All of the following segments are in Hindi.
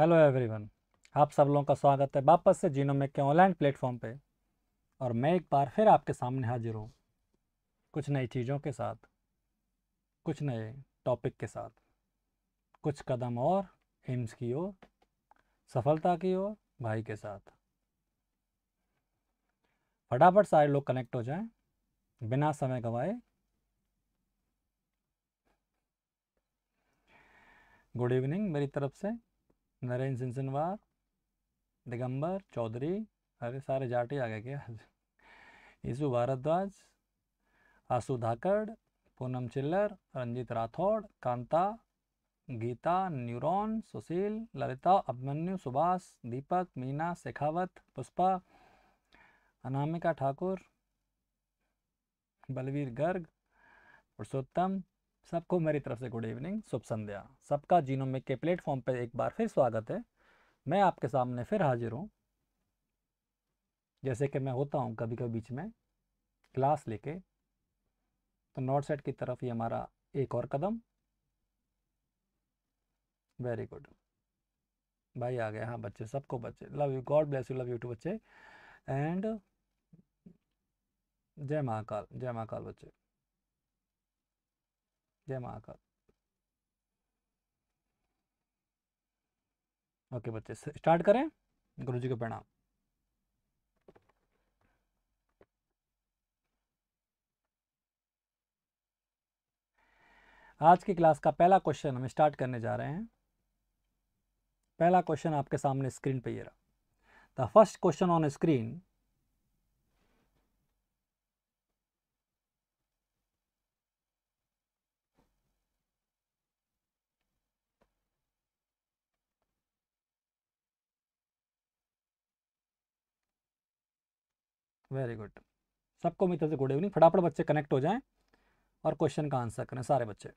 हेलो एवरीवन आप सब लोगों का स्वागत है वापस से जीनोमिक के ऑनलाइन प्लेटफॉर्म पे और मैं एक बार फिर आपके सामने हाजिर हूँ कुछ नई चीज़ों के साथ कुछ नए टॉपिक के साथ कुछ कदम और एम्स की ओर सफलता की ओर भाई के साथ फटाफट सारे लोग कनेक्ट हो जाएं बिना समय गंवाए गुड इवनिंग मेरी तरफ से नरेंद्र सिंसनवार दिगंबर चौधरी अरे सारे जाट ही आ गए क्या यीशु भारद्वाज आशु धाकड़ पूनम चिल्लर रंजीत राठौड़ कांता गीता न्यूरोन सुशील ललिता अभिमन्यु सुभाष दीपक मीना शेखावत पुष्पा अनामिका ठाकुर बलवीर गर्ग पुरुषोत्तम सबको मेरी तरफ से गुड इवनिंग शुभ संध्या सबका जीनोमिक के प्लेटफॉर्म पर एक बार फिर स्वागत है मैं आपके सामने फिर हाजिर हूँ जैसे कि मैं होता हूँ कभी कभी बीच में क्लास लेके तो नॉर्थ साइड की तरफ ये हमारा एक और कदम वेरी गुड भाई आ गए हाँ बच्चे सबको बच्चे love you God bless you love you too बच्चे एंड जय महाकाल जय महाकाल बच्चे जय महाकाल ओके बच्चे स्टार्ट करें गुरु जी को प्रणाम आज की क्लास का पहला क्वेश्चन हम स्टार्ट करने जा रहे हैं पहला क्वेश्चन आपके सामने स्क्रीन पे ये रहा the first question on screen very good सबको मित्र से गुड इवनिंग फटाफट बच्चे कनेक्ट हो जाएं और क्वेश्चन का आंसर करें सारे बच्चे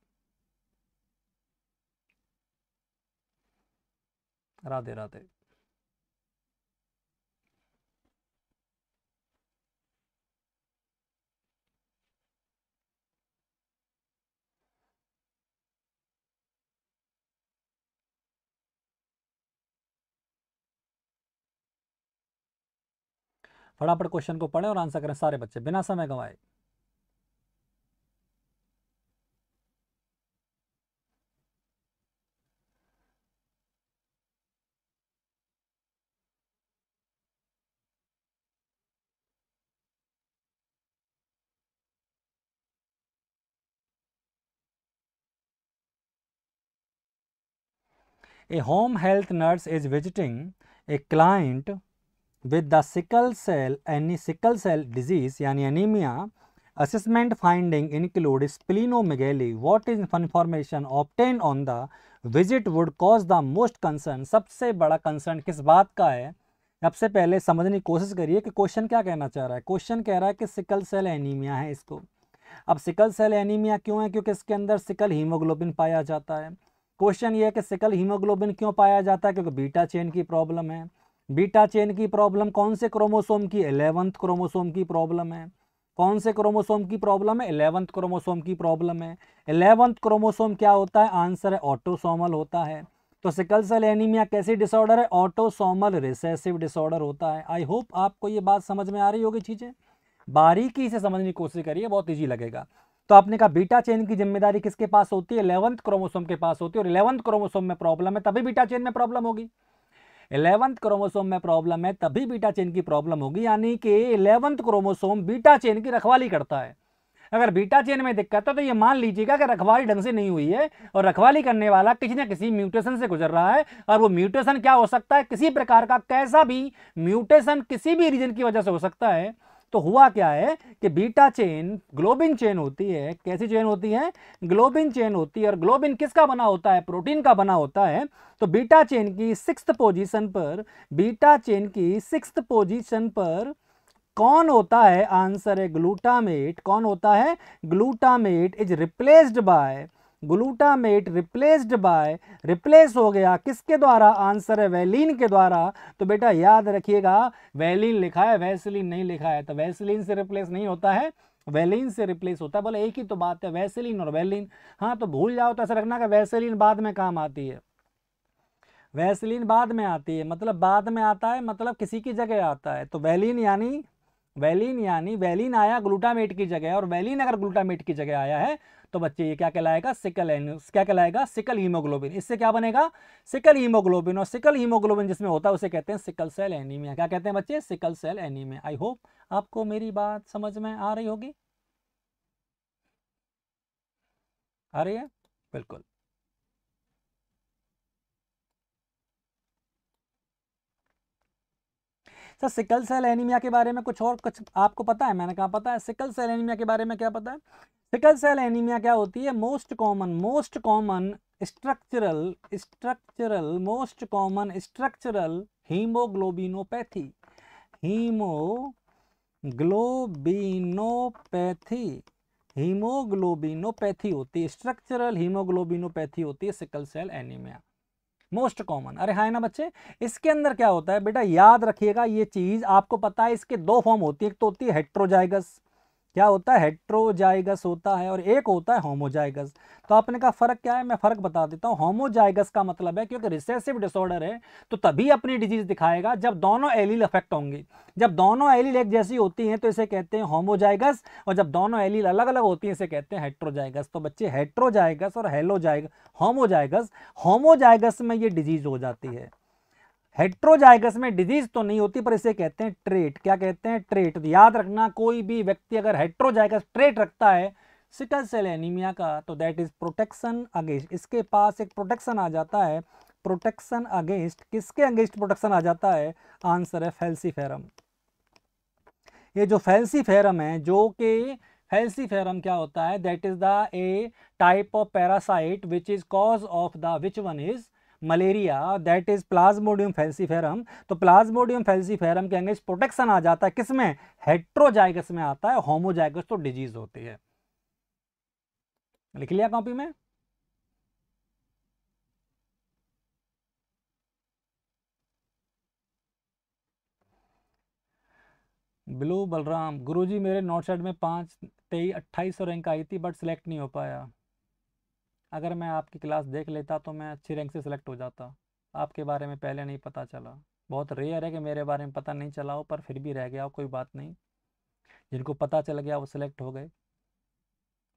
राधे राधे फटाफट क्वेश्चन को पढ़ें और आंसर करें सारे बच्चे बिना समय गंवाए a home health nurse is visiting a client with the sickle cell any sickle cell disease यानी एनीमिया असिसमेंट फाइंडिंग इनक्लूड स्प्लिनो splenomegaly what is information obtain on the visit would cause the most concern सबसे बड़ा कंसर्न किस बात का है सबसे पहले समझने की कोशिश करिए कि क्वेश्चन क्या कहना चाह रहा है क्वेश्चन कह रहा है कि सिकल सेल एनीमिया है इसको अब सिकल सेल एनीमिया क्यों है क्योंकि इसके अंदर सिकल हीमोग्लोबिन पाया जाता है क्वेश्चन ये है कि सिकल हीमोग्लोबिन क्यों पाया जाता है क्योंकि बीटा चेन की प्रॉब्लम है बीटा चेन की प्रॉब्लम कौन से क्रोमोसोम की एलेवंथ क्रोमोसोम की प्रॉब्लम है कौन से क्रोमोसोम की प्रॉब्लम है एलेवंथ क्रोमोसोम की प्रॉब्लम है एलेवंथ क्रोमोसोम क्या होता है आंसर है ऑटोसोमल होता है तो सिकल सेल एनीमिया कैसी डिसऑर्डर है ऑटोसोमल रिसेसिव डिसऑर्डर होता है आई होप आपको ये बात समझ में आ रही होगी चीज़ें बारीकी से समझने की कोशिश करिए बहुत ईजी लगेगा तो आपने कहा बीटा चेन की जिम्मेदारी किसके पास होती है इलेवंथ क्रोमोसोम के पास होती है और इलेवंथ क्रोमोसोम में प्रॉब्लम है तभी बीटा चेन में प्रॉब्लम होगी इलेवंथ क्रोमोसोम में प्रॉब्लम है तभी बीटा चेन की प्रॉब्लम होगी यानी कि इलेवंथ क्रोमोसोम बीटा चेन की रखवाली करता है अगर बीटा चेन में दिक्कत है तो ये मान लीजिएगा कि रखवाली ढंग से नहीं हुई है और रखवाली करने वाला किसी ना किसी म्यूटेशन से गुजर रहा है और वो म्यूटेशन क्या हो सकता है किसी प्रकार का कैसा भी म्यूटेशन किसी भी रीजन की वजह से हो सकता है तो हुआ क्या है कि बीटा चेन ग्लोबिन चेन होती है कैसी चेन होती है ग्लोबिन चेन होती है और ग्लोबिन किसका बना होता है प्रोटीन का बना होता है तो बीटा चेन की सिक्स पोजीशन पर बीटा चेन की सिक्स पोजीशन पर कौन होता है आंसर है ग्लूटामेट कौन होता है glutamate is replaced by glutamate replaced by replace हो गया किसके द्वारा आंसर है वैलिन के द्वारा तो बेटा याद रखिएगा वैलिन लिखा है वैसलिन नहीं लिखा है तो वैसलिन से रिप्लेस नहीं होता है वैलिन से रिप्लेस होता है बोले एक ही तो बात है वैसलिन और वैलिन हाँ तो भूल जाओ तो ऐसा रखना का वैसलिन बाद में काम आती है वैसलिन बाद में आती है मतलब बाद में आता है मतलब किसी की जगह आता है तो वैलिन यानी वैलिन यानी वैलिन आया ग्लूटामेट की जगह और वैलिन अगर ग्लूटामेट की जगह आया है तो बच्चे ये क्या कहलाएगा सिकल क्या कहलाएगा सिकल हीमोग्लोबिन इससे क्या बनेगा सिकल हीमोग्लोबिन और सिकल हीमोग्लोबिन जिसमें होता है उसे कहते हैं सिकल सेल एनीमिया क्या कहते हैं बच्चे sickle cell anaemia I hope आपको मेरी बात समझ में आ रही होगी आ रही है बिल्कुल सर सिकल सेल एनीमिया के बारे में कुछ और कुछ आपको पता है मैंने कहा पता है सिकल सेल एनीमिया के बारे में क्या पता है सिकल सेल एनीमिया क्या होती है most common most common structural structural most common structural haemoglobinopathy haemoglobinopathy haemoglobinopathy होती है स्ट्रक्चरल हीमोग्लोबिनोपैथी होती है sickle cell anaemia most common अरे हाँ ना बच्चे इसके अंदर क्या होता है बेटा याद रखिएगा ये चीज़ आपको पता है इसके दो फॉर्म होती है एक तो होती है हेट्रोजाइगस क्या होता है हेट्रोजाइगस होता है और एक होता है होमोजाइगस तो आपने कहा फ़र्क क्या है मैं फ़र्क बता देता हूँ होमोजाइगस का मतलब है क्योंकि रिसेसिव डिसऑर्डर है तो तभी अपनी डिजीज़ दिखाएगा जब दोनों एलिल अफेक्ट होंगे जब दोनों एलिल एक जैसी होती हैं तो इसे कहते हैं होमोजाइगस और जब दोनों एलिल अलग अलग होती हैं इसे कहते हैं हेट्रोजाइगस तो बच्चे हेट्रोजाइगस और हेलोजाइग होमोजाइगस होमोजाइगस में ये डिजीज़ हो जाती है हेट्रोजाइगस में डिजीज तो नहीं होती पर इसे कहते हैं ट्रेट क्या कहते हैं ट्रेट तो याद रखना कोई भी व्यक्ति अगर हेट्रोजाइगस ट्रेट रखता है सिकल सेल एनीमिया का तो दैट इज प्रोटेक्शन अगेंस्ट इसके पास एक प्रोटेक्शन आ जाता है प्रोटेक्शन अगेंस्ट किसके अगेंस्ट प्रोटेक्शन आ जाता है आंसर है फेल्सीफेरम ये जो फेल्सीफेरम है जो कि फेल्सीफेरम क्या होता है that is the a type of parasite which is cause of the which one is malaria that is Plasmodium falciparum तो प्लाज्मोडियम फेल्सीफेरम के अंगेज प्रोटेक्शन आ जाता है किसमें हेट्रोजाइगस में आता है होमोजाइगस तो डिजीज होती है लिख लिया कॉपी में ब्लू बलराम गुरुजी मेरे नोट सेट में पांच तेईस अट्ठाईस सौ रैंक आई थी बट सिलेक्ट नहीं हो पाया अगर मैं आपकी क्लास देख लेता तो मैं अच्छी रैंक से सिलेक्ट हो जाता आपके बारे में पहले नहीं पता चला बहुत रेयर है कि मेरे बारे में पता नहीं चला हो पर फिर भी रह गया हो कोई बात नहीं जिनको पता चल गया वो सिलेक्ट हो गए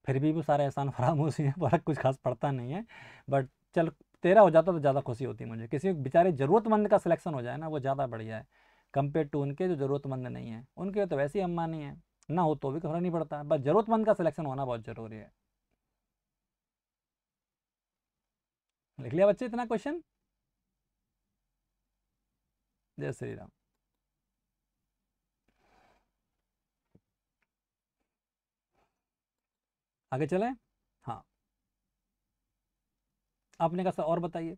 फिर भी वो सारे एहसान फरामोशी हैं फर्क कुछ खास पड़ता नहीं है बट चल तेरा हो जाता तो ज़्यादा खुशी होती मुझे किसी बेचारे ज़रूरतमंद का सिलेक्शन हो जाए ना वो ज़्यादा बढ़िया है कंपेयर टू उनके जो ज़रूरतमंद नहीं है उनके तो वैसे ही अम्मा नहीं है ना हो तो भी खबर नहीं पड़ता बस ज़रूरतमंद का सिलेक्शन होना बहुत ज़रूरी है लिख लिया बच्चे इतना क्वेश्चन जय श्री राम आगे चले हाँ आपने कहा और बताइए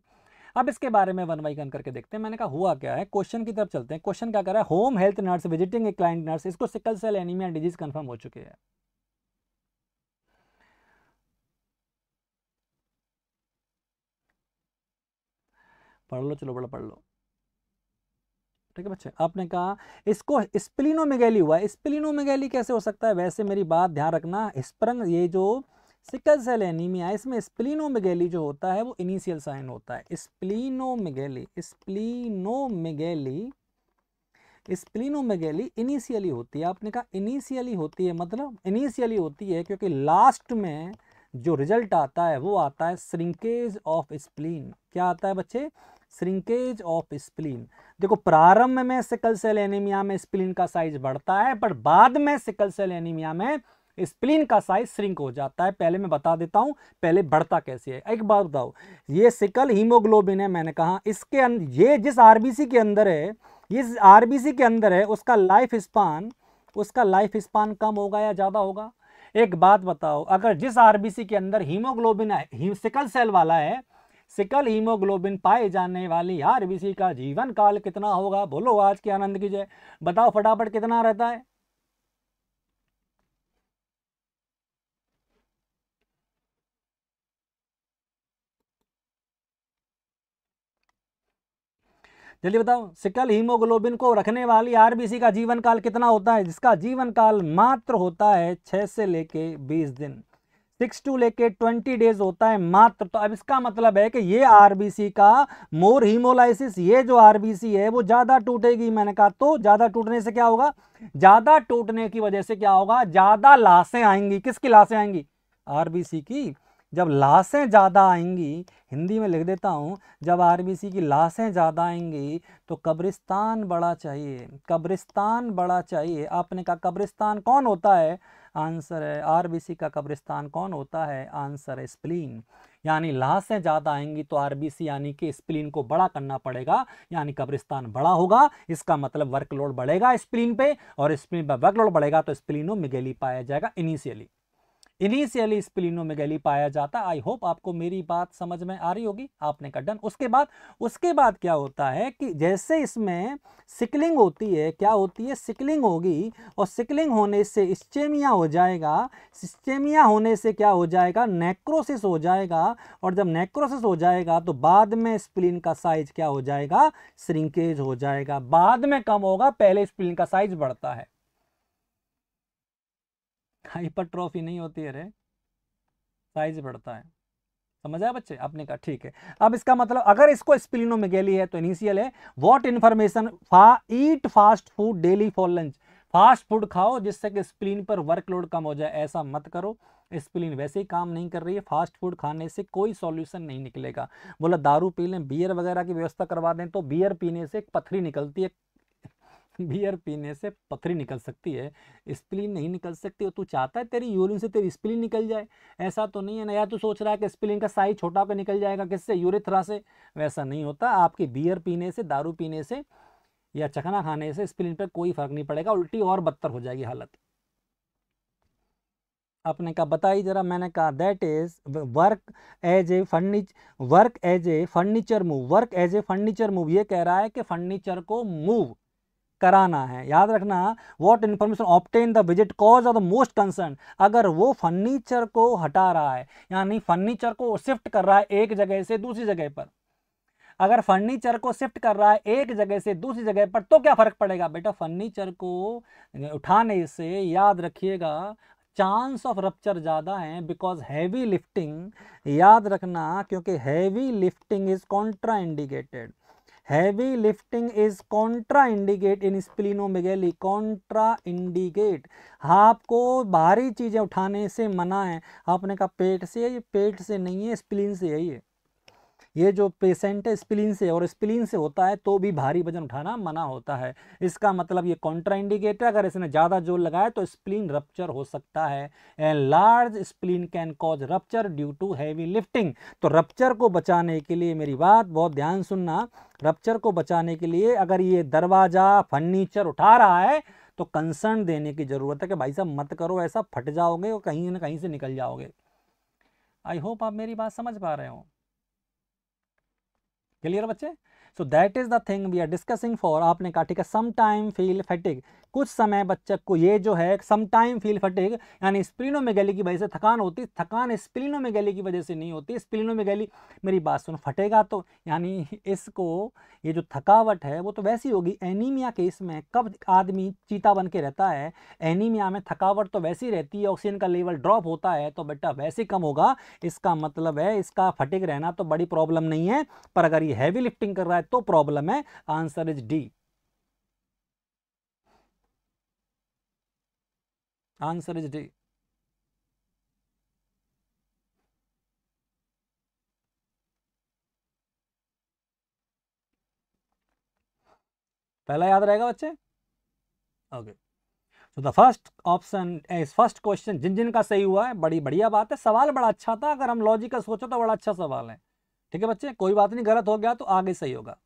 अब इसके बारे में वन बाई कन करके देखते हैं मैंने कहा हुआ क्या है क्वेश्चन की तरफ चलते हैं क्वेश्चन क्या कर रहा है home health nurse visiting a client nurse इसको sickle cell anaemia disease confirm हो चुके हैं पढ़ लो चलो बड़ा पढ़ लो ठीक है बच्चे आपने कहा इसको स्प्लिनो स्प्लिनोमेगैली हुआ स्प्लिनो स्प्लिनोमेगैली कैसे हो सकता है वैसे मेरी बात ध्यान रखना स्प्रंग ये जो सिकल सेल एनीमिया है इसमें स्प्लिनोमेगैली जो होता है वो इनिशियल साइन होता है स्प्लिनो स्प्लिनो स्प्लिनोमेगैली स्प्लिनोमेगैली स्प्लिनोमेगैली इनिशियली होती है आपने कहा इनिशियली होती है मतलब इनिशियली होती है क्योंकि लास्ट में जो रिजल्ट आता है वो आता है श्रिंकेज ऑफ स्प्लीन क्या आता है बच्चे श्रिंकेज ऑफ स्प्लीन देखो प्रारंभ में सिकल सेल एनीमिया में स्प्लीन का साइज बढ़ता है पर बाद में सिकल सेल एनीमिया में स्प्लीन का साइज श्रिंक हो जाता है पहले मैं बता देता हूं पहले बढ़ता कैसे है एक बात बताओ ये सिकल हीमोग्लोबिन है मैंने कहा इसके अं-, ये जिस आरबीसी के अंदर है बी आरबीसी के अंदर है उसका लाइफ स्पान उसका लाइफ स्पान कम होगा या ज़्यादा होगा एक बात बताओ अगर जिस आरबीसी के अंदर हीमोग्लोबिन है ही, सिकल सेल वाला है सिकल हीमोग्लोबिन पाए जाने वाली आरबीसी का जीवन काल कितना होगा बोलो आज के आनंद की जय बताओ फटाफट कितना रहता है चलिए बताओ सिकल हीमोग्लोबिन को रखने वाली आरबीसी का जीवन काल कितना होता है जिसका जीवन काल मात्र होता है छह से लेके बीस दिन सिक्स टू लेके ट्वेंटी डेज होता है मात्र तो अब इसका मतलब है कि ये आरबीसी का मोर हीमोलाइसिस ये जो आरबीसी है वो ज़्यादा टूटेगी मैंने कहा तो ज़्यादा टूटने से क्या होगा ज़्यादा टूटने की वजह से क्या होगा ज़्यादा लाशें आएंगी किसकी लाशें आएंगी आरबीसी की जब लाशें ज़्यादा आएंगी हिंदी में लिख देता हूँ जब आरबीसी की लाशें ज़्यादा आएंगी तो कब्रिस्तान बड़ा चाहिए कब्रिस्तान बड़ा चाहिए आपने कहा कब्रिस्तान कौन होता है आंसर है आरबीसी का कब्रिस्तान कौन होता है आंसर है स्प्लीन यानी लाशें ज़्यादा आएंगी तो आरबीसी यानी कि स्प्लीन को बड़ा करना पड़ेगा यानी कब्रिस्तान बड़ा होगा इसका मतलब वर्कलोड बढ़ेगा स्प्लीन पे और स्प्लीन पर वर्कलोड बढ़ेगा तो स्प्लीनो मिगेली पाया जाएगा इनिशियली इनिशियली गली पाया जाता आई होप आपको मेरी बात समझ में आ रही होगी आपने कहा डन उसके बाद उसके बाद क्या होता है कि जैसे इसमें सिकलिंग होती है क्या होती है सिकलिंग होगी और सिकलिंग होने से स्टेमिया हो जाएगा स्टेमिया होने से क्या हो जाएगा नेक्रोसिस हो जाएगा और जब नेक्रोसिस हो जाएगा तो बाद में स्प्लिन का साइज क्या हो जाएगा श्रिंकेज हो जाएगा बाद में कम होगा पहले स्प्लिन का साइज बढ़ता है हाइपरट्रॉफी नहीं होती है रे साइज बढ़ता है समझ आया बच्चे आपने कहा ठीक है अब इसका मतलब अगर इसको स्पिलिनोमेगेली है तो इनिशियल है व्हाट इन्फॉर्मेशन फा eat fast food daily for lunch fast food खाओ जिससे कि स्प्लिन पर वर्कलोड कम हो जाए ऐसा मत करो स्प्लिन वैसे ही काम नहीं कर रही है फास्ट फूड खाने से कोई सॉल्यूशन नहीं निकलेगा बोला दारू पी लें बियर वगैरह की व्यवस्था करवा दें तो बियर पीने से पथरी निकलती है बियर पीने से पथरी निकल सकती है स्प्लिन नहीं निकल सकती तू चाहता है तेरी यूरिन से तेरी स्प्लिन निकल जाए ऐसा तो नहीं है ना या तो सोच रहा है कि स्प्लिन का साइज छोटा होकर निकल जाएगा किससे यूरिथ्रा से वैसा नहीं होता आपकी बियर पीने से दारू पीने से या चखना खाने से स्प्लिन पर कोई फर्क नहीं पड़ेगा उल्टी और बदतर हो जाएगी हालत आपने कहा बताई जरा मैंने कहा that is work as a फर्नीच work as a furniture move work as a furniture move ये कह रहा है कि फर्नीचर को मूव कराना है याद रखना what information obtain the visit cause of the most concern अगर वो फर्नीचर को हटा रहा है यानी फर्नीचर को शिफ्ट कर रहा है एक जगह से दूसरी जगह पर अगर फर्नीचर को शिफ्ट कर रहा है एक जगह से दूसरी जगह पर तो क्या फ़र्क पड़ेगा बेटा फर्नीचर को उठाने से याद रखिएगा चांस ऑफ रप्चर ज़्यादा है बिकॉज हैवी लिफ्टिंग याद रखना क्योंकि heavy lifting is contraindicated heavy lifting is contraindicate in splenomegaly contraindicate आपको भारी चीज़ें उठाने से मना है आपने कहा पेट से है ये पेट से नहीं है स्प्लिन से है ये ये जो पेशेंट है स्प्लिन से और स्प्लिन से होता है तो भी भारी वजन उठाना मना होता है इसका मतलब ये कॉन्ट्राइंडिकेटर अगर इसने ज़्यादा जोर लगाया तो स्प्लिन रप्चर हो सकता है and large spleen can cause rupture due to heavy lifting तो रप्चर को बचाने के लिए मेरी बात बहुत ध्यान सुनना रप्चर को बचाने के लिए अगर ये दरवाज़ा फर्नीचर उठा रहा है तो कंसर्न देने की ज़रूरत है कि भाई साहब मत करो ऐसा फट जाओगे और कहीं ना कहीं से निकल जाओगे आई होप आप मेरी बात समझ पा रहे हो क्लियर बच्चे so that is the thing we are discussing for आपने कहा ठीक है सम टाइम फील फैटिक कुछ समय बच्चक को ये जो है समटाइम फील फटेग यानी स्प्लिनोमेगली की वजह से थकान होती थकान स्प्लिनोमेगली की वजह से नहीं होती गैली मेरी बात सुन फटेगा तो यानी इसको ये जो थकावट है वो तो वैसी होगी एनीमिया केस में कब आदमी चीता बन के रहता है एनीमिया में थकावट तो वैसी रहती है ऑक्सीजन का लेवल ड्रॉप होता है तो बेटा वैसे कम होगा इसका मतलब है इसका फटेग रहना तो बड़ी प्रॉब्लम नहीं है पर अगर ये हैवी लिफ्टिंग कर रहा है तो प्रॉब्लम है answer is D answer is D पहला याद रहेगा बच्चे okay so the first option is first question जिन जिन का सही हुआ है बड़ी बढ़िया बात है सवाल बड़ा अच्छा था अगर हम लॉजिक का सोचो तो बड़ा अच्छा सवाल है ठीक है बच्चे कोई बात नहीं गलत हो गया तो आगे सही होगा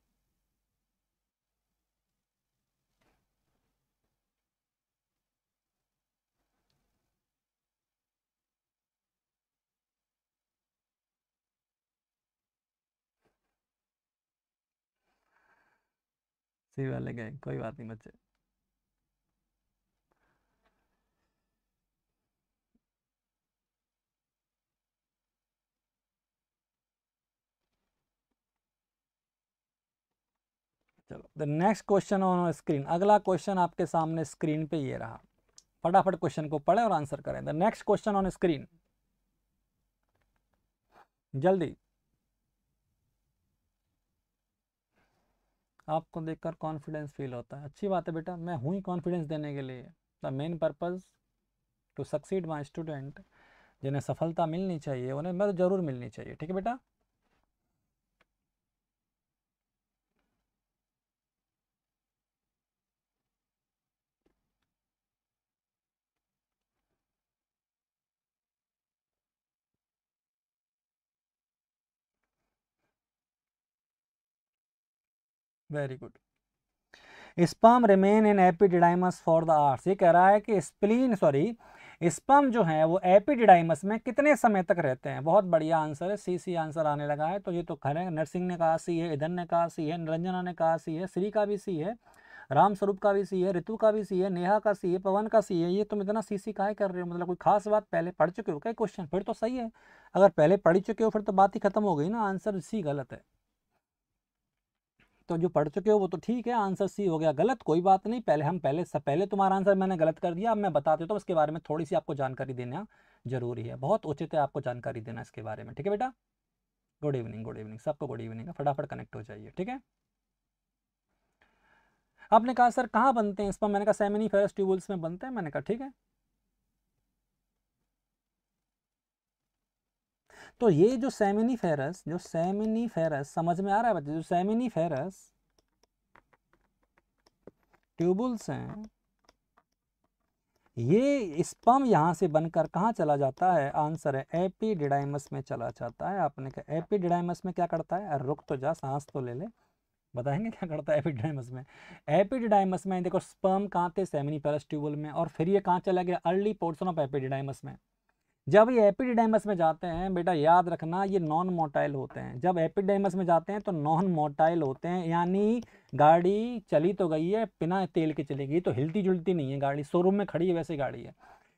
सही वाले गए कोई बात नहीं बच्चे चलो the next question on screen अगला क्वेश्चन आपके सामने स्क्रीन पे ये रहा फटाफट क्वेश्चन को पढ़े और आंसर करें the next question on screen जल्दी आपको देखकर कॉन्फिडेंस फील होता है अच्छी बात है बेटा मैं हूँ ही कॉन्फिडेंस देने के लिए the main purpose to succeed my student जिन्हें सफलता मिलनी चाहिए उन्हें मैं तो ज़रूर मिलनी चाहिए ठीक है बेटा very good sperm remain in epididymis for the arts ये कह रहा है कि स्प्लीन सॉरी स्पम जो है वो एपिडिडाइमस में कितने समय तक रहते हैं बहुत बढ़िया आंसर है सी सी आंसर आने लगा है तो ये तो खरे नरसिंह ने कहा सी है इधन ने कहा सी है निरंजना ने कहा सी है श्री का भी सी है राम स्वरूप का भी सी है ऋतु का भी सी है नेहा का सी है पवन का सी है ये तुम इतना सी सी काय कर रहे हो मतलब कोई खास बात पहले पढ़ चुके हो क्या क्वेश्चन फिर तो सही है अगर पहले पढ़ चुके हो फिर तो बात ही खत्म हो गई ना आंसर सी गलत है तो जो पढ़ चुके हो वो तो ठीक है आंसर सी हो गया गलत कोई बात नहीं पहले हम पहले सब पहले तुम्हारा आंसर मैंने गलत कर दिया अब मैं बता देता हूँ इसके बारे में थोड़ी सी आपको जानकारी देना जरूरी है बहुत उचित है आपको जानकारी देना इसके बारे में ठीक है बेटा गुड इवनिंग गुड इवनिंग सबको गुड इवनिंग फटाफट कनेक्ट हो जाइए ठीक है आपने कहा सर कहाँ बनते हैं इस पर मैंने कहा सेमिनी फेरस ट्यूबल्स में बनते हैं मैंने कहा ठीक है तो ये जो सेमिनी फेरस जो सेमिनी फेरस समझ में आ रहा है बच्चे जो सेमिनी फेरस ट्यूबुल्स हैं ये स्पम यहां से बनकर कहाँ चला जाता है आंसर है एपीडिडाइमस में चला जाता है आपने कहा एपीडिडाइमस में क्या करता है रुक तो जा सांस तो ले ले बताएंगे क्या करता है एपिडाइमस में एपिडाइमस में देखो स्पर्म कहाँ थे सेमिनी फेरस ट्यूबल में और फिर ये कहाँ चला गया अर्ली पोर्सन ऑफ एपिडाइमस में जब ये एपिडाइमस में जाते हैं बेटा याद रखना ये नॉन मोटाइल होते हैं जब एपिडाइमस में जाते हैं तो नॉन मोटाइल होते हैं यानी गाड़ी चली तो गई है बिना तेल के चली गई तो हिलती जुलती नहीं है गाड़ी शोरूम में खड़ी है वैसे गाड़ी है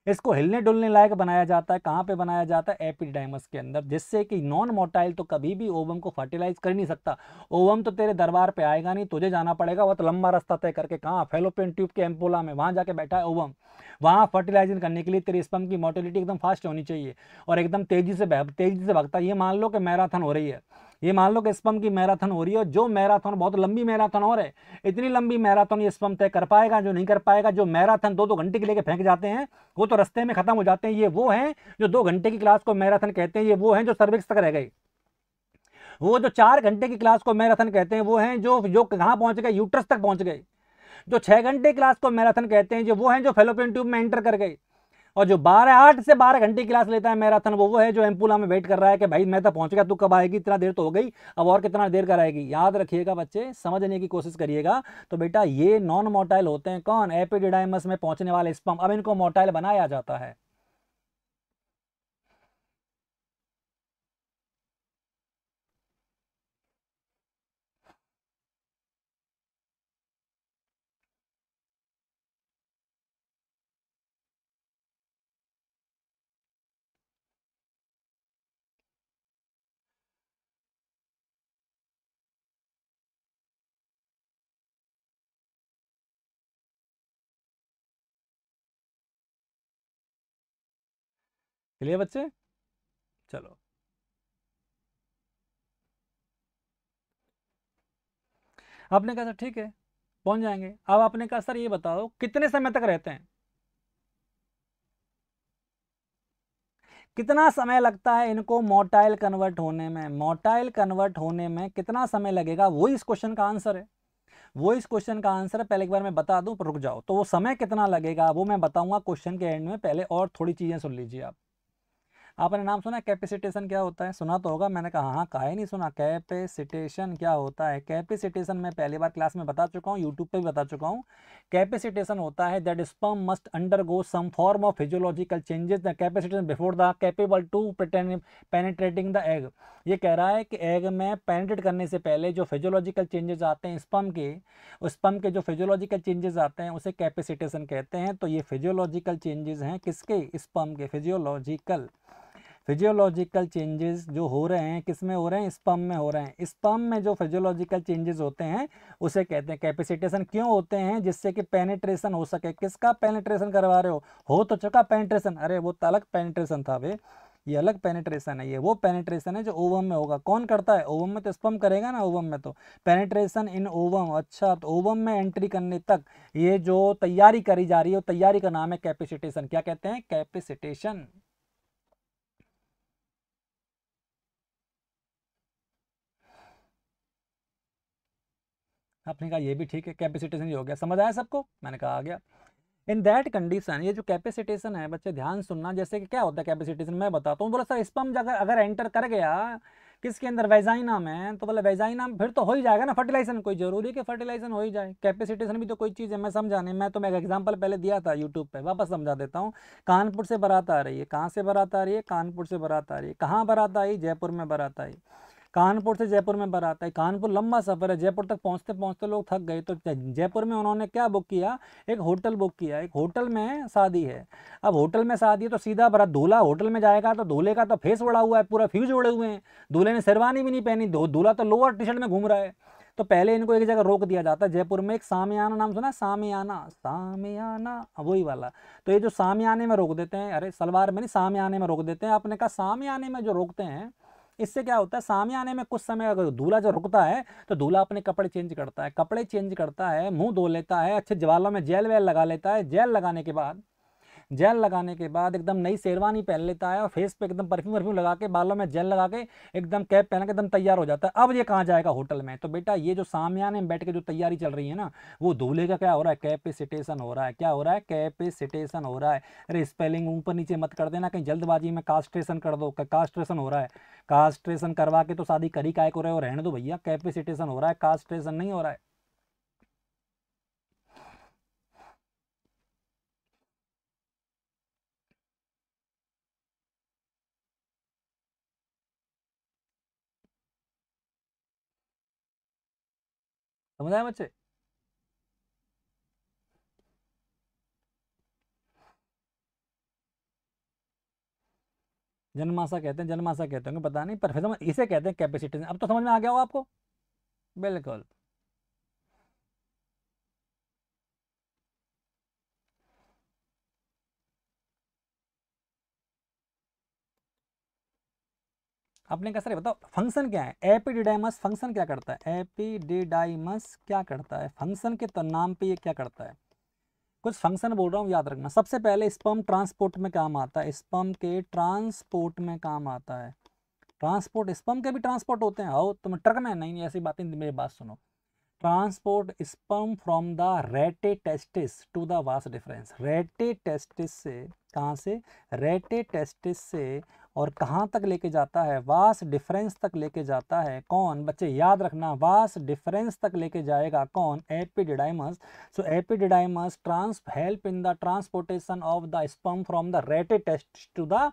इसको हिलने डुलने लायक बनाया जाता है कहाँ पे बनाया जाता है एपिडाइमस के अंदर जिससे कि नॉन मोटाइल तो कभी भी ओवम को फर्टिलाइज कर नहीं सकता ओवम तो तेरे दरबार पे आएगा नहीं तुझे जाना पड़ेगा वह तो लंबा रास्ता तय करके कहाँ फेलोपियन ट्यूब के एम्पोला में वहाँ जाके बैठा है ओवम वहाँ फर्टिलाइजिंग करने के लिए तेरे स्पम की मोटिलिटी एकदम फास्ट होनी चाहिए और एकदम तेज़ी से तेज़ी से भगता ये मान लो कि मैराथन हो रही है ये मान लो कि स्पम की मैराथन हो रही है और जो मैराथन बहुत लंबी मैराथन हो है इतनी लंबी मैराथन ये स्पम तय कर पाएगा जो नहीं कर पाएगा जो मैराथन दो दो घंटे के लेके फेंक जाते हैं वो तो रस्ते में खत्म हो जाते हैं ये वो हैं जो दो घंटे की क्लास को मैराथन कहते हैं ये वो हैं जो सर्विक्स तक रह गए वो जो चार घंटे की क्लास को मैराथन कहते हैं वो हैं जो जो कहाँ पहुँच गए यूट्रस तक पहुँच गए जो छः घंटे क्लास को मैराथन कहते हैं जो वो हैं जो फेलोपियन ट्यूब में एंटर कर गए और जो बारह आठ से बारह घंटे क्लास लेता है मैराथन वो वो है जो एम्पूला में वेट कर रहा है कि भाई मैं तो पहुँच गया तू कब आएगी इतना देर तो हो गई अब और कितना देर कराएगी याद रखिएगा बच्चे समझने की कोशिश करिएगा तो बेटा ये नॉन मोटाइल होते हैं कौन एपिडिडाइमस में पहुंचने वाले स्पम अब इनको मोटाइल बनाया जाता है क्लियर बच्चे चलो आपने कहा सर ठीक है पहुंच जाएंगे अब आपने कहा सर ये बताओ कितने समय तक रहते हैं कितना समय लगता है इनको मोटाइल कन्वर्ट होने में मोटाइल कन्वर्ट होने में कितना समय लगेगा वो इस क्वेश्चन का आंसर है वो इस क्वेश्चन का आंसर है पहले एक बार मैं बता दूं पर रुक जाओ तो वो समय कितना लगेगा वो मैं बताऊंगा क्वेश्चन के एंड में पहले और थोड़ी चीज़ें सुन लीजिए आप आपने नाम सुना कैपेसिटेशन क्या होता है सुना तो होगा मैंने कहा हाँ कहा ही नहीं सुना कैपेसिटेशन क्या होता है कैपेसिटेशन मैं पहली बार क्लास में बता चुका हूँ यूट्यूब पर भी बता चुका हूँ कैपेसिटेशन होता है that sperm must undergo some form of physiological changes the capacitation before the capable to penetrating the egg ये कह रहा है कि एग में पेनेट्रेट करने से पहले जो फिजियोलॉजिकल चेंजेस आते हैं स्पम के स्पम के जो फिजियोलॉजिकल चेंजेस आते हैं उसे कैपेसिटेशन कहते हैं तो ये फिजियोलॉजिकल चेंजेस हैं किसके स्पम के फिजियोलॉजिकल फिजियोलॉजिकल चेंजेस जो हो रहे हैं किस में हो रहे हैं स्पम में हो रहे हैं स्पम में जो फिजियोलॉजिकल चेंजेस होते हैं उसे कहते हैं कैपेसिटेशन क्यों होते हैं जिससे कि पेनिट्रेशन हो सके किसका पेनिट्रेशन करवा रहे हो हो तो चुका पेनिट्रेशन अरे वो तो अलग पेनिट्रेशन था वे ये अलग पेनिट्रेशन है ये वो पेनिट्रेशन है जो ओवम में होगा कौन करता है ओवम में तो स्पम करेगा ना ओवम में तो पेनिट्रेशन इन ओवम अच्छा तो ओवम में एंट्री करने तक ये जो तैयारी करी जा रही है वो तैयारी का नाम है कैपेसिटेशन क्या कहते हैं कैपेसिटेशन आपने कहा ये भी ठीक है कैपेसिटेशन ये हो गया समझ आया सबको मैंने कहा आ गया इन दैट कंडीशन ये जो कैपेसिटेशन है बच्चे ध्यान सुनना जैसे कि क्या होता है कैपेसिटेशन मैं बताता हूँ बोला सर स्पम अगर अगर एंटर कर गया किसके अंदर वेजाइना में तो बोला वेजाइना फिर तो हो ही जाएगा ना फर्टिलाइजेशन कोई जरूरी है कि फर्टिलाइजेशन हो ही जाए कैपेसिटेशन भी तो कोई चीज़ है मैं समझाने मैं तो मैं एक एग्जाम्पल पहले दिया था यूट्यूब पर वापस समझा देता हूँ कानपुर से बरात आ रही है कहाँ से बरात आ रही है कानपुर से बरात आ रही है कहाँ बरात आई जयपुर में बरात आई कानपुर से जयपुर में आता है कानपुर लंबा सफ़र है जयपुर तक पहुंचते पहुंचते लोग थक गए तो जयपुर में उन्होंने क्या बुक किया एक होटल बुक किया एक होटल में शादी है अब होटल में शादी है तो सीधा बारात दूल्हा होटल में जाएगा तो दूल्हे का तो फेस उड़ा हुआ है पूरा फ्यूज उड़े हुए हैं दूल्हे ने शेरवानी भी नहीं पहनी दूल्हा तो लोअर टी शर्ट में घूम रहा है तो पहले इनको एक जगह रोक दिया जाता है जयपुर में एक सामियाना नाम सुना सामियाना सामियाना वही वाला तो ये जो सामियाने में रोक देते हैं अरे सलवार में नहीं सामियाने में रोक देते हैं आपने कहा सामियाने में जो रोकते हैं इससे क्या होता है सामने आने में कुछ समय अगर दूल्हा जो रुकता है तो दूल्हा अपने कपड़े चेंज करता है कपड़े चेंज करता है मुंह धो लेता है अच्छे ज्वालों में जेल वेल लगा लेता है जेल लगाने के बाद जेल लगाने के बाद एकदम नई शेरवानी पहन लेता है और फेस पे एकदम परफ्यूम वर्फ्यूम लगा के बालों में जेल लगा के एकदम कैप पहन के एकदम तैयार हो जाता है अब ये कहाँ जाएगा होटल में तो बेटा ये जो सामयाने में बैठ के जो तैयारी चल रही है ना वो दूल्हे का क्या हो रहा है कैपेसिटेशन हो रहा है क्या हो रहा है कैपेसिटेशन हो रहा है अरे स्पेलिंग ऊपर नीचे मत कर देना कहीं जल्दबाजी में कास्ट्रेशन कर दो कास्ट्रेशन हो रहा है कास्ट्रेशन करवा के तो शादी करी काय को रहे हो रहने दो भैया कैपेसिटेशन हो रहा है कास्ट्रेशन नहीं हो रहा है समझ आया बच्चे जन्माशा कहते हैं जन्माशा कहते होंगे पता नहीं पर फिर इसे कहते हैं कैपेसिटी अब तो समझ में आ गया हो आपको बिल्कुल आपने कहा सर बताओ फंक्शन क्या है एपीडिडाइमस फंक्शन क्या करता है एपीडिडाइमस क्या करता है फंक्शन के तो नाम पे ये क्या करता है कुछ फंक्शन बोल रहा हूँ याद रखना सबसे पहले स्पम ट्रांसपोर्ट में काम आता है स्पम के ट्रांसपोर्ट में काम आता है ट्रांसपोर्ट स्पम के भी ट्रांसपोर्ट होते हैं हो तुम ट्रक में नहीं ऐसी बातें मेरी बात सुनो transport sperm from the rete testis to the vas deferens rete testis से कहाँ से रेटे टेस्टिस से और कहाँ तक लेके जाता है वास डिफरेंस तक लेके जाता है कौन बच्चे याद रखना वास डिफरेंस तक लेके जाएगा कौन epididymis so epididymis trans help in the transportation of the sperm from the rated test to the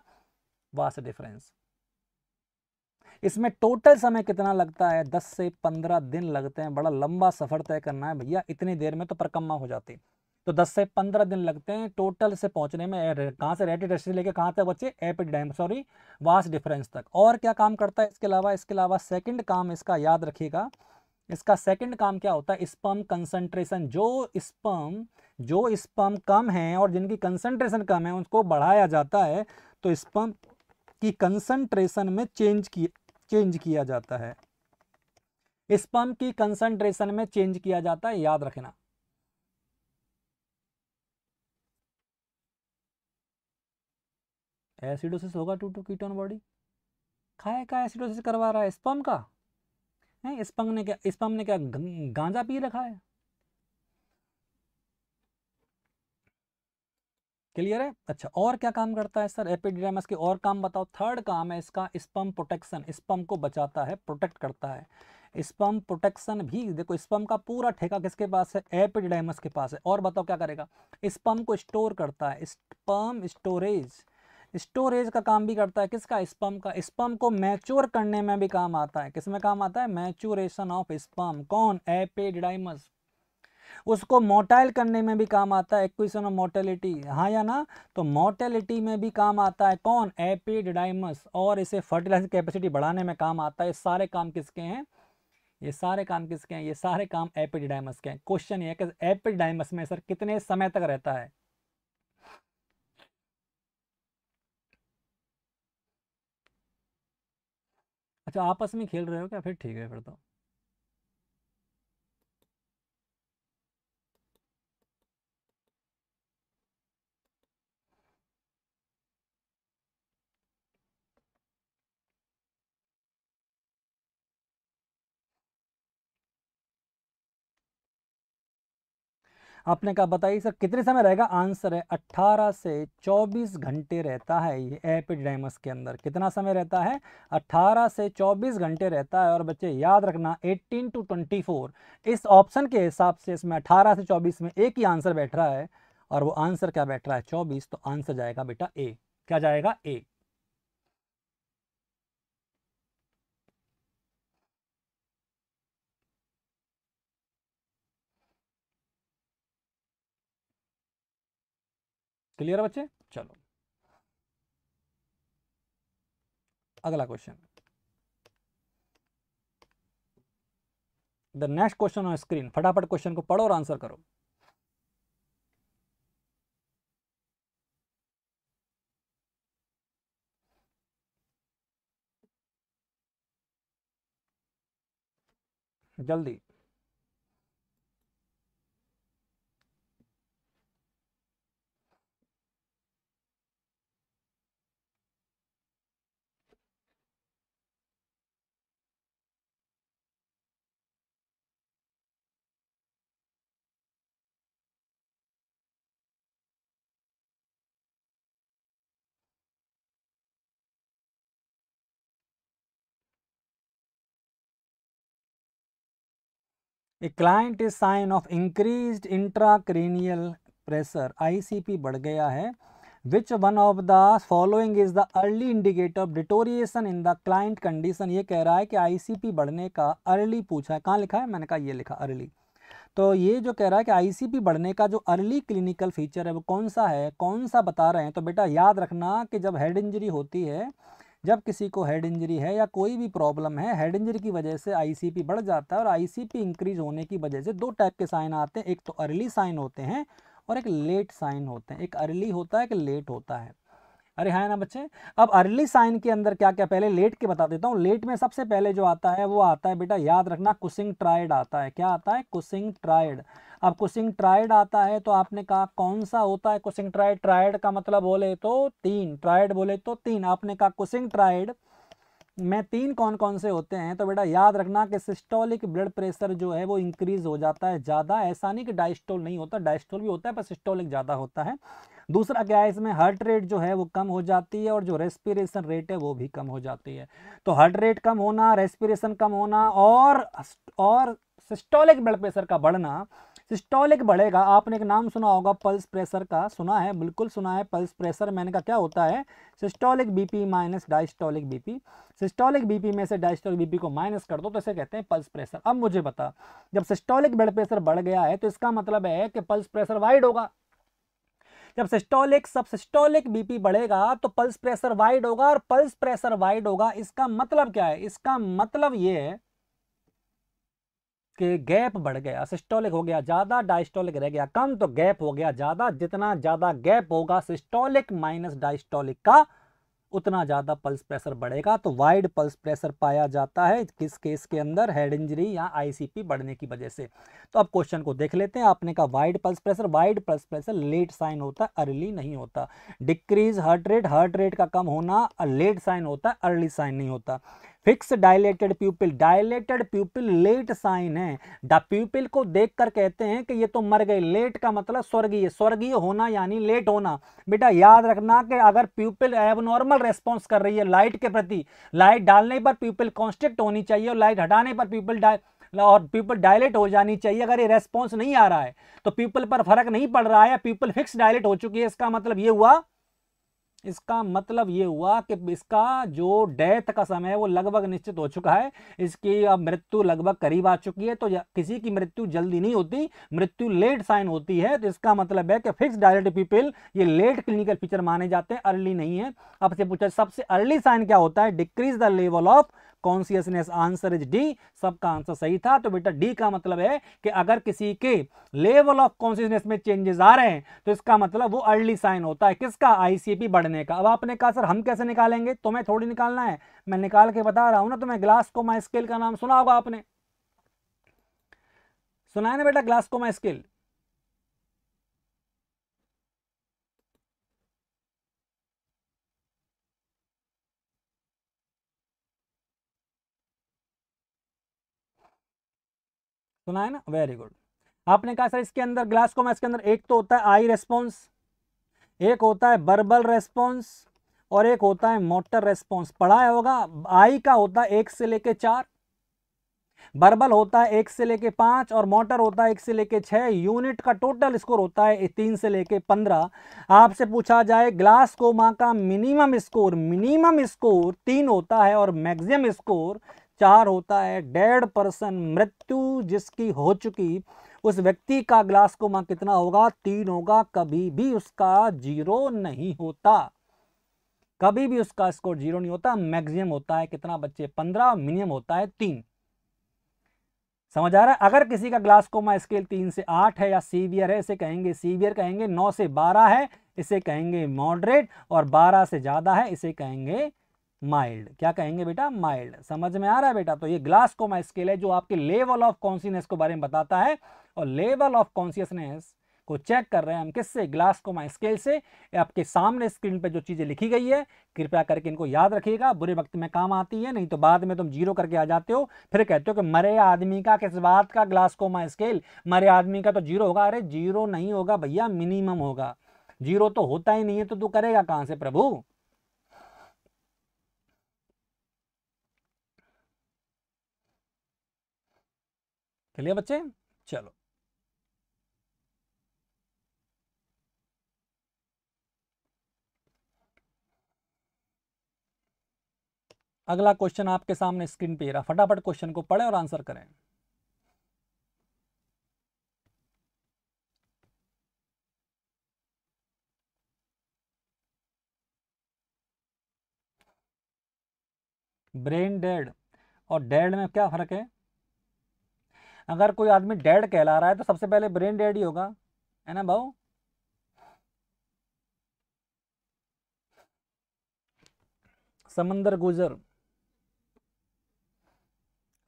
vas deferens इसमें टोटल समय कितना लगता है दस से पंद्रह दिन लगते हैं बड़ा लंबा सफ़र तय करना है भैया इतनी देर में तो परकम्मा हो जाती है तो 10 से 15 दिन लगते हैं टोटल से पहुंचने में कहाँ से रेटिड से लेके कहाँ तक बच्चे एपिडाइम सॉरी वास डिफरेंस तक और क्या काम करता है इसके अलावा इसके अलावा सेकंड काम इसका याद रखिएगा इसका सेकंड काम क्या होता है स्पम कंसंट्रेशन जो स्पम जो स्पम कम है और जिनकी कंसंट्रेशन कम है उनको बढ़ाया जाता है तो स्पम की कंसनट्रेशन में चेंज किया चेंज किया जाता है स्पम की कंसनट्रेशन में चेंज किया जाता है याद रखना एसिडोसिस होगा टू टू कीटोन बॉडी खाए का एसिडोसिस करवा रहा है स्पम का है स्पम ने क्या स्पम ने क्या गांजा पी रखा है क्लियर है अच्छा और क्या काम करता है सर एपिडिडामस के और काम बताओ थर्ड काम है इसका स्पम प्रोटेक्शन स्पम को बचाता है प्रोटेक्ट करता है स्पम प्रोटेक्शन भी देखो स्पम का पूरा ठेका किसके पास है एपिडिडामस के पास है और बताओ क्या करेगा स्पम को स्टोर करता है स्पम स्टोरेज स्टोरेज का काम भी करता है किसका स्पम का स्पम को मैच्योर करने में भी काम आता है किस में काम आता है मैच्योरेशन ऑफ स्पम कौन एपेडाइमस उसको मोटाइल करने में भी काम आता है एक्विशन ऑफ मोटेलिटी हाँ या ना तो मोटेलिटी में भी काम आता है कौन एपिडाइमस और इसे फर्टिलाइजर कैपेसिटी बढ़ाने में काम आता है सारे काम किसके हैं ये सारे काम किसके हैं ये सारे काम एपिडाइमस के हैं क्वेश्चन ये है कि एपिडाइमस में सर कितने समय तक रहता है अच्छा आपस में खेल रहे हो क्या फिर ठीक है फिर तो आपने कहा बताइए सर कितने समय रहेगा आंसर है 18 से 24 घंटे रहता है ये एपिडाइमस के अंदर कितना समय रहता है 18 से 24 घंटे रहता है और बच्चे याद रखना 18 टू 24 इस ऑप्शन के हिसाब से इसमें 18 से 24 में एक ही आंसर बैठ रहा है और वो आंसर क्या बैठ रहा है 24 तो आंसर जाएगा बेटा ए क्या जाएगा ए क्लियर है बच्चे चलो अगला question the next question on screen फटाफट क्वेश्चन को पढ़ो और आंसर करो जल्दी a client is sign of increase intracranial pressure ICP बढ़ गया है which one of the following is the early indicator of deterioration in the client condition ये कह रहा है कि आईसीपी बढ़ने का अर्ली पूछा है कहाँ लिखा है मैंने कहा ये लिखा अर्ली तो ये जो कह रहा है कि आईसीपी बढ़ने का जो अर्ली क्लिनिकल फीचर है वो कौन सा है कौन सा बता रहे हैं तो बेटा याद रखना कि जब हेड इंजरी होती है जब किसी को हेड इंजरी है या कोई भी प्रॉब्लम है हेड इंजरी की वजह से आईसीपी बढ़ जाता है और आईसीपी इंक्रीज होने की वजह से दो टाइप के साइन आते हैं एक तो अर्ली साइन होते हैं और एक लेट साइन होते हैं एक अर्ली होता है एक लेट होता है अरे हाँ ना बच्चे अब अर्ली साइन के अंदर क्या क्या पहले लेट के बता देता हूँ लेट में सबसे पहले जो आता है वो आता है बेटा याद रखना कुसिंग ट्राइड आता है क्या आता है कुसिंग ट्राइड अब कुसिंग ट्राइड आता है तो आपने कहा कौन सा होता है कुसिंग ट्राइड ट्राइड का मतलब बोले तो तीन ट्राइड बोले तो तीन आपने कहा कुसिंग ट्राइड में तीन कौन कौन से होते हैं तो बेटा याद रखना कि सिस्टोलिक ब्लड प्रेशर जो है वो इंक्रीज हो जाता है ज़्यादा ऐसा नहीं कि डाइस्टोल नहीं होता डाइस्टोल भी होता है पर सिस्टोलिक ज़्यादा होता है दूसरा क्या है इसमें हार्ट रेट जो है वो कम हो जाती है और जो रेस्पिरेशन रेट है वो भी कम हो जाती है तो हार्ट रेट कम होना रेस्पिरेशन कम होना और और सिस्टोलिक ब्लड प्रेशर का बढ़ना सिस्टोलिक तो बढ़ेगा आपने एक नाम सुना होगा पल्स प्रेशर का सुना है बिल्कुल सुना है पल्स प्रेशर मैंने कहा क्या होता है systolic BP minus diastolic BP systolic BP में से डाइस्टोलिक बीपी को माइनस कर दो तो इसे कहते हैं पल्स प्रेशर अब मुझे बता जब सिस्टोलिक ब्लड प्रेशर बढ़ गया है तो इसका मतलब है कि पल्स प्रेशर वाइड होगा जब सिस्टोलिक सब सिस्टोलिक बीपी बढ़ेगा तो पल्स प्रेशर वाइड होगा और पल्स प्रेशर वाइड होगा इसका मतलब क्या है इसका मतलब ये है के गैप बढ़ गया सिस्टोलिक हो गया ज़्यादा डायस्टोलिक रह गया कम तो गैप हो गया ज़्यादा जितना ज़्यादा गैप होगा सिस्टोलिक माइनस डायस्टोलिक का उतना ज़्यादा पल्स प्रेशर बढ़ेगा तो वाइड पल्स प्रेशर पाया जाता है किस केस के अंदर हेड इंजरी या आईसीपी बढ़ने की वजह से तो अब क्वेश्चन को देख लेते हैं आपने कहा wide pulse pressure wide pulse pressure late sign होता है अर्ली नहीं होता decrease heart rate heart rate का कम होना लेट साइन होता है अर्ली साइन नहीं होता fix dilated pupil dilated pupil late sign है द प्यूपिल को देखकर कहते हैं कि ये तो मर गए लेट का मतलब स्वर्गीय स्वर्गीय होना यानी लेट होना बेटा याद रखना कि अगर प्यूपिल एबनॉर्मल रेस्पॉन्स कर रही है लाइट के प्रति लाइट डालने पर प्यूपिल कॉन्स्ट्रिक्ट होनी चाहिए और लाइट हटाने पर प्यूपिल डाय और पीपल डायलेट हो जानी चाहिए अगर ये रेस्पॉन्स नहीं आ रहा है तो पीपल पर फर्क नहीं पड़ रहा है पीपल फिक्स डायलेट हो चुकी है इसका मतलब ये हुआ इसका मतलब ये हुआ कि इसका जो डेथ का समय है वो लगभग निश्चित हो चुका है इसकी अब मृत्यु लगभग करीब आ चुकी है तो किसी की मृत्यु जल्दी नहीं होती मृत्यु लेट साइन होती है तो इसका मतलब है कि फिक्स डायरेक्ट पीपल ये लेट क्लिनिकल फीचर माने जाते हैं अर्ली नहीं है आपसे पूछा सबसे अर्ली साइन क्या होता है decrease the level of consciousness answer is D सबका आंसर सही था तो बेटा डी का मतलब है कि अगर किसी के लेवल ऑफ कॉन्सियसनेस में चेंजेस आ रहे हैं तो इसका मतलब वो अर्ली साइन होता है किसका आईसीपी बढ़ने का अब आपने कहा सर हम कैसे निकालेंगे तुम्हें तो थोड़ी निकालना है मैं निकाल के बता रहा हूं ना तुम्हें ग्लास कोमा स्केल का नाम सुना होगा आपने सुना है ना बेटा ग्लास कोमा स्केल सुना है ना वेरी गुड आपने कहा सर इसके अंदर ग्लासकोमा इसके अंदर एक तो होता है आई रेस्पॉन्स एक होता है बर्बल रेस्पॉन्स और एक होता है मोटर रेस्पॉन्स पढ़ाया होगा आई का होता है एक से लेके चार बर्बल होता है एक से लेके पांच और मोटर होता है एक से लेके छः यूनिट का टोटल स्कोर होता है तीन से लेके पंद्रह आपसे पूछा जाए ग्लास कोमा का मिनिमम स्कोर मिनिमम स्कोर तीन होता है और मैक्सिमम स्कोर चार होता है डेड पर्सन मृत्यु जिसकी हो चुकी उस व्यक्ति का ग्लास कोमा कितना होगा तीन होगा कभी भी उसका जीरो नहीं होता कभी भी उसका स्कोर जीरो नहीं होता मैक्सिमम होता है कितना बच्चे पंद्रह मिनिमम होता है तीन समझ आ रहा है अगर किसी का ग्लास कोमा स्केल तीन से आठ है या सीवियर है इसे कहेंगे सीवियर कहेंगे नौ से बारह है इसे कहेंगे मॉडरेट और बारह से ज़्यादा है इसे कहेंगे माइल्ड क्या कहेंगे बेटा माइल्ड समझ में आ रहा है बेटा तो ये ग्लास कोमा स्केल है जो आपके लेवल ऑफ कॉन्सियसनेस के बारे में बताता है और लेवल ऑफ कॉन्सियसनेस को चेक कर रहे हैं हम किससे ग्लास कोमा स्केल से आपके सामने स्क्रीन पर जो चीज़ें लिखी गई है कृपया करके इनको याद रखिएगा बुरे वक्त में काम आती है नहीं तो बाद में तुम जीरो करके आ जाते हो फिर कहते हो कि मरे आदमी का किस बात का ग्लास कोमा स्केल मरे आदमी का तो जीरो होगा अरे जीरो नहीं होगा भैया मिनिमम होगा जीरो तो होता ही नहीं है तो तू करेगा कहाँ से प्रभु क्लियर बच्चे चलो अगला क्वेश्चन आपके सामने स्क्रीन पे रहा फटाफट क्वेश्चन को पढ़ें और आंसर करें ब्रेन डेड और डेड में क्या फर्क है अगर कोई आदमी डेड कहला रहा है तो सबसे पहले ब्रेन डेड ही होगा है ना भाऊ समंदर गुजर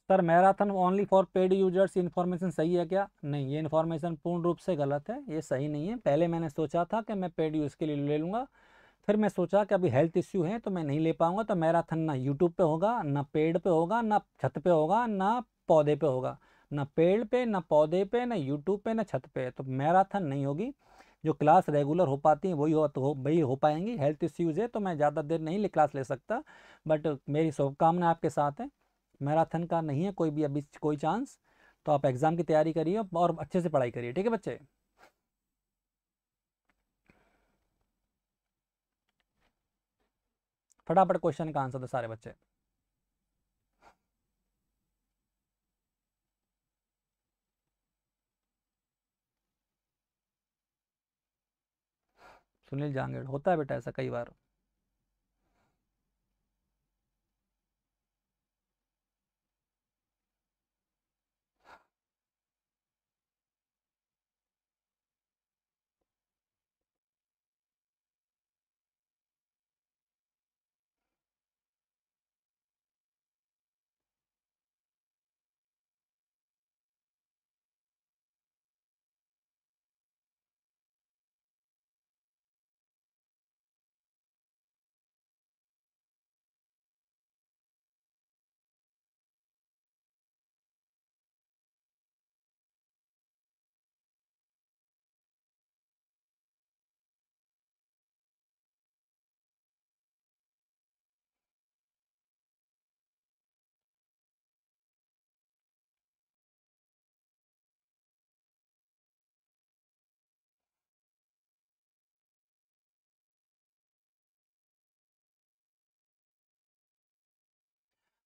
sir marathon only for paid users information सही है क्या नहीं ये इन्फॉर्मेशन पूर्ण रूप से गलत है ये सही नहीं है पहले मैंने सोचा था कि मैं पेड यूज़ के लिए ले लूँगा फिर मैं सोचा कि अभी हेल्थ इश्यू है तो मैं नहीं ले पाऊँगा तो मैराथन ना यूट्यूब पे होगा ना पेड़ पे होगा ना छत पे होगा ना पौधे पे होगा ना पेड़ पे ना पौधे पे ना यूट्यूब पे ना छत पे तो मैराथन नहीं होगी जो क्लास रेगुलर हो पाती हैं वही हो तो वही हो पाएंगी हेल्थ इश्यूज़ है तो मैं ज़्यादा देर नहीं ले क्लास ले सकता बट मेरी शुभकामना आपके साथ है मैराथन का नहीं है कोई भी अभी कोई चांस तो आप एग्ज़ाम की तैयारी करिए और अच्छे से पढ़ाई करिए ठीक है बच्चे फटाफट क्वेश्चन का आंसर दो सारे बच्चे सुनील जहांगीर होता है बेटा ऐसा कई बार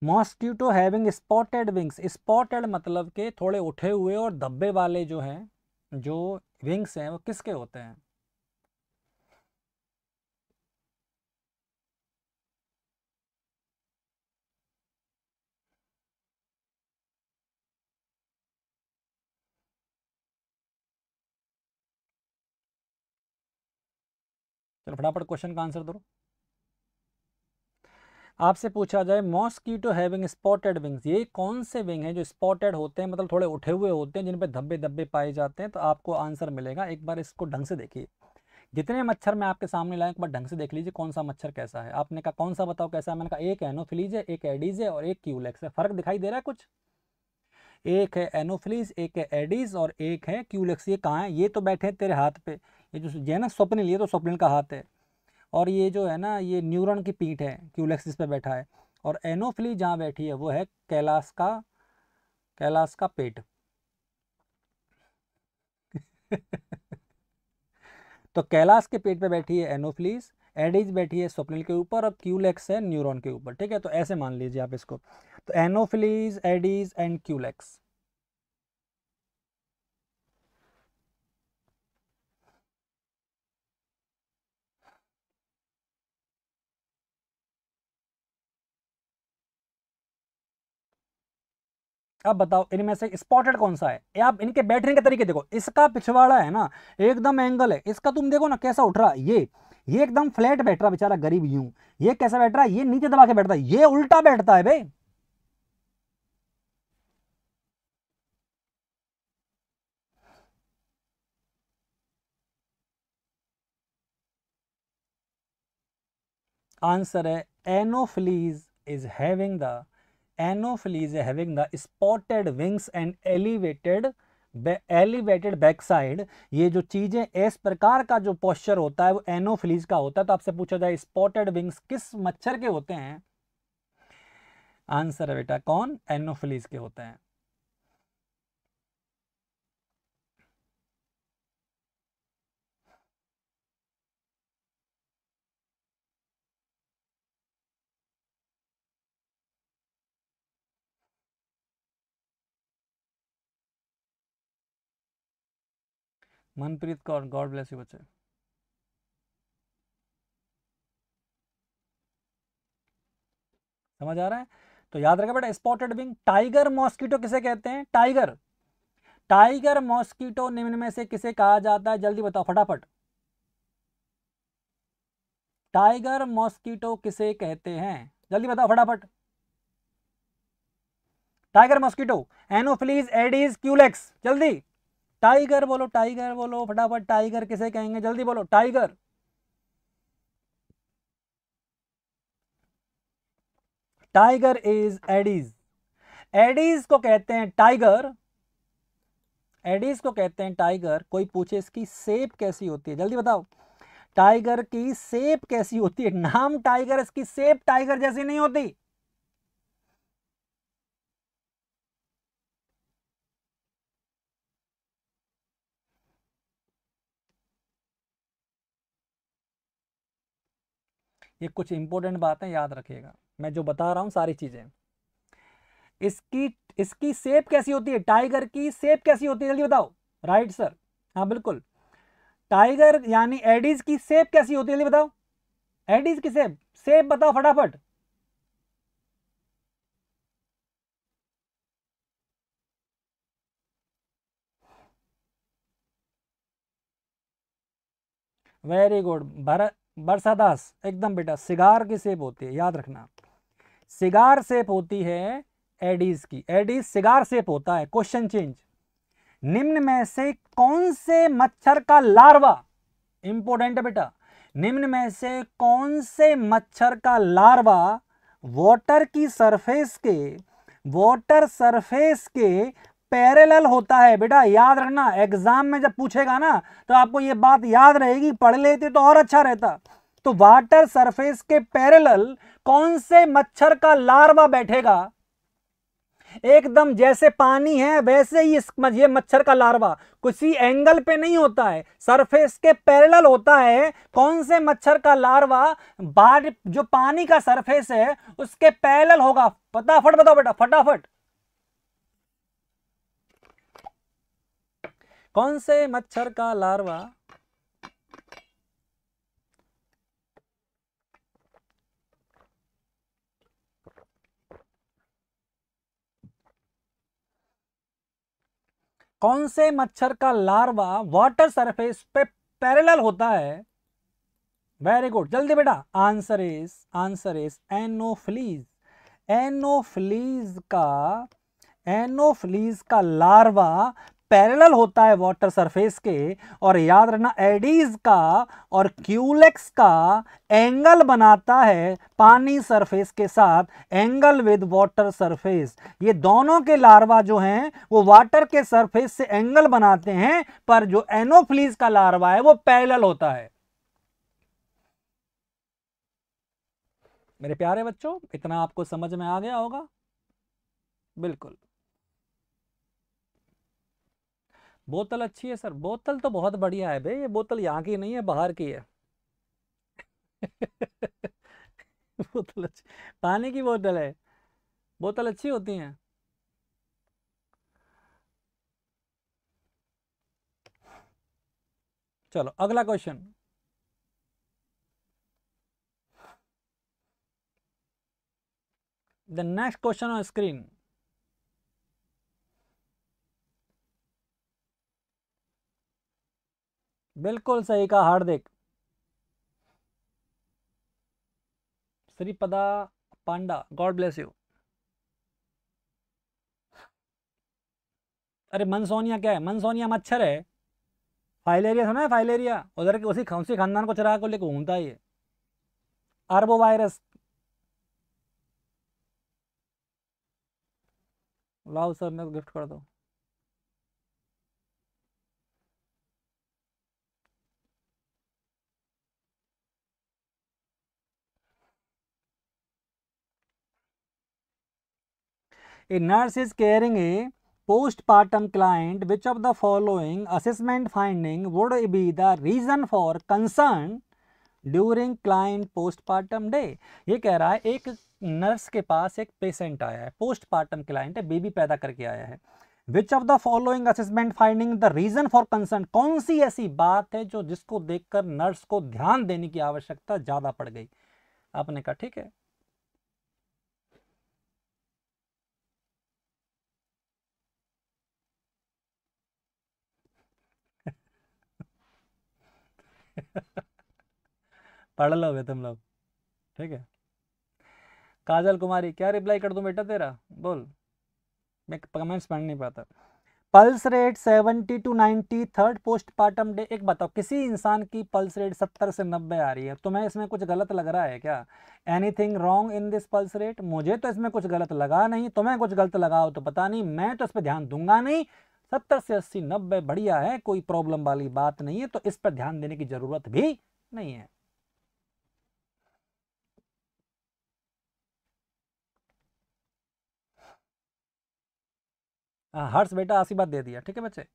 mosquito having spotted wings spotted मतलब के थोड़े उठे हुए और धब्बे वाले जो हैं जो विंग्स हैं वो किसके होते हैं चलो फटाफट क्वेश्चन का आंसर दो आपसे पूछा जाए मॉस्कीटो हैविंग स्पॉटेड विंग्स ये कौन से विंग हैं जो स्पॉटेड होते हैं मतलब थोड़े उठे हुए होते हैं जिन पर धब्बे धब्बे पाए जाते हैं तो आपको आंसर मिलेगा एक बार इसको ढंग से देखिए जितने मच्छर मैं आपके सामने लाया एक बार ढंग से देख लीजिए कौन सा मच्छर कैसा है आपने कहा कौन सा बताओ कैसा है मैंने कहा एक एनोफिलीज है एक एडीज है और एक क्यूलेक्स है फर्क दिखाई दे रहा है कुछ एक है एनोफिलीज एक है एडीज और एक है क्यूलेक्स ये कहाँ है ये तो बैठे हैं तेरे हाथ पे ये जो जैन स्वप्निल ये तो स्वप्निल का हाथ है और ये जो है ना ये न्यूरॉन की पीठ है क्यूलेक्सिस पे बैठा है और एनोफिली जहाँ बैठी है वो है कैलाश का कैलाश का पेट तो कैलाश के पेट पे बैठी है एनोफिलीस एडिज बैठी है स्वप्निल के ऊपर और क्यूलेक्स है न्यूरॉन के ऊपर ठीक है तो ऐसे मान लीजिए आप इसको तो एनोफिलीज एडीज एंड क्यूलेक्स अब बताओ इनमें से स्पॉटेड कौन सा है आप इनके बैठने के तरीके देखो इसका पिछवाड़ा है ना एकदम एंगल है इसका तुम देखो ना कैसा उठ रहा है ये ये एकदम फ्लैट बैठ रहा बेचारा गरीब यूं ये कैसा बैठ रहा है ये नीचे दबा के बैठता है ये उल्टा बैठता है भाई आंसर है Anopheles is having the Anopheles having the spotted wings and elevated elevated back side ये जो चीज़ें इस प्रकार का जो पॉस्चर होता है वो एनोफिलीज का होता है तो आपसे पूछा जाए स्पॉटेड विंग्स किस मच्छर के होते हैं आंसर है बेटा कौन एनोफिलीज के होते हैं Manpreet Kaur God bless you बच्चे समझ आ रहा है तो याद रखें बेटा स्पॉटेड विंग टाइगर मॉस्किटो किसे कहते हैं टाइगर टाइगर मॉस्किटो निम्न में से किसे कहा जाता है जल्दी बताओ फटाफट टाइगर मॉस्किटो किसे कहते हैं जल्दी बताओ फटाफट tiger mosquito Anopheles Aedes Culex जल्दी टाइगर बोलो टाइगर बोलो फटाफट टाइगर किसे कहेंगे जल्दी बोलो tiger tiger is Aedes Aedes को कहते हैं टाइगर एडीज को कहते हैं टाइगर कोई पूछे इसकी सेप कैसी होती है जल्दी बताओ टाइगर की सेप कैसी होती है नाम टाइगर इसकी सेप टाइगर जैसी नहीं होती ये कुछ इंपॉर्टेंट बातें याद रखिएगा मैं जो बता रहा हूँ सारी चीज़ें इसकी इसकी सेप कैसी होती है टाइगर की सेप कैसी होती है जल्दी बताओ राइट सर हाँ बिल्कुल टाइगर यानी एडीज की सेप कैसी होती है जल्दी बताओ एडीज की सेप सेप बताओ फटाफट वेरी गुड भरत बरसादास एकदम बेटा सिगार की सेप होती है याद रखना सिगार सेप होती है एडीज की एडीज सिगार सेप होता है क्वेश्चन चेंज निम्न में से कौन से मच्छर का लार्वा इंपोर्टेंट है बेटा निम्न में से कौन से मच्छर का लार्वा वाटर की सरफेस के वाटर सरफेस के पैरेलल होता है बेटा याद रखना एग्जाम में जब पूछेगा ना तो आपको ये बात याद रहेगी पढ़ लेते तो और अच्छा रहता तो वाटर सरफेस के पैरेलल कौन से मच्छर का लार्वा बैठेगा एकदम जैसे पानी है वैसे ही इस ये मच्छर का लार्वा किसी एंगल पे नहीं होता है सरफेस के पैरेलल होता है कौन से मच्छर का लार्वा बाढ़ जो पानी का सरफेस है उसके पैरेलल होगा फटाफट बताओ बेटा फटाफट कौन से मच्छर का लार्वा कौन से मच्छर का लार्वा वाटर सरफेस पे पैरेलल होता है वेरी गुड जल्दी बेटा answer is answer is Anopheles Anopheles का एनोफ्लीज का लार्वा पैरेलल होता है वाटर सरफेस के और याद रखना एडीज का और क्यूलेक्स का एंगल बनाता है पानी सरफेस के साथ एंगल विद वाटर सरफेस ये दोनों के लार्वा जो हैं वो वाटर के सरफेस से एंगल बनाते हैं पर जो एनोफ्लीज का लार्वा है वो पैरेलल होता है मेरे प्यारे बच्चों इतना आपको समझ में आ गया होगा बिल्कुल बोतल अच्छी है सर बोतल तो बहुत बढ़िया है भाई ये बोतल यहाँ की नहीं है बाहर की है बोतल अच्छी पानी की बोतल है बोतल अच्छी होती हैं चलो अगला question the next question on screen बिल्कुल सही कहा Hardik Shripada Panda God bless you अरे मनसोनिया क्या है मनसोनिया मच्छर है फाइलेरिया सुना है फाइलेरिया उधर के उसी उसी खानदान को चरा को लेकर घूमता ही है अरबो वायरस लाओ सर मेरे को गिफ्ट कर दो nurse is caring a postpartum client which of the following assessment finding would be the reason for concern during client postpartum day ये कह रहा है एक नर्स के पास एक पेशेंट आया है पोस्टपार्टम क्लाइंट बेबी पैदा करके आया है which of the following assessment finding the reason for concern कौन सी ऐसी बात है जो जिसको देखकर नर्स को ध्यान देने की आवश्यकता ज़्यादा पड़ गई आपने कहा ठीक है पढ़ लो लोगे तुम लोग ठीक है काजल कुमारी क्या रिप्लाई कर दूं बेटा तेरा बोल मैं कमेंट्स पढ़ नहीं पाता pulse rate seventy two 90 third postmortem day एक बताओ किसी इंसान की पल्स रेट सत्तर से नब्बे आ रही है तो मैं इसमें कुछ गलत लग रहा है क्या anything wrong in this pulse rate मुझे तो इसमें कुछ गलत लगा नहीं तुम्हें कुछ गलत लगाओ तो पता नहीं मैं तो इस पर ध्यान दूंगा नहीं सत्तर से अस्सी नब्बे बढ़िया है कोई प्रॉब्लम वाली बात नहीं है तो इस पर ध्यान देने की जरूरत भी नहीं है हाँ, हर्ष बेटा आशीर्वाद दे दिया ठीक है बच्चे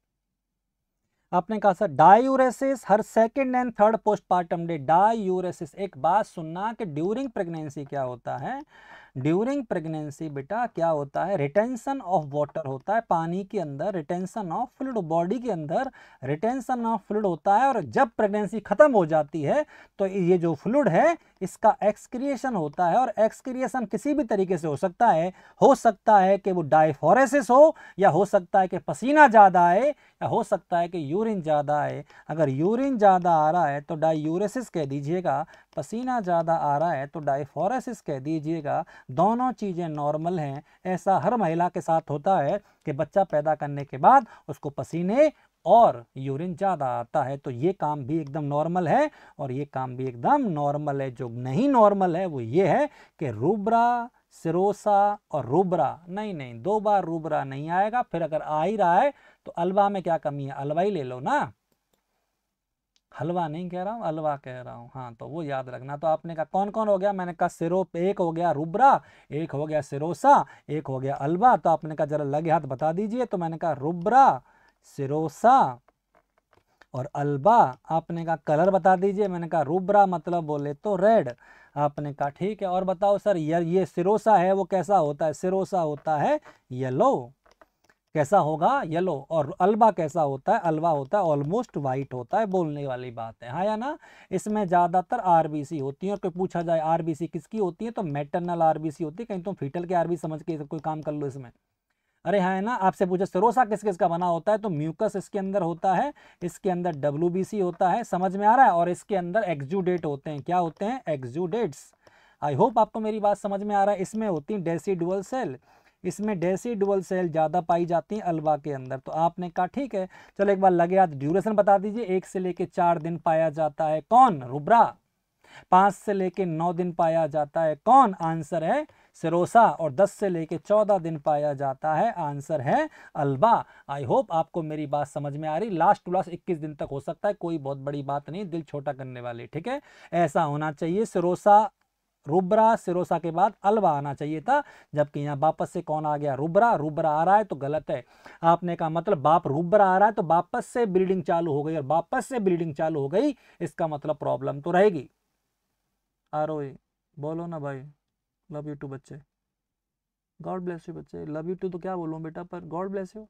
आपने कहा सर डायूरेसिस हर second and third postpartum day diuresis एक बात सुनना कि ड्यूरिंग प्रेगनेंसी क्या होता है ड्यूरिंग प्रेगनेंसी बेटा क्या होता है रिटेंशन ऑफ वाटर होता है पानी के अंदर रिटेंशन ऑफ फ्लूड बॉडी के अंदर रिटेंशन ऑफ फ्लूड होता है और जब प्रेगनेंसी खत्म हो जाती है तो ये जो फ्लूड है इसका एक्सक्रिएशन होता है और एक्सक्रिएशन किसी भी तरीके से हो सकता है हो सकता है कि वो डायफोरेसिस हो या हो सकता है कि पसीना ज़्यादा आए या हो सकता है कि यूरिन ज़्यादा आए अगर यूरिन ज़्यादा आ रहा है तो डायूरेसिस कह दीजिएगा पसीना ज़्यादा आ रहा है तो डाइफोरेसिस कह दीजिएगा दोनों चीज़ें नॉर्मल हैं ऐसा हर महिला के साथ होता है कि बच्चा पैदा करने के बाद उसको पसीने और यूरिन ज़्यादा आता है तो ये काम भी एकदम नॉर्मल है और ये काम भी एकदम नॉर्मल है जो नहीं नॉर्मल है वो ये है कि रूबरा सिरोसा और रूबरा नहीं नहीं दो बार रूबरा नहीं आएगा फिर अगर आ ही रहा है तो अलवा में क्या कमी है अलवा ही ले लो ना हलवा नहीं कह रहा हूँ अलवा कह रहा हूँ हाँ तो वो याद रखना तो आपने कहा कौन कौन हो गया मैंने कहा सिरोप एक हो गया रुबरा एक हो गया सिरोसा एक हो गया अलवा तो आपने कहा जरा लगे हाथ बता दीजिए तो मैंने कहा रुबरा सिरोसा और अलवा आपने कहा कलर बता दीजिए मैंने कहा रुबरा मतलब बोले तो रेड आपने कहा ठीक है और बताओ सर ये ये सिरोसा है वो कैसा होता है सिरोसा होता है येलो कैसा होगा येलो और अल्बा कैसा होता है अल्बा होता है ऑलमोस्ट वाइट होता है बोलने वाली बात है हाँ या ना इसमें ज़्यादातर आरबीसी होती है और कोई पूछा जाए आरबीसी किसकी होती है तो मेटरनल आरबीसी होती है कहीं तुम तो फीटल के आरबी समझ के कोई काम कर लो इसमें अरे हाँ है ना आपसे पूछा सरोसा किस किस का बना होता है तो म्यूकस इसके अंदर होता है इसके अंदर डब्ल्यू होता है समझ में आ रहा है और इसके अंदर एक्जूडेट होते हैं क्या होते हैं एक्जूडेट्स आई होप आपको मेरी बात समझ में आ रहा है इसमें होती है डेसीडुअल सेल इसमें डेसी डुअल सेल ज़्यादा पाई जाती हैं अलवा के अंदर तो आपने कहा ठीक है चलो एक बार लगे याद ड्यूरेशन बता दीजिए एक से लेके चार दिन पाया जाता है कौन रुबरा पाँच से लेके नौ दिन पाया जाता है कौन आंसर है सिरोसा और 10 से लेके 14 दिन पाया जाता है आंसर है अल्बा आई होप आपको मेरी बात समझ में आ रही लास्ट टू लास्ट इक्कीस दिन तक हो सकता है कोई बहुत बड़ी बात नहीं दिल छोटा करने वाली ठीक है ऐसा होना चाहिए सिरोसा रुबरा सिरोसा के बाद अलवा आना चाहिए था जबकि यहाँ वापस से कौन आ गया रुबरा रुबरा आ रहा है तो गलत है आपने कहा मतलब बाप रुबरा आ रहा है तो वापस से ब्लीडिंग चालू हो गई और वापस से ब्लीडिंग चालू हो गई इसका मतलब प्रॉब्लम तो रहेगी आरो बोलो ना भाई लव यू टू बच्चे गॉड ब्लेस यू बच्चे लव यू टू तो क्या बोलूँ बेटा पर गॉड ब्लेस यू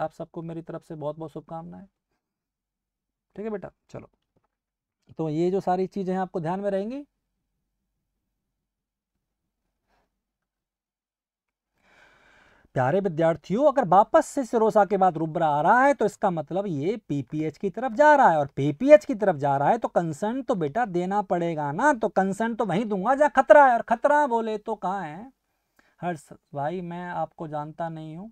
आप सबको मेरी तरफ से बहुत बहुत शुभकामनाएं ठीक है बेटा चलो तो ये जो सारी चीज़ें हैं आपको ध्यान में रहेंगी प्यारे विद्यार्थियों अगर वापस से सिरोसा के बाद रुब्रा आ रहा है तो इसका मतलब ये पीपीएच की तरफ जा रहा है और पीपीएच की तरफ जा रहा है तो कंसर्न तो बेटा देना पड़ेगा ना तो कंसर्न तो वहीं दूंगा जहाँ खतरा है और खतरा बोले तो कहाँ है हर्ष भाई मैं आपको जानता नहीं हूँ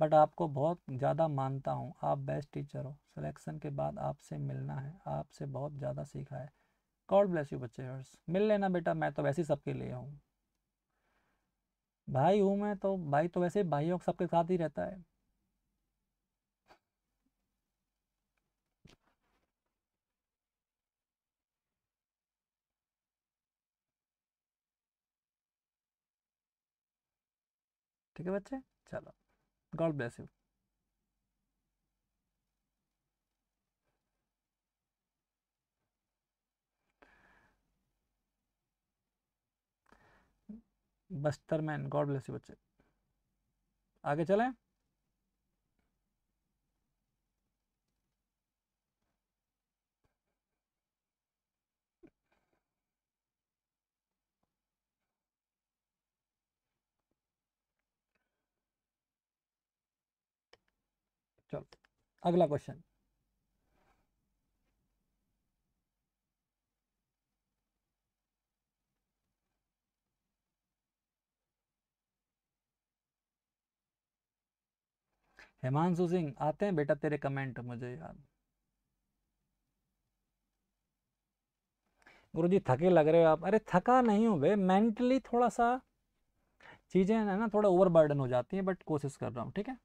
बट आपको बहुत ज़्यादा मानता हूँ आप बेस्ट टीचर हो सलेक्शन के बाद आपसे मिलना है आपसे बहुत ज़्यादा सीखा है गॉड ब्लेस यू बच्चे हर्ष मिल लेना बेटा मैं तो वैसे ही सबके लिए हूँ भाई हूं मैं तो भाई तो वैसे भाइयों सबके साथ ही रहता है ठीक है बच्चे चलो God bless you Bastar man God bless you बच्चे आगे चलें चलो अगला क्वेश्चन हेमांशु सिंह आते हैं बेटा तेरे कमेंट मुझे याद गुरु जी थके लग रहे हो आप अरे थका नहीं हो भाई मेंटली थोड़ा सा चीज़ें है ना थोड़ा ओवरबर्डन हो जाती हैं बट कोशिश कर रहा हूँ ठीक है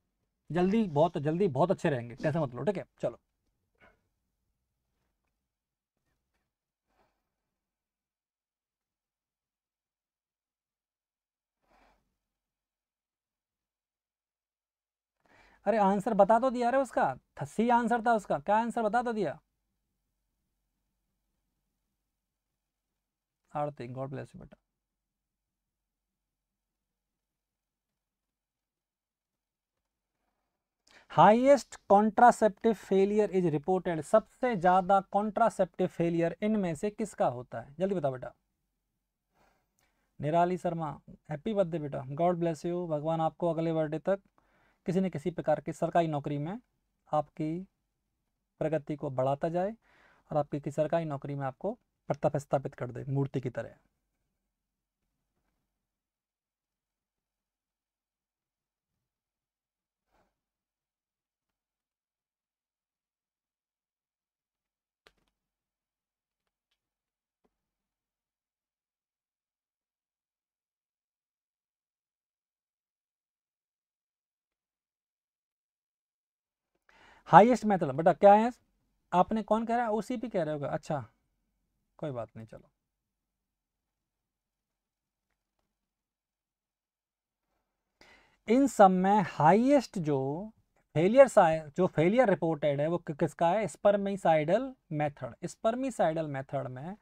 जल्दी बहुत जल्दी बहुत अच्छे रहेंगे कैसे मतलब ठीक है चलो अरे आंसर बता तो दिया अरे उसका सी आंसर था उसका क्या आंसर बता तो दिया आरती तो गॉड ब्लेस यू बेटा highest contraceptive failure is reported सबसे ज्यादा कॉन्ट्रासेप्टिव फेलियर इनमें से किसका होता है जल्दी बताओ बेटा निराली शर्मा हैप्पी बर्थडे बेटा गॉड ब्लेस यू भगवान आपको अगले बर्थडे तक किसी न किसी प्रकार की सरकारी नौकरी में आपकी प्रगति को बढ़ाता जाए और आपकी सरकारी नौकरी में आपको स्थापित कर दे मूर्ति की तरह हाईएस्ट मेथड तो बेटा क्या है आपने कौन कह रहा है उसी भी कह रहे होगा अच्छा कोई बात नहीं चलो इन सब में हाईएस्ट जो फेलियर जो फेलियर रिपोर्टेड है वो किसका है स्पर्मिसाइडल मेथड स्पर्मिसाइडल मेथड में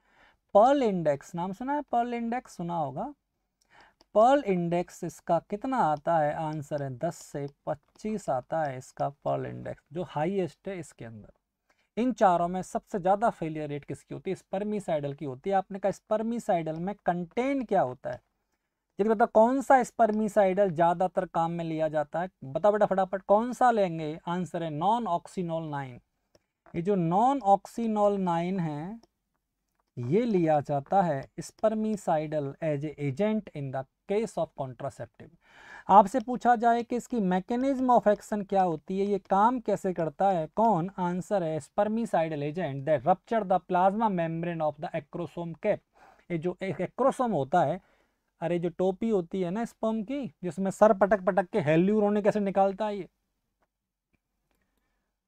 पर्ल इंडेक्स नाम सुना है पर्ल इंडेक्स सुना होगा पर्ल इंडेक्स इसका कितना आता है आंसर है 10 से 25 आता है इसका पर्ल इंडेक्स जो हाईएस्ट है इसके अंदर इन चारों में सबसे ज़्यादा फेलियर रेट किसकी होती है स्पर्मीसाइडल की होती है आपने कहा स्पर्मीसाइडल में कंटेन क्या होता है यदि बता कौन सा स्पर्मीसाइडल ज़्यादातर काम में लिया जाता है बता बेटा फटाफट कौन सा लेंगे आंसर है नॉन ऑक्सीनोल नाइन ये जो नॉन ऑक्सीनोल नाइन है ये लिया जाता है spermicidal as a agent in the case of contraceptive आपसे पूछा जाए कि इसकी मैकेनिज्म ऑफ एक्शन क्या होती है ये काम कैसे करता है कौन आंसर है spermicide agent that rupture the plasma membrane of the acrosome cap ये जो एक एक्रोसोम होता है अरे जो टोपी होती है ना स्पर्म की जिसमें सर पटक पटक के हेल्यूर कैसे निकालता है ये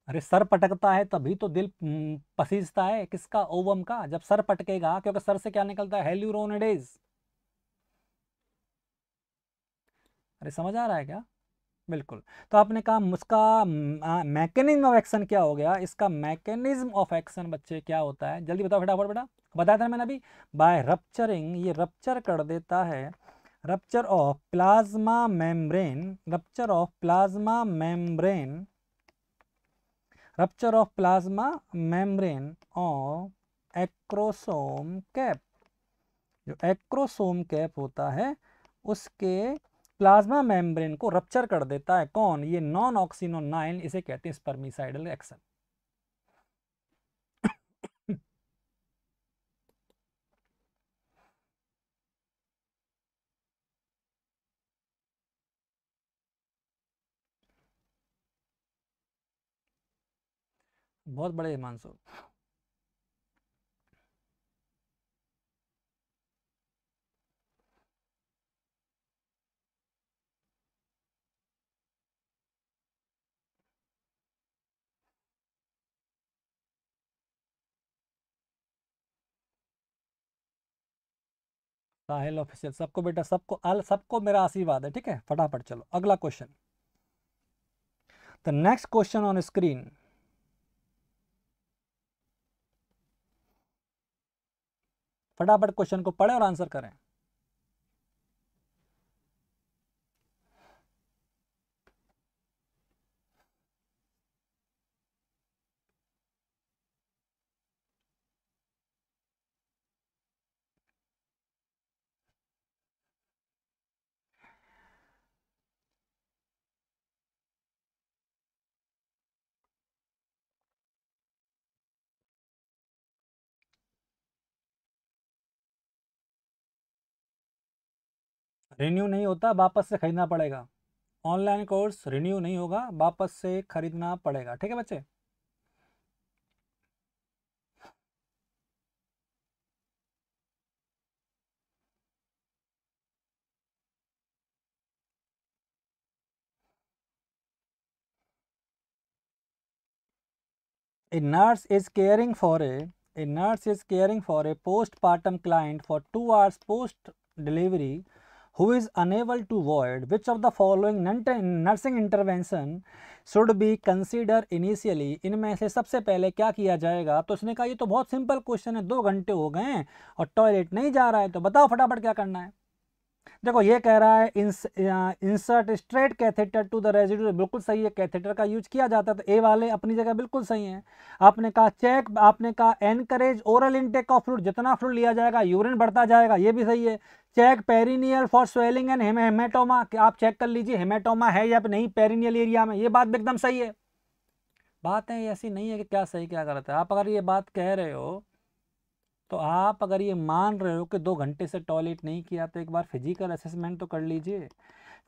अरे सर पटकता है तभी तो दिल हम्म, पसीजता है किसका ओवम का जब सर पटकेगा क्योंकि सर से क्या निकलता है हेल्यूरोनिडेज अरे समझ आ रहा है क्या बिल्कुल तो आपने कहा उसका मैकेनिज्म ऑफ एक्शन क्या हो गया इसका मैकेनिज्म ऑफ एक्शन बच्चे क्या होता है जल्दी बताओ फटाफट बेटा बताया था मैंने अभी बाय रपचरिंग ये रपचर कर देता है rupture of plasma membrane rupture of plasma membrane rupture of plasma membrane of acrosome cap जो एक्रोसोम कैप होता है उसके प्लाज्मा मेम्ब्रेन को रप्चर कर देता है कौन ये नॉन ऑक्सीनो नाइन इसे कहते हैं स्पर्मिसाइडल एक्शन बहुत बड़े मानसो साहिल हाँ, ऑफिशियल सबको बेटा सबको अल सबको मेरा आशीर्वाद है ठीक है फटाफट चलो अगला question the next question on screen फटाफट क्वेश्चन को पढ़ें और आंसर करें रिन्यू नहीं होता वापस से खरीदना पड़ेगा ऑनलाइन कोर्स रिन्यू नहीं होगा वापस से खरीदना पड़ेगा ठीक है बच्चे a nurse is caring for a a nurse is caring for a postpartum client for two hours post delivery who is unable to void which of the following nursing intervention should be consider initially इनमें से सबसे पहले क्या किया जाएगा तो उसने कहा ये तो बहुत सिंपल क्वेश्चन है दो घंटे हो गए हैं और टॉयलेट नहीं जा रहा है तो बताओ फटाफट क्या करना है देखो ये कह रहा है इंस, insert straight catheter to the residue बिल्कुल सही है कैथेटर का यूज किया जाता है तो ए वाले अपनी जगह बिल्कुल सही है आपने कहा चेक आपने कहा encourage oral intake of fluid जितना फ्लूड लिया जाएगा यूरिन बढ़ता जाएगा ये भी सही है check perineal for swelling and heme hematoma कि आप चेक कर लीजिए हेमेटोमा है या नहीं पेरिनियल एरिया में ये बात एकदम सही है बातें ऐसी नहीं है कि क्या सही क्या गलत है आप अगर ये बात कह रहे हो तो आप अगर ये मान रहे हो कि दो घंटे से टॉयलेट नहीं किया तो एक बार फिजिकल असेसमेंट तो कर लीजिए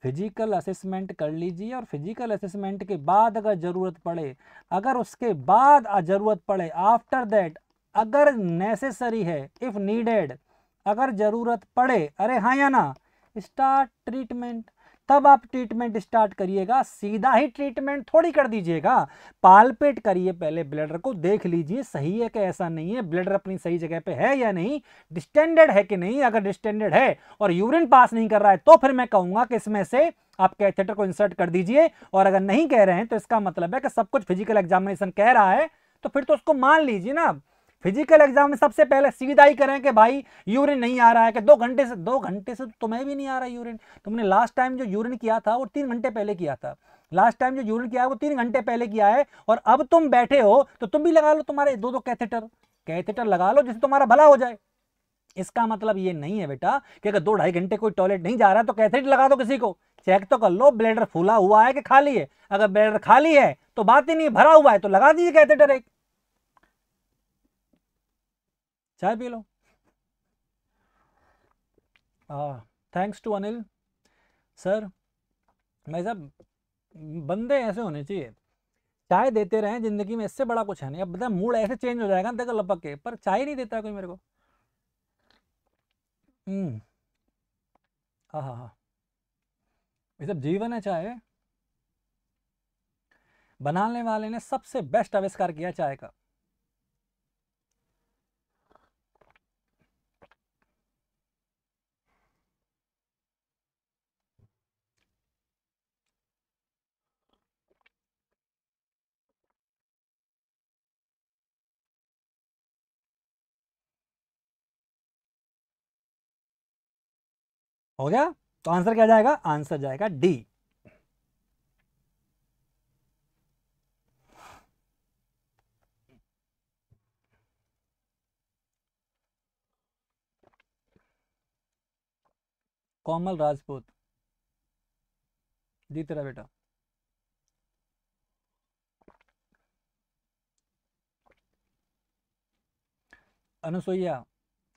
फिजिकल असेसमेंट कर लीजिए और फिजिकल असेसमेंट के बाद अगर ज़रूरत पड़े अगर उसके बाद ज़रूरत पड़े आफ्टर दैट अगर नेसेसरी है इफ़ नीडेड अगर ज़रूरत पड़े अरे हाँ या ना स्टार्ट ट्रीटमेंट तब आप ट्रीटमेंट स्टार्ट करिएगा सीधा ही ट्रीटमेंट थोड़ी कर दीजिएगा पालपेट करिए पहले ब्लडर को देख लीजिए सही है कि ऐसा नहीं है ब्लडर अपनी सही जगह पे है या नहीं डिस्टेंडेड है कि नहीं अगर डिस्टेंडेड है और यूरिन पास नहीं कर रहा है तो फिर मैं कहूँगा कि इसमें से आप कैथेटर को इंसर्ट कर दीजिए और अगर नहीं कह रहे हैं तो इसका मतलब है कि सब कुछ फिजिकल एग्जामिनेशन कह रहा है तो फिर तो उसको मान लीजिए ना आप फिजिकल एग्जाम में सबसे पहले सीधा ही करें कि भाई यूरिन नहीं आ रहा है कि दो घंटे से दो घंटे से तो तुम्हें भी नहीं आ रहा यूरिन तुमने लास्ट टाइम जो यूरिन किया था वो तीन घंटे पहले किया था लास्ट टाइम जो यूरिन किया है वो तीन घंटे पहले किया है और अब तुम बैठे हो तो तुम भी लगा लो तुम्हारे दो दो कैथेटर कैथेटर लगा लो जिससे तुम्हारा भला हो जाए इसका मतलब ये नहीं है बेटा कि अगर दो ढाई घंटे कोई टॉयलेट नहीं जा रहा है तो कैथेटर लगा दो किसी को चेक तो कर लो ब्लेडर फूला हुआ है कि खाली है अगर ब्लेडर खाली है तो बात ही नहीं भरा हुआ है तो लगा दीजिए कैथेटर एक चाय पी लो थैंक्स टू अनिल सर भाई साहब बंदे ऐसे होने चाहिए चाय देते रहें ज़िंदगी में इससे बड़ा कुछ है नहीं अब बता मूड ऐसे चेंज हो जाएगा देखो लपक के पर चाय नहीं देता कोई मेरे को हम्म। हाँ हाँ हाँ ये सब जीवन है चाय बनाने वाले ने सबसे बेस्ट आविष्कार किया चाय का हो गया तो आंसर क्या जाएगा आंसर जाएगा डी कोमल राजपूत जी तेरा बेटा अनुसुईया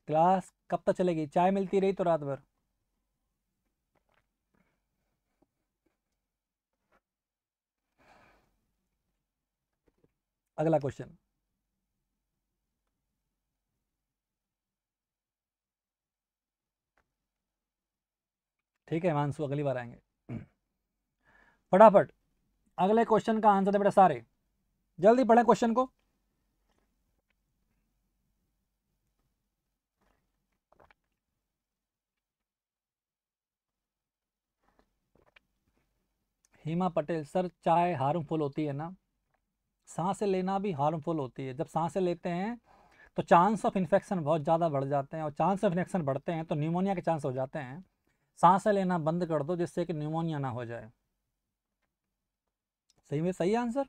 क्लास कब तक चलेगी चाय मिलती रही तो रात भर अगला क्वेश्चन ठीक है मानसू अगली बार आएंगे फटाफट अगले क्वेश्चन का आंसर है बेटा सारे जल्दी पढ़े क्वेश्चन को हीमा पटेल सर चाय हार्मफुल होती है ना सांसें लेना भी हार्मफुल होती है जब सांसें लेते हैं तो चांस ऑफ इन्फेक्शन बहुत ज़्यादा बढ़ जाते हैं और चांस ऑफ इन्फेक्शन बढ़ते हैं तो न्यूमोनिया के चांस हो जाते हैं सांसें लेना बंद कर दो जिससे कि न्यूमोनिया ना हो जाए सही में सही आंसर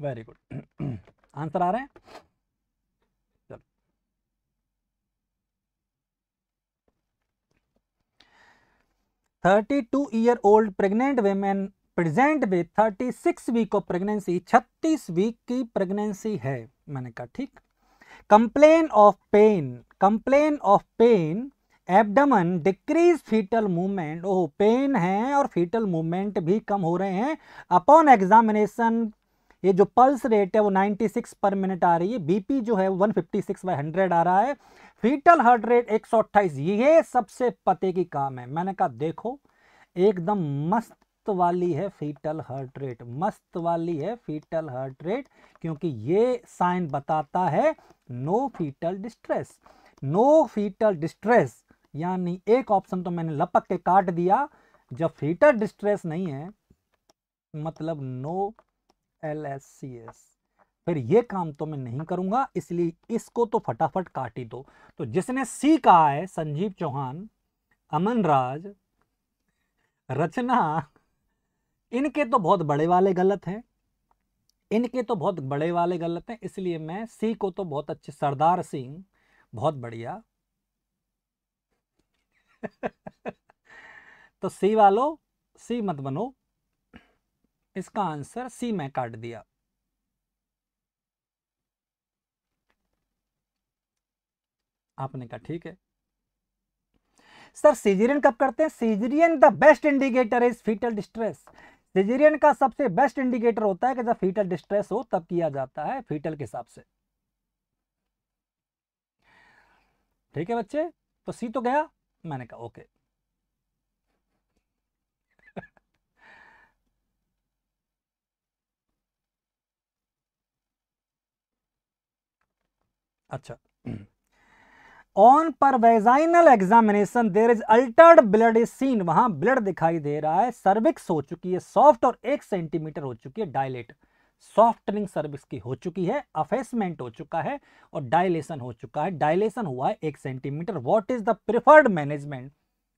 वेरी गुड आंसर आ रहे हैं चलो thirty two year old pregnant women present with thirty six week of pregnancy छत्तीस वीक की प्रेगनेंसी है मैंने कहा ठीक complain of pain complain of pain abdomen decrease fetal movement oh pain है और फीटल मूवमेंट भी कम हो रहे हैं अपॉन एग्जामिनेशन ये जो पल्स रेट है वो 96 पर मिनट आ रही है बीपी जो है 156 बाई हंड्रेड आ रहा है फीटल हार्ट रेट एक ये सबसे पते की काम है मैंने कहा देखो एकदम मस्त वाली है फीटल हार्ट रेट मस्त वाली है फीटल हार्ट रेट क्योंकि ये साइन बताता है no fetal distress no fetal distress यानी एक ऑप्शन तो मैंने लपक के काट दिया जब फीटल डिस्ट्रेस नहीं है मतलब no L S C S फिर ये काम तो मैं नहीं करूंगा इसलिए इसको तो फटाफट काट ही दो तो जिसने सी कहा है संजीव चौहान अमन राज रचना इनके तो बहुत बड़े वाले गलत हैं इनके तो बहुत बड़े वाले गलत हैं इसलिए मैं सी को तो बहुत अच्छे सरदार सिंह बहुत बढ़िया तो सी वालों सी मत बनो इसका आंसर सी में काट दिया आपने कहा ठीक है सर सीजरियन कब करते हैं caesarean the best indicator is fetal distress caesarean का सबसे बेस्ट इंडिकेटर होता है कि जब फीटल डिस्ट्रेस हो तब किया जाता है फीटल के हिसाब से ठीक है बच्चे तो सी तो गया मैंने कहा ओके अच्छा on per vaginal examination there is altered blood is seen वहां ब्लड दिखाई दे रहा है सर्विक्स हो चुकी है सॉफ्ट और एक सेंटीमीटर हो चुकी है डायलेट सॉफ्टनिंग सर्विक्स की हो चुकी है अफेसमेंट हो चुका है और डायलेशन हो चुका है डायलेशन हुआ है एक centimetre what is the preferred management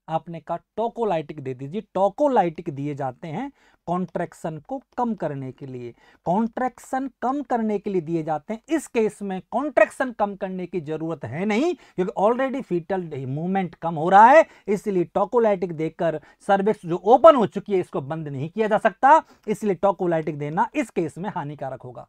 आपने कहा टोकोलाइटिक दे दीजिए टोकोलाइटिक दिए जाते हैं कॉन्ट्रेक्शन को कम करने के लिए कॉन्ट्रैक्शन कम करने के लिए दिए जाते हैं इस केस में कॉन्ट्रेक्शन कम करने की जरूरत है नहीं क्योंकि ऑलरेडी फीटल मूवमेंट कम हो रहा है इसलिए टोकोलाइटिक देकर सर्विक्स जो ओपन हो चुकी है इसको बंद नहीं किया जा सकता इसलिए टोकोलाइटिक देना इस केस में हानिकारक होगा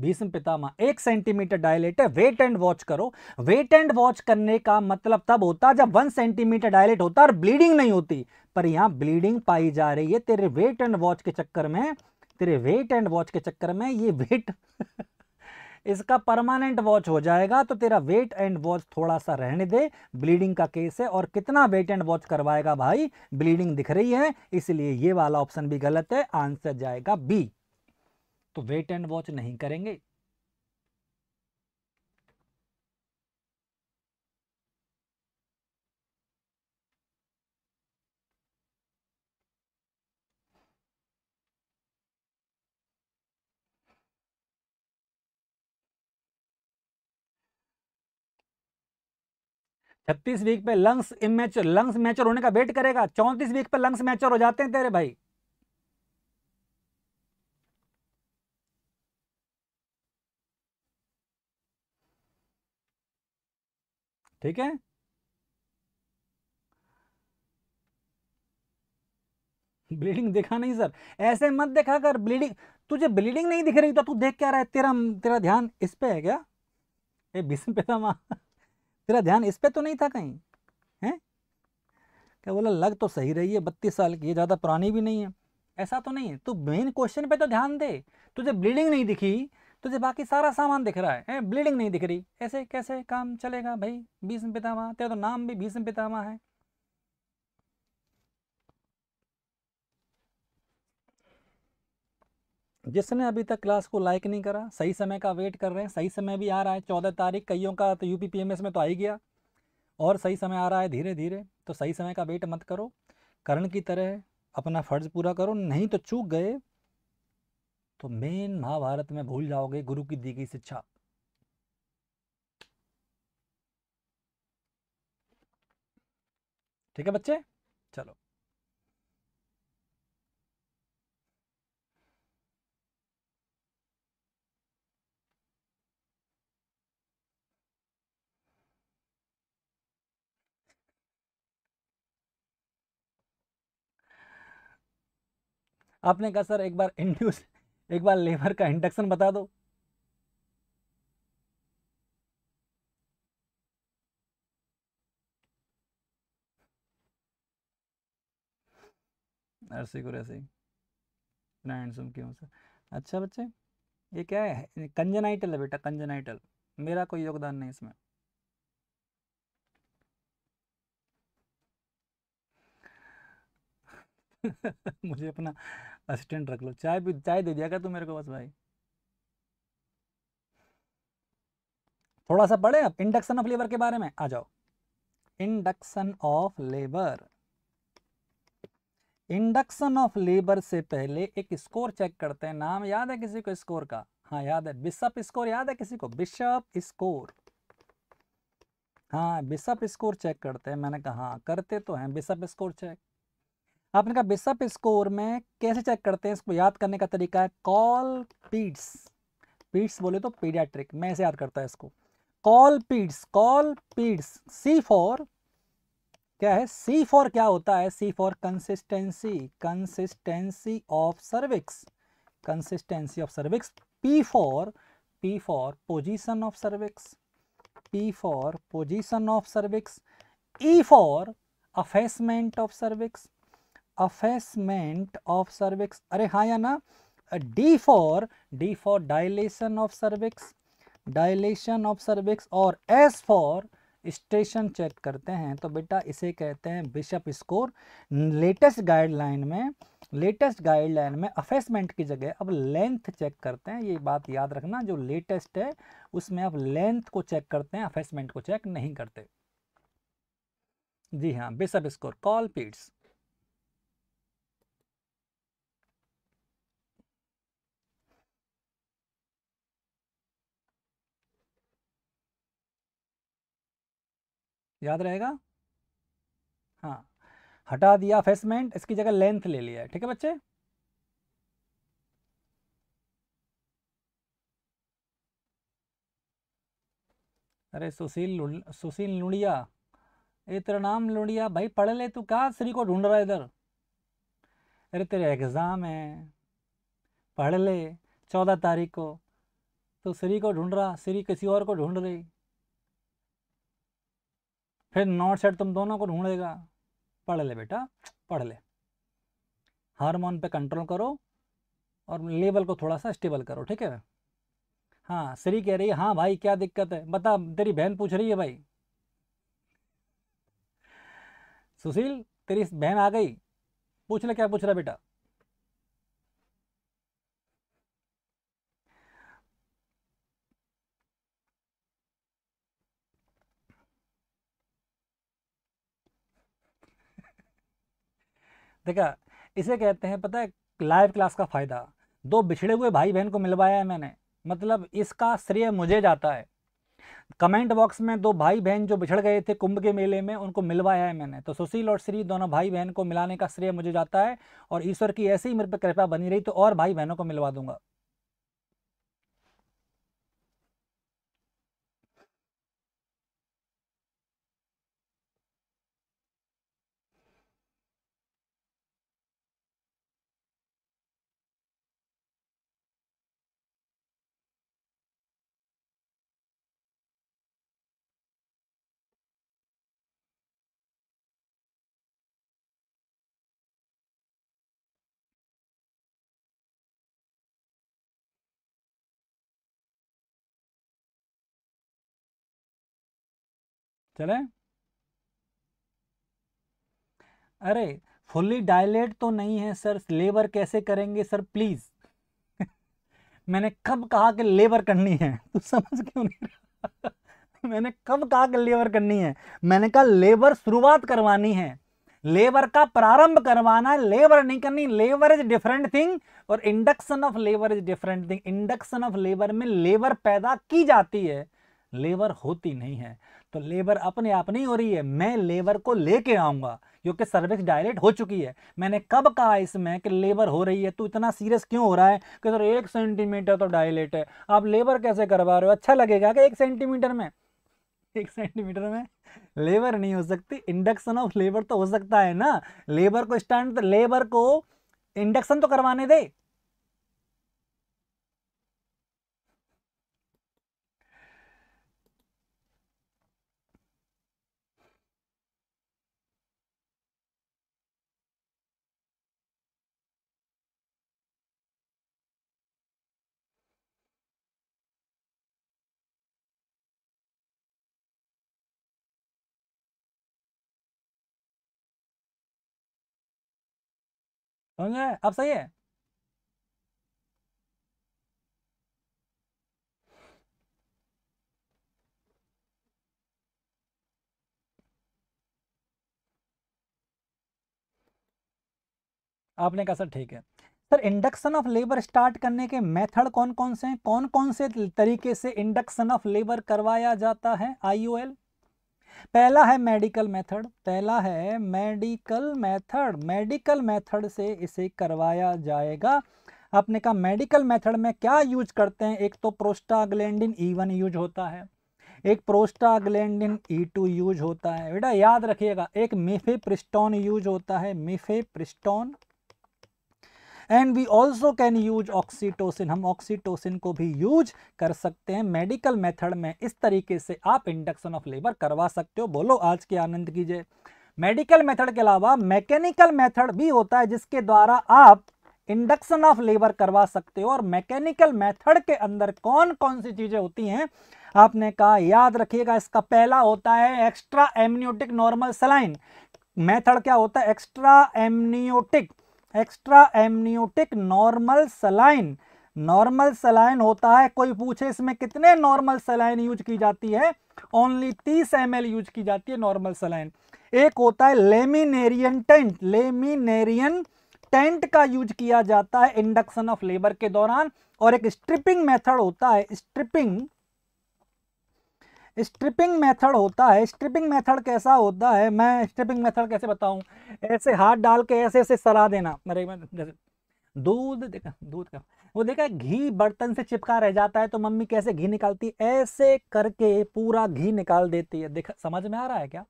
भीष्म पितामह एक सेंटीमीटर डायलेट है वेट एंड वॉच करो वेट एंड वॉच करने का मतलब तब होता जब वन सेंटीमीटर डायलेट होता और ब्लीडिंग नहीं होती पर यहां ब्लीडिंग पाई जा रही है तेरे वेट एंड वॉच के चक्कर में तेरे वेट एंड वॉच के चक्कर में ये वेट इसका परमानेंट वॉच हो जाएगा तो तेरा वेट एंड वॉच थोड़ा सा रहने दे ब्लीडिंग का केस है और कितना वेट एंड वॉच करवाएगा भाई ब्लीडिंग दिख रही है इसलिए ये वाला ऑप्शन भी गलत है आंसर जाएगा बी तो वेट एंड वॉच नहीं करेंगे छत्तीस वीक पे लंग्स इमेचर लंग्स मैचर होने का वेट करेगा चौंतीस वीक पे लंग्स मैचर हो जाते हैं तेरे भाई ठीक है ब्लीडिंग देखा नहीं सर ऐसे मत देखा कर ब्लीडिंग तुझे ब्लीडिंग नहीं दिख रही तो तू देख क्या रहा है तेरा तेरा ध्यान इस पे है क्या ए पे पैसा तेरा ध्यान इस पे तो नहीं था कहीं है क्या बोला लग तो सही रही है बत्तीस साल की ये ज़्यादा पुरानी भी नहीं है ऐसा तो नहीं है तू मेन क्वेश्चन पे तो ध्यान दे तुझे ब्लीडिंग नहीं दिखी तुझे बाकी सारा सामान दिख रहा है ए, ब्लीडिंग नहीं दिख रही ऐसे कैसे काम चलेगा भाई भीष्म पितामह तेरा तो नाम भी भीष्म पितामह है जिसने अभी तक क्लास को लाइक नहीं करा सही समय का वेट कर रहे हैं सही समय भी आ रहा है चौदह तारीख कईयों का तो यू में तो आ ही गया और सही समय आ रहा है धीरे धीरे तो सही समय का वेट मत करो करण की तरह अपना फ़र्ज़ पूरा करो नहीं तो चूक गए तो मेन महाभारत में भूल जाओगे गुरु की दी गई शिक्षा ठीक है बच्चे चलो आपने कहा सर एक बार इंड्यूस एक बार लेबर का इंडक्शन बता दो क्यों सर अच्छा बच्चे ये क्या है कंजनाइटल है बेटा कंजनाइटल मेरा कोई योगदान नहीं इसमें मुझे अपना असिस्टेंट रख लो चाय भी चाय दे दिया क्या तू मेरे को बस भाई थोड़ा सा पढ़े आप इंडक्शन ऑफ लेबर के बारे में आ जाओ induction of labour induction of labour से पहले एक स्कोर चेक करते हैं नाम याद है किसी को स्कोर का हाँ याद है बिशप स्कोर याद है किसी को बिशप स्कोर हाँ बिशप स्कोर चेक करते हैं मैंने कहा हाँ, करते तो हैं बिशप स्कोर चेक आपने कहा बिशप स्कोर में कैसे चेक करते हैं इसको याद करने का तरीका है कॉल पीड्स पीड्स बोले तो पीडियाट्रिक मैं ऐसे याद करता है इसको call PEDS call PEDS C for क्या है सी फॉर क्या होता है C for consistency consistency of cervix consistency of cervix P for P for position of cervix P for position of cervix E for effacement of cervix effacement of cervix अरे हाँ या ना D for D for dilation of cervix dilation of cervix और एस फॉर स्टेशन चेक करते हैं तो बेटा इसे कहते हैं बिशप स्कोर लेटेस्ट गाइडलाइन में लेटेस्ट गाइडलाइन में अफेसमेंट की जगह अब लेंथ चेक करते हैं ये बात याद रखना जो लेटेस्ट है उसमें अब लेंथ को चेक करते हैं अफेसमेंट को चेक नहीं करते जी हाँ बिशप स्कोर कॉल पीट्स याद रहेगा हाँ हटा दिया फेसमेंट इसकी जगह लेंथ ले लिया ठीक है बच्चे अरे सुशील सुशील लुड़िया ये तेरा नाम लुड़िया भाई पढ़ ले तू कहा श्री को ढूंढ रहा है इधर अरे तेरे एग्ज़ाम है पढ़ ले चौदह तारीख को तो श्री को ढूंढ रहा श्री किसी और को ढूंढ रही फिर नॉट सेट तुम दोनों को ढूंढेगा पढ़ ले बेटा पढ़ ले हार्मोन पे कंट्रोल करो और लेवल को थोड़ा सा स्टेबल करो ठीक है हाँ श्री कह रही है हाँ भाई क्या दिक्कत है बता तेरी बहन पूछ रही है भाई सुशील तेरी बहन आ गई पूछ ले क्या पूछ रहा बेटा देखा इसे कहते हैं पता है लाइव क्लास का फ़ायदा दो बिछड़े हुए भाई बहन को मिलवाया है मैंने मतलब इसका श्रेय मुझे जाता है कमेंट बॉक्स में दो भाई बहन जो बिछड़ गए थे कुंभ के मेले में उनको मिलवाया है मैंने तो सुशील और श्री दोनों भाई बहन को मिलाने का श्रेय मुझे जाता है और ईश्वर की ऐसी मेरे पर कृपा बनी रही तो और भाई बहनों को मिलवा दूंगा चले अरे फुल्ली डायलेट तो नहीं है सर लेबर कैसे करेंगे सर प्लीज मैंने कब कहा कि लेबर करनी है तू समझ क्यों नहीं रहा मैंने कब कहा कि लेबर करनी है मैंने कहा लेबर शुरुआत करवानी है लेबर का प्रारंभ करवाना है लेबर नहीं करनी लेबर इज डिफरेंट थिंग और induction of labour is different thing induction of labour में लेबर पैदा की जाती है लेबर होती नहीं है तो लेबर अपने आप नहीं हो रही है मैं लेबर को लेके आऊंगा क्योंकि सर्विस डायलेट हो चुकी है मैंने कब कहा इसमें कि लेबर हो रही है तू इतना सीरियस क्यों हो रहा है कि सर एक सेंटीमीटर तो डायलेट है आप लेबर कैसे करवा रहे हो अच्छा लगेगा कि एक सेंटीमीटर में एक सेंटीमीटर में लेबर नहीं हो सकती इंडक्शन ऑफ लेबर तो हो सकता है ना लेबर को स्टैंड लेबर को इंडक्शन तो करवाने दे समझे आप सही है आपने कहा सर ठीक है sir induction of labour start करने के मेथड कौन कौन से हैं कौन कौन से तरीके से इंडक्शन ऑफ लेबर करवाया जाता है आईओएल पहला है मेडिकल मेथड पहला है मेडिकल मेथड मेडिकल मेथड से इसे करवाया जाएगा आपने कहा मेडिकल मेथड में क्या यूज करते हैं एक तो प्रोस्टाग्लैंडिन ई वन यूज होता है एक प्रोस्टाग्लैंडिन ई टू यूज होता है बेटा याद रखिएगा एक मिफे प्रिस्टोन यूज होता है mifepristone and we also can use oxytocin हम ऑक्सीटोसिन को भी यूज कर सकते हैं मेडिकल मेथड में इस तरीके से आप इंडक्शन ऑफ लेबर करवा सकते हो बोलो आज के आनंद कीजिए मेडिकल मेथड के अलावा मैकेनिकल मेथड भी होता है जिसके द्वारा आप इंडक्शन ऑफ लेबर करवा सकते हो और मैकेनिकल मेथड के अंदर कौन कौन सी चीज़ें होती हैं आपने कहा याद रखिएगा इसका पहला होता है extra amniotic normal saline method क्या होता है extra amniotic extra amniotic normal saline normal saline होता है कोई पूछे इसमें कितने नॉर्मल सलाइन यूज की जाती है ओनली 30 एम यूज की जाती है नॉर्मल सलाइन एक होता है लेमिनेरियन टेंट लेमिनेरियन टेंट का यूज किया जाता है इंडक्शन ऑफ लेबर के दौरान और एक स्ट्रिपिंग मेथड होता है स्ट्रिपिंग स्ट्रिपिंग मेथड होता है स्ट्रिपिंग मेथड कैसा होता है मैं स्ट्रिपिंग मेथड कैसे बताऊं ऐसे हाथ डाल के ऐसे ऐसे सरा देना मेरे दूध देखा दूध का वो देखा घी बर्तन से चिपका रह जाता है तो मम्मी कैसे घी निकालती है ऐसे करके पूरा घी निकाल देती है देखा समझ में आ रहा है क्या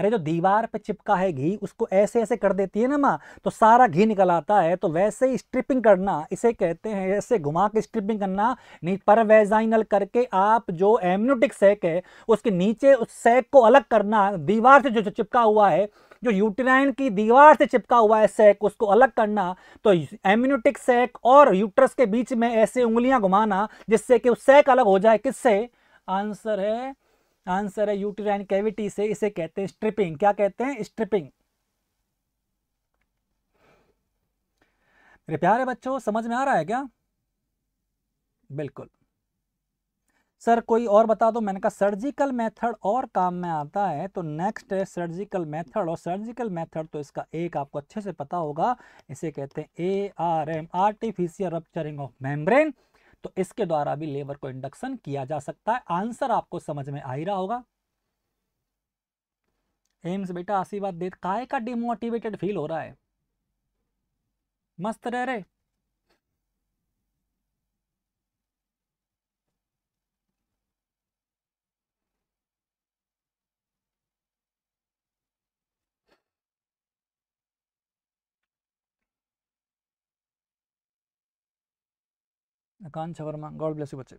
अरे जो दीवार पे चिपका है घी उसको ऐसे ऐसे कर देती है ना माँ तो सारा घी निकल आता है तो वैसे ही स्ट्रिपिंग करना इसे कहते हैं ऐसे घुमा के स्ट्रिपिंग करना पर वेजाइनल करके आप जो एमनोटिक सेक है उसके नीचे उस सेक को अलग करना दीवार से जो चिपका हुआ है जो यूटेराइन की दीवार से चिपका हुआ है सेक उसको अलग करना तो एम्यूनिटिक सेक और यूट्रस के बीच में ऐसे उंगलियां घुमाना जिससे कि उस सेक अलग हो जाए किससे आंसर है आंसर है यूटीराइन कैविटी से इसे कहते हैं स्ट्रिपिंग क्या कहते हैं स्ट्रिपिंग मेरे प्यारे बच्चों समझ में आ रहा है क्या बिल्कुल सर कोई और बता दो मैंने कहा सर्जिकल मेथड और काम में आता है तो नेक्स्ट है सर्जिकल मेथड और सर्जिकल मेथड तो इसका एक आपको अच्छे से पता होगा इसे कहते हैं A R M artificial rupturing of membrane तो इसके द्वारा भी लेबर को इंडक्शन किया जा सकता है आंसर आपको समझ में आ ही रहा होगा एम्स बेटा आशीर्वाद दे काय का डिमोटिवेटेड फील हो रहा है मस्त रह रहे Akanksha Verma God bless you बच्चे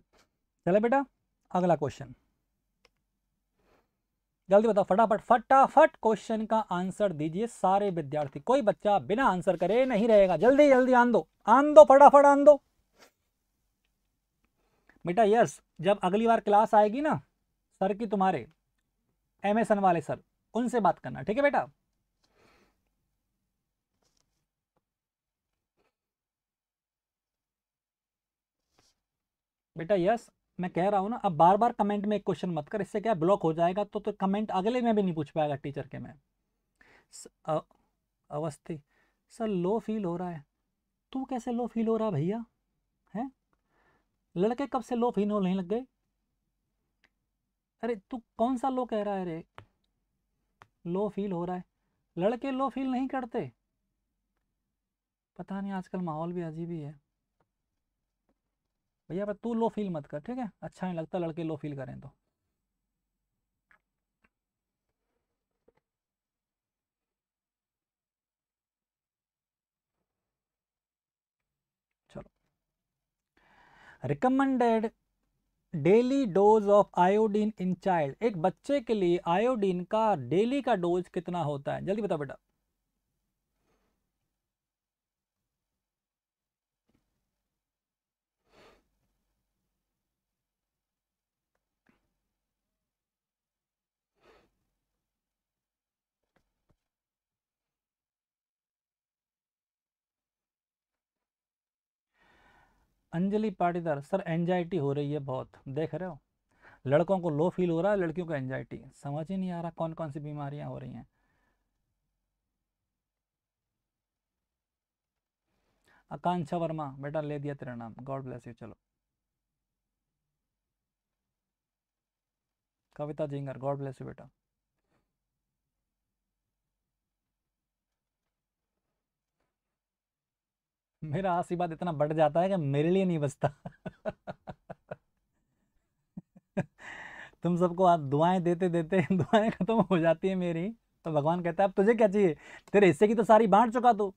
चले बेटा अगला क्वेश्चन जल्दी बताओ फटाफट फटाफट क्वेश्चन का आंसर दीजिए सारे विद्यार्थी कोई बच्चा बिना आंसर करे नहीं रहेगा जल्दी जल्दी आन दो आन दो फटाफट आंदो दो बेटा यस जब अगली बार क्लास आएगी ना सर की तुम्हारे एम एस एन वाले सर उनसे बात करना ठीक है बेटा बेटा यस मैं कह रहा हूँ ना अब बार बार कमेंट में एक क्वेश्चन मत कर इससे क्या ब्लॉक हो जाएगा तो तो कमेंट अगले में भी नहीं पूछ पाएगा टीचर के मैं अवस्थी सर लो फील हो रहा है तू कैसे लो फील हो रहा है भैया हैं लड़के कब से लो फील होने लग गए अरे तू कौन सा लो कह रहा है अरे लो फील हो रहा है लड़के लो फील नहीं करते पता नहीं आजकल माहौल भी अजीब ही है भैया पर तू लो फील मत कर ठीक है अच्छा नहीं लगता लड़के लो फील करें तो चलो recommended daily dose of iodine in child एक बच्चे के लिए आयोडीन का डेली का डोज कितना होता है जल्दी बताओ बेटा अंजलि पाटीदार सर एंजाइटी हो रही है बहुत देख रहे हो लड़कों को लो फील हो रहा है लड़कियों को एंजाइटी समझ ही नहीं आ रहा कौन कौन सी बीमारियां हो रही हैं आकांक्षा वर्मा बेटा ले दिया तेरा नाम गॉड ब्लेस यू चलो Kavita Jingar God bless you बेटा मेरा आशीर्वाद इतना बढ़ जाता है कि मेरे लिए नहीं बचता तुम सबको आज दुआएं देते देते दुआएं खत्म हो जाती है मेरी तो भगवान कहता है अब तुझे क्या चाहिए तेरे हिस्से की तो सारी बांट चुका तू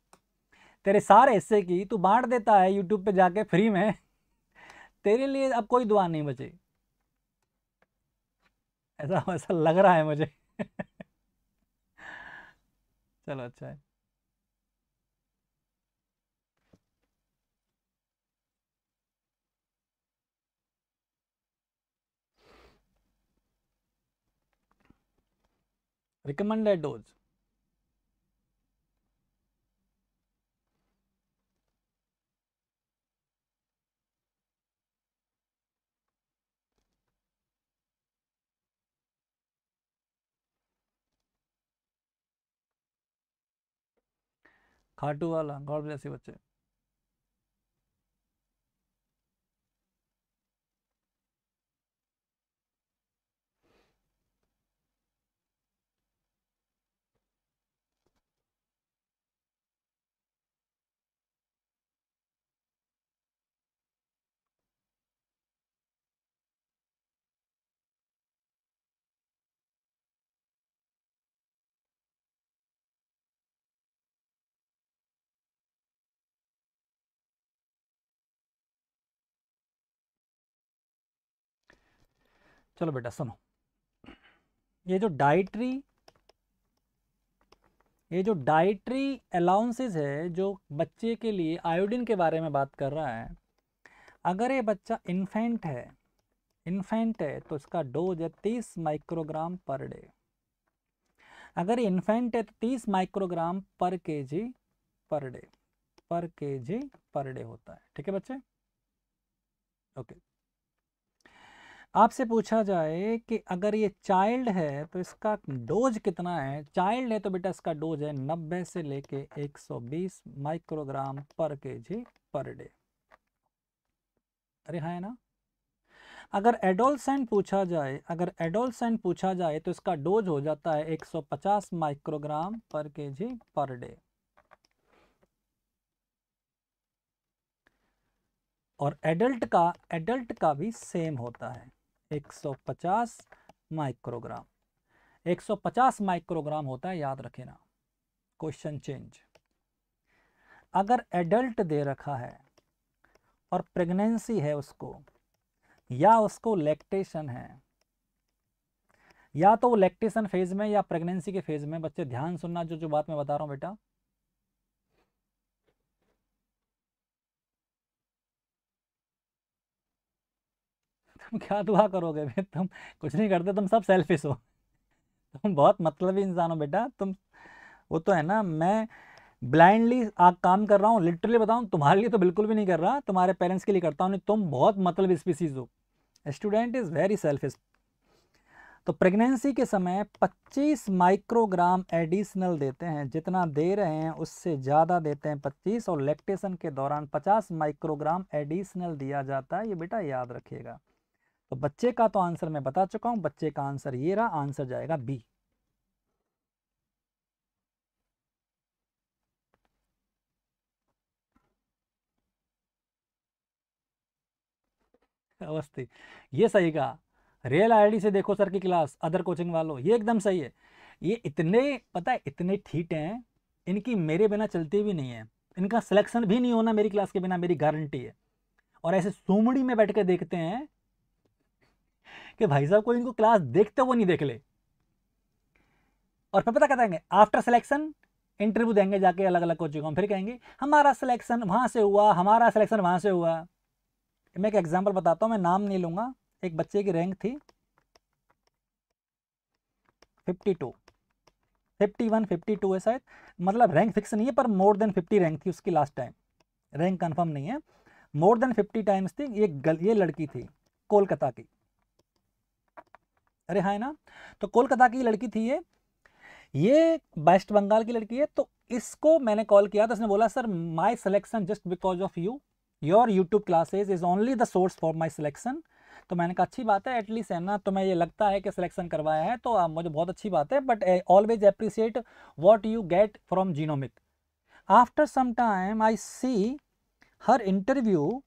तेरे सारे हिस्से की तू बांट देता है यूट्यूब पे जाके फ्री में तेरे लिए अब कोई दुआ नहीं बचे ऐसा ऐसा लग रहा है मुझे चलो अच्छा है recommended dose. खाटू वाला गॉड ब्लेस यू बच्चे चलो बेटा सुनो ये जो डाइट्री ये जो डाइट्री अलाउंसेज है जो बच्चे के लिए आयोडीन के बारे में बात कर रहा है अगर ये बच्चा इन्फेंट है इन्फेंट है तो इसका डोज है तीस माइक्रोग्राम पर डे अगर इन्फेंट है तो तीस माइक्रोग्राम पर के जी पर डे पर के जी पर डे होता है ठीक है बच्चे ओके okay. आपसे पूछा जाए कि अगर ये चाइल्ड है तो इसका डोज कितना है चाइल्ड है तो बेटा इसका डोज है 90 से लेके 120 माइक्रोग्राम पर केजी पर डे अरे हाँ ना अगर एडोलसेंट पूछा जाए अगर एडोलसेंट पूछा जाए तो इसका डोज हो जाता है 150 माइक्रोग्राम पर केजी पर डे और एडल्ट का एडल्ट का भी सेम होता है 150 माइक्रोग्राम 150 माइक्रोग्राम होता है याद रखें ना क्वेश्चन चेंज अगर एडल्ट दे रखा है और प्रेगनेंसी है उसको या उसको लैक्टेशन है या तो वो लैक्टेशन फेज में या प्रेगनेंसी के फेज में बच्चे ध्यान सुनना जो जो बात मैं बता रहा हूँ बेटा तुम क्या दुआ करोगे भाई तुम कुछ नहीं करते तुम सब सेल्फिश हो तुम बहुत मतलब ही इंसान हो बेटा तुम वो तो है ना मैं ब्लाइंडली काम कर रहा हूँ लिटरली बताऊँ तुम्हारे लिए तो बिल्कुल भी नहीं कर रहा तुम्हारे पेरेंट्स के लिए करता हूँ तुम बहुत मतलब स्पीसीज हो स्टूडेंट इज़ वेरी सेल्फिश तो प्रेगनेंसी के समय 25 माइक्रोग्राम एडिशनल देते हैं जितना दे रहे हैं उससे ज़्यादा देते हैं 25 और लैक्टेशन के दौरान 50 माइक्रोग्राम एडिशनल दिया जाता है ये बेटा याद रखिएगा तो बच्चे का तो आंसर मैं बता चुका हूं बच्चे का आंसर ये रहा आंसर जाएगा बी अवस्थी ये सही कहा रियल आईडी से देखो सर की क्लास अदर कोचिंग वालों ये एकदम सही है ये इतने पता है इतने ठीक हैं इनकी मेरे बिना चलती भी नहीं है इनका सिलेक्शन भी नहीं होना मेरी क्लास के बिना मेरी गारंटी है और ऐसे सोमड़ी में बैठ कर देखते हैं कि भाई साहब कोई इनको क्लास देखते वो नहीं देख ले और फिर पता करेंगे आफ्टर सिलेक्शन इंटरव्यू देंगे जाके अलग अलग कोचिंग में फिर कहेंगे हमारा सिलेक्शन वहां से हुआ हमारा सिलेक्शन वहां से हुआ मैं एक एग्जाम्पल बताता हूँ मैं नाम नहीं लूंगा एक बच्चे की रैंक थी fifty two fifty one fifty two है शायद मतलब रैंक फिक्स नहीं है पर मोर देन फिफ्टी रैंक थी उसकी लास्ट टाइम रैंक कंफर्म नहीं है मोर देन फिफ्टी टाइम्स थी ये गल ये लड़की थी कोलकाता की अरे हाँ है ना तो कोलकाता की लड़की थी ये ये वेस्ट बंगाल की लड़की है तो इसको मैंने कॉल किया तो उसने बोला sir my selection just because of you your YouTube classes is only the source for my selection तो मैंने कहा अच्छी बात है एटलीस्ट है ना तो मैं ये लगता है कि सिलेक्शन करवाया है तो आ, हाँ, मुझे बहुत अच्छी बात है but always appreciate what you get from genomic after some time I see her interview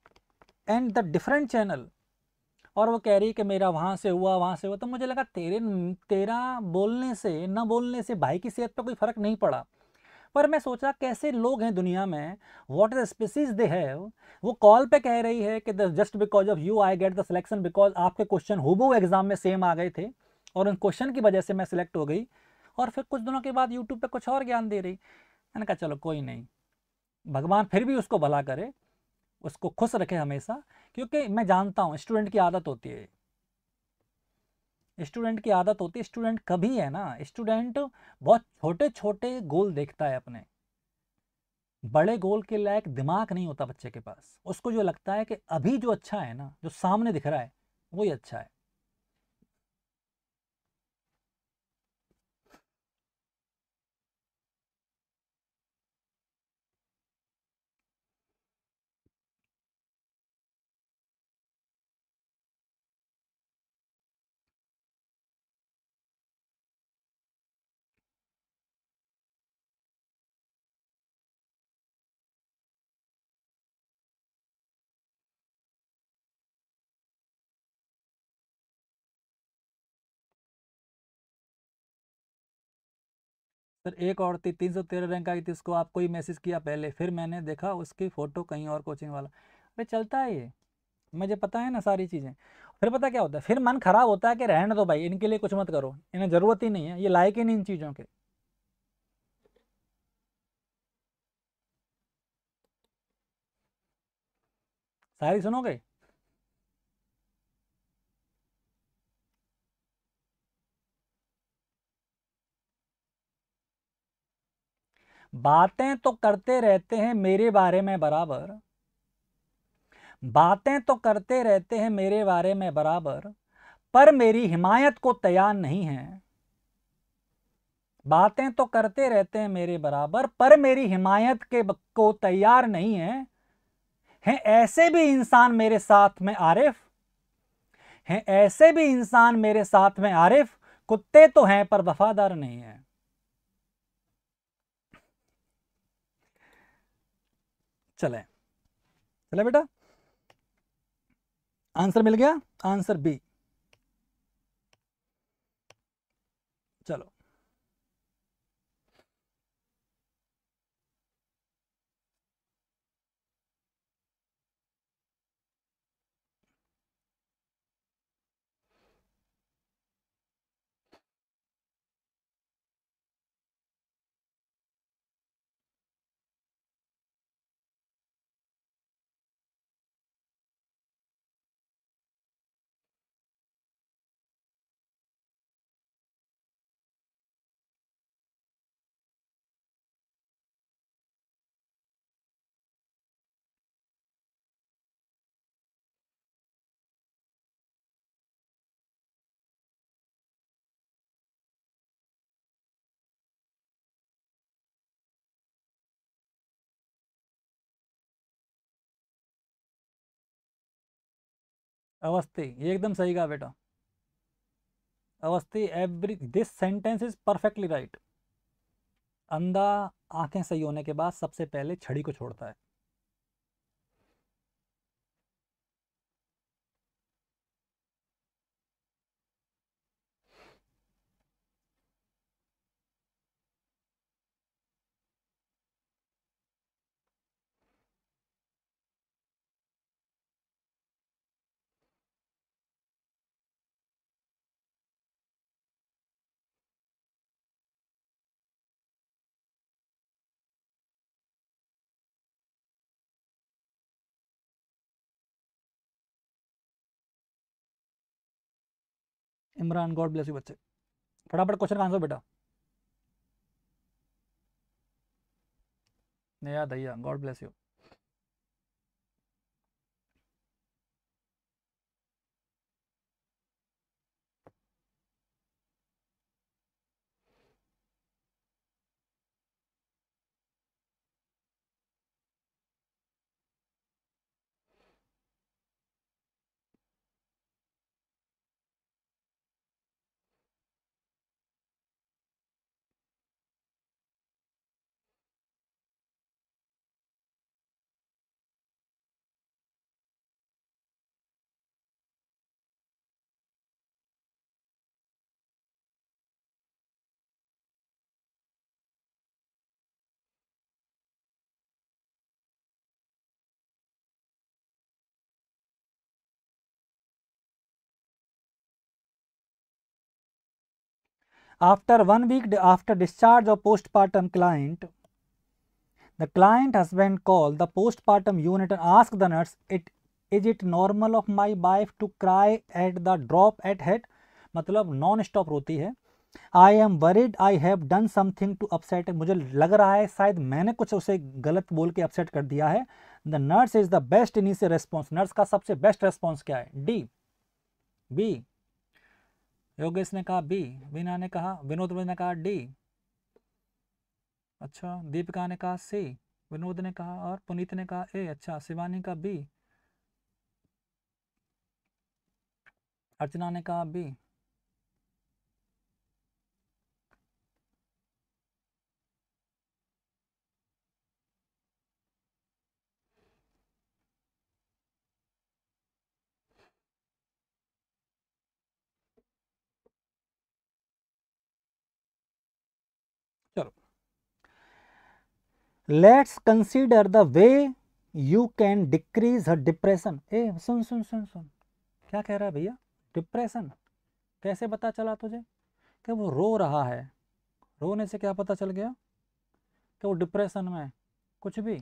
and the different channel और वो कह रही कि मेरा वहाँ से हुआ वहाँ से हुआ तो मुझे लगा तेरे तेरा बोलने से न बोलने से भाई की सेहत पर कोई फ़र्क नहीं पड़ा पर मैं सोचा कैसे लोग हैं दुनिया में what is species they have वो कॉल पे कह रही है कि just because of you I get the selection because आपके क्वेश्चन हुबहू एग्ज़ाम में सेम आ गए थे और उन क्वेश्चन की वजह से मैं सिलेक्ट हो गई और फिर कुछ दिनों के बाद यूट्यूब पर कुछ और ज्ञान दे रही मैंने कहा चलो कोई नहीं भगवान फिर भी उसको भला करे उसको खुश रखे हमेशा क्योंकि मैं जानता हूं स्टूडेंट की आदत होती है स्टूडेंट की आदत होती है स्टूडेंट कभी है ना स्टूडेंट बहुत छोटे छोटे गोल देखता है अपने बड़े गोल के लायक दिमाग नहीं होता बच्चे के पास उसको जो लगता है कि अभी जो अच्छा है ना जो सामने दिख रहा है वही अच्छा है फिर एक और थी तीन सौ तेरह रैंक आई थी उसको आपको ही मैसेज किया पहले फिर मैंने देखा उसकी फ़ोटो कहीं और कोचिंग वाला अरे चलता है ये मुझे पता है ना सारी चीज़ें फिर पता क्या होता है फिर मन खराब होता है कि रहने दो भाई इनके लिए कुछ मत करो इन्हें ज़रूरत ही नहीं है ये लायक ही नहीं इन चीज़ों के सारी सुनोगे बातें तो करते रहते हैं मेरे बारे में बराबर बातें तो करते रहते हैं मेरे बारे में बराबर पर मेरी हिमायत को तैयार नहीं है बातें तो करते रहते हैं मेरे बराबर पर मेरी हिमायत के को तैयार नहीं है हैं ऐसे भी इंसान मेरे साथ में आरिफ हैं ऐसे भी इंसान मेरे साथ में आरिफ कुत्ते तो हैं पर वफादार नहीं है चले चले बेटा आंसर मिल गया आंसर बी अवस्थी ये एकदम सही कहा बेटा Awasthi every this sentence is perfectly right अंधा आंखें सही होने के बाद सबसे पहले छड़ी को छोड़ता है इमरान गॉड ब्लेस यू बच्चे फटाफट क्वेश्चन का आंसर बेटा नया दैया God bless you After one week after discharge of postpartum client, the client husband called the postpartum unit and asked the nurse, it, is it normal of my wife to cry at the drop at head? मतलब नॉन स्टॉप रोती है I am worried I have done something to upset मुझे लग रहा है शायद मैंने कुछ उसे गलत बोल के अपसेट कर दिया है the nurse is the best initial response nurse का सबसे बेस्ट रेस्पॉन्स क्या है डी बी योगेश ने कहा बी बीना ने कहा विनोद ने कहा डी अच्छा दीपिका ने कहा सी विनोद ने कहा और पुनीत ने कहा ए अच्छा शिवानी का बी अर्चना ने कहा B let's consider the way you can decrease her depression a सुन सुन सुन सुन क्या कह रहा है भैया डिप्रेशन कैसे पता चला तुझे कि वो रो रहा है रोने से क्या पता चल गया कि वो डिप्रेशन में है कुछ भी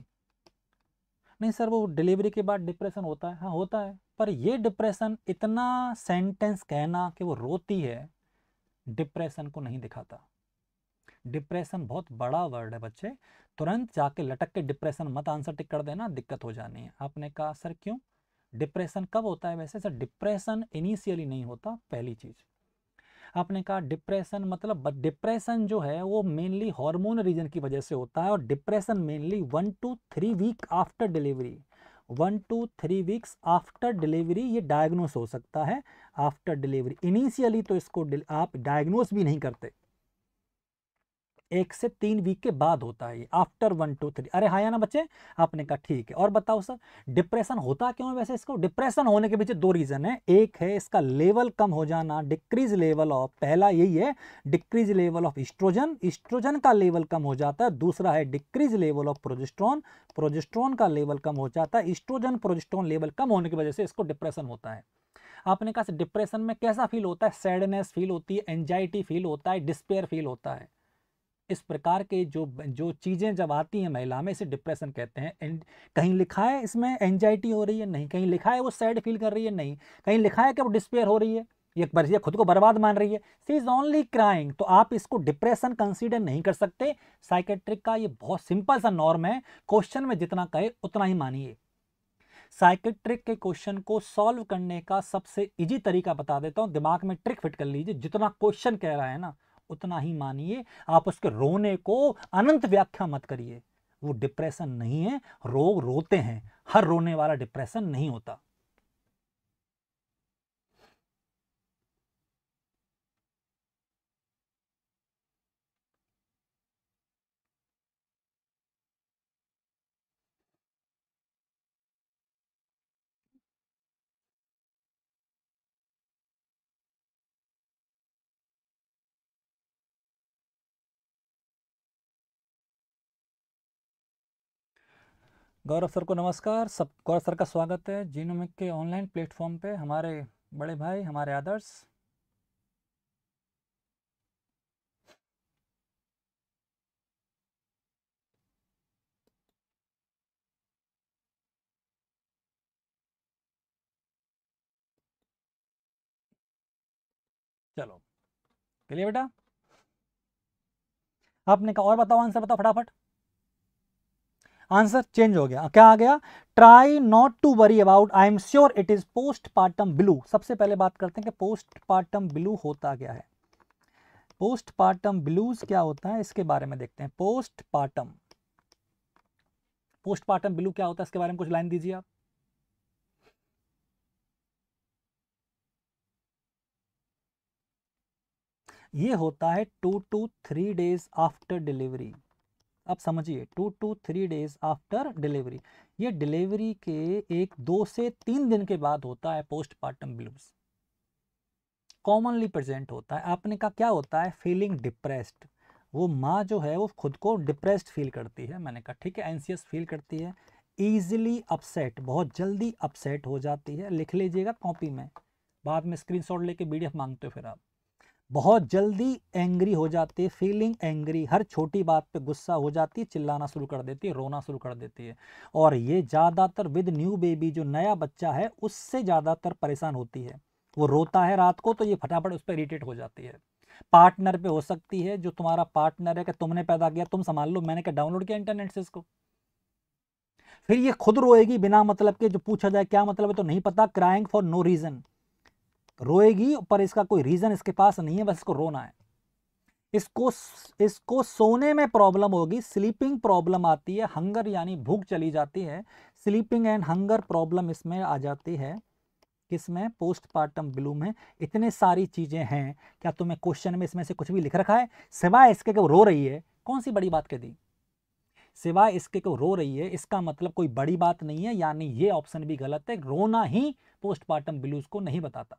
नहीं सर वो डिलीवरी के बाद डिप्रेशन होता है हाँ होता है पर ये डिप्रेशन इतना सेंटेंस कहना कि वो रोती है डिप्रेशन को नहीं दिखाता डिप्रेशन बहुत बड़ा वर्ड है बच्चे तुरंत जाके लटक के डिप्रेशन मत आंसर टिक कर देना दिक्कत हो जानी है आपने कहा सर क्यों डिप्रेशन कब होता है वैसे सर डिप्रेशन इनिशियली नहीं होता पहली चीज़ आपने कहा डिप्रेशन मतलब डिप्रेशन जो है वो मेनली हार्मोन रीजन की वजह से होता है और depression mainly one two three week after delivery one two three weeks after delivery ये डायग्नोस हो सकता है आफ्टर डिलीवरी इनिशियली तो इसको आप डायग्नोस भी नहीं करते एक से तीन वीक के बाद होता है आफ्टर वन टू थ्री अरे हाँ या ना बच्चे आपने कहा ठीक है और बताओ सर डिप्रेशन होता क्यों है वैसे इसको डिप्रेशन होने के पीछे दो रीज़न है एक है इसका लेवल कम हो जाना डिक्रीज लेवल ऑफ पहला यही है decrease level of estrogen estrogen का लेवल कम हो जाता है दूसरा है decrease level of progesterone progesterone का लेवल कम हो जाता है इस्ट्रोजन प्रोजेस्ट्रॉन लेवल कम होने की वजह से इसको डिप्रेशन होता है आपने कहा डिप्रेशन में कैसा फील होता है सैडनेस फील होती है एंजाइटी फील होता है डिस्पेयर फील होता है इस प्रकार के जो जो चीज़ें जब आती हैं महिला में इसे डिप्रेशन कहते हैं एंड कहीं लिखा है इसमें एंजाइटी हो रही है नहीं कहीं लिखा है वो सैड फील कर रही है नहीं कहीं लिखा है कि वो डिस्पेयर हो रही है एक ये खुद को बर्बाद मान रही है सी इज़ ओनली क्राइंग तो आप इसको डिप्रेशन कंसीडर नहीं कर सकते साइकेट्रिक का ये बहुत सिंपल सा नॉर्म है क्वेश्चन में जितना कहे उतना ही मानिए साइकेट्रिक के क्वेश्चन को सॉल्व करने का सबसे इजी तरीका बता देता हूँ दिमाग में ट्रिक फिट कर लीजिए जितना क्वेश्चन कह रहा है ना उतना ही मानिए आप उसके रोने को अनंत व्याख्या मत करिए वो डिप्रेशन नहीं है रोग रोते हैं हर रोने वाला डिप्रेशन नहीं होता गौरव सर को नमस्कार सब गौरव सर का स्वागत है जीनोमिक के ऑनलाइन प्लेटफॉर्म पे हमारे बड़े भाई हमारे आदर्श चलो क्लियर बेटा आपने कहा और बताओ आंसर बताओ फटाफट आंसर चेंज हो गया क्या आ गया try not to worry about I am sure it is postpartum blue सबसे पहले बात करते हैं कि पोस्ट पार्टम ब्लू होता क्या है पोस्ट पार्टम ब्लूज क्या होता है इसके बारे में देखते हैं postpartum postpartum blue क्या होता है इसके बारे में कुछ लाइन दीजिए आप ये होता है two two three days after delivery अब समझिए two two three days after delivery ये डिलीवरी के एक दो से तीन दिन के बाद होता है पोस्टमार्टम ब्लूज कॉमनली प्रेजेंट होता है आपने कहा क्या होता है फीलिंग डिप्रेस्ड वो माँ जो है वो खुद को डिप्रेस्ड फील करती है मैंने कहा ठीक है एनसीएस फील करती है ईजिली अपसेट बहुत जल्दी अपसेट हो जाती है लिख लीजिएगा कॉपी में बाद में स्क्रीनशॉट लेके पीडीएफ मांगते हो फिर आप बहुत जल्दी एंग्री हो जाती है फीलिंग एंग्री हर छोटी बात पे गुस्सा हो जाती है चिल्लाना शुरू कर देती है रोना शुरू कर देती है और ये ज़्यादातर विद न्यू बेबी जो नया बच्चा है उससे ज़्यादातर परेशान होती है वो रोता है रात को तो ये फटाफट उस पर इरीटेट हो जाती है पार्टनर पे हो सकती है जो तुम्हारा पार्टनर है कि तुमने पैदा किया तुम संभाल लो मैंने क्या डाउनलोड किया इंटरनेट से इसको फिर ये खुद रोएगी बिना मतलब के जो पूछा जाए क्या मतलब है तो नहीं पता क्राइंग फॉर नो रीज़न रोएगी पर इसका कोई रीज़न इसके पास नहीं है बस इसको रोना है इसको इसको सोने में प्रॉब्लम होगी स्लीपिंग प्रॉब्लम आती है हंगर यानी भूख चली जाती है स्लीपिंग एंड हंगर प्रॉब्लम इसमें आ जाती है किसमें पोस्टपार्टम ब्लू में इतने सारी चीज़ें हैं क्या तुम्हें क्वेश्चन में इसमें से कुछ भी लिख रखा है सिवाय इसके कि रो रही है कौन सी बड़ी बात कह दी सिवाय इसके को रो रही है इसका मतलब कोई बड़ी बात नहीं है यानी ये ऑप्शन भी गलत है रोना ही पोस्टमार्टम ब्लूज को नहीं बताता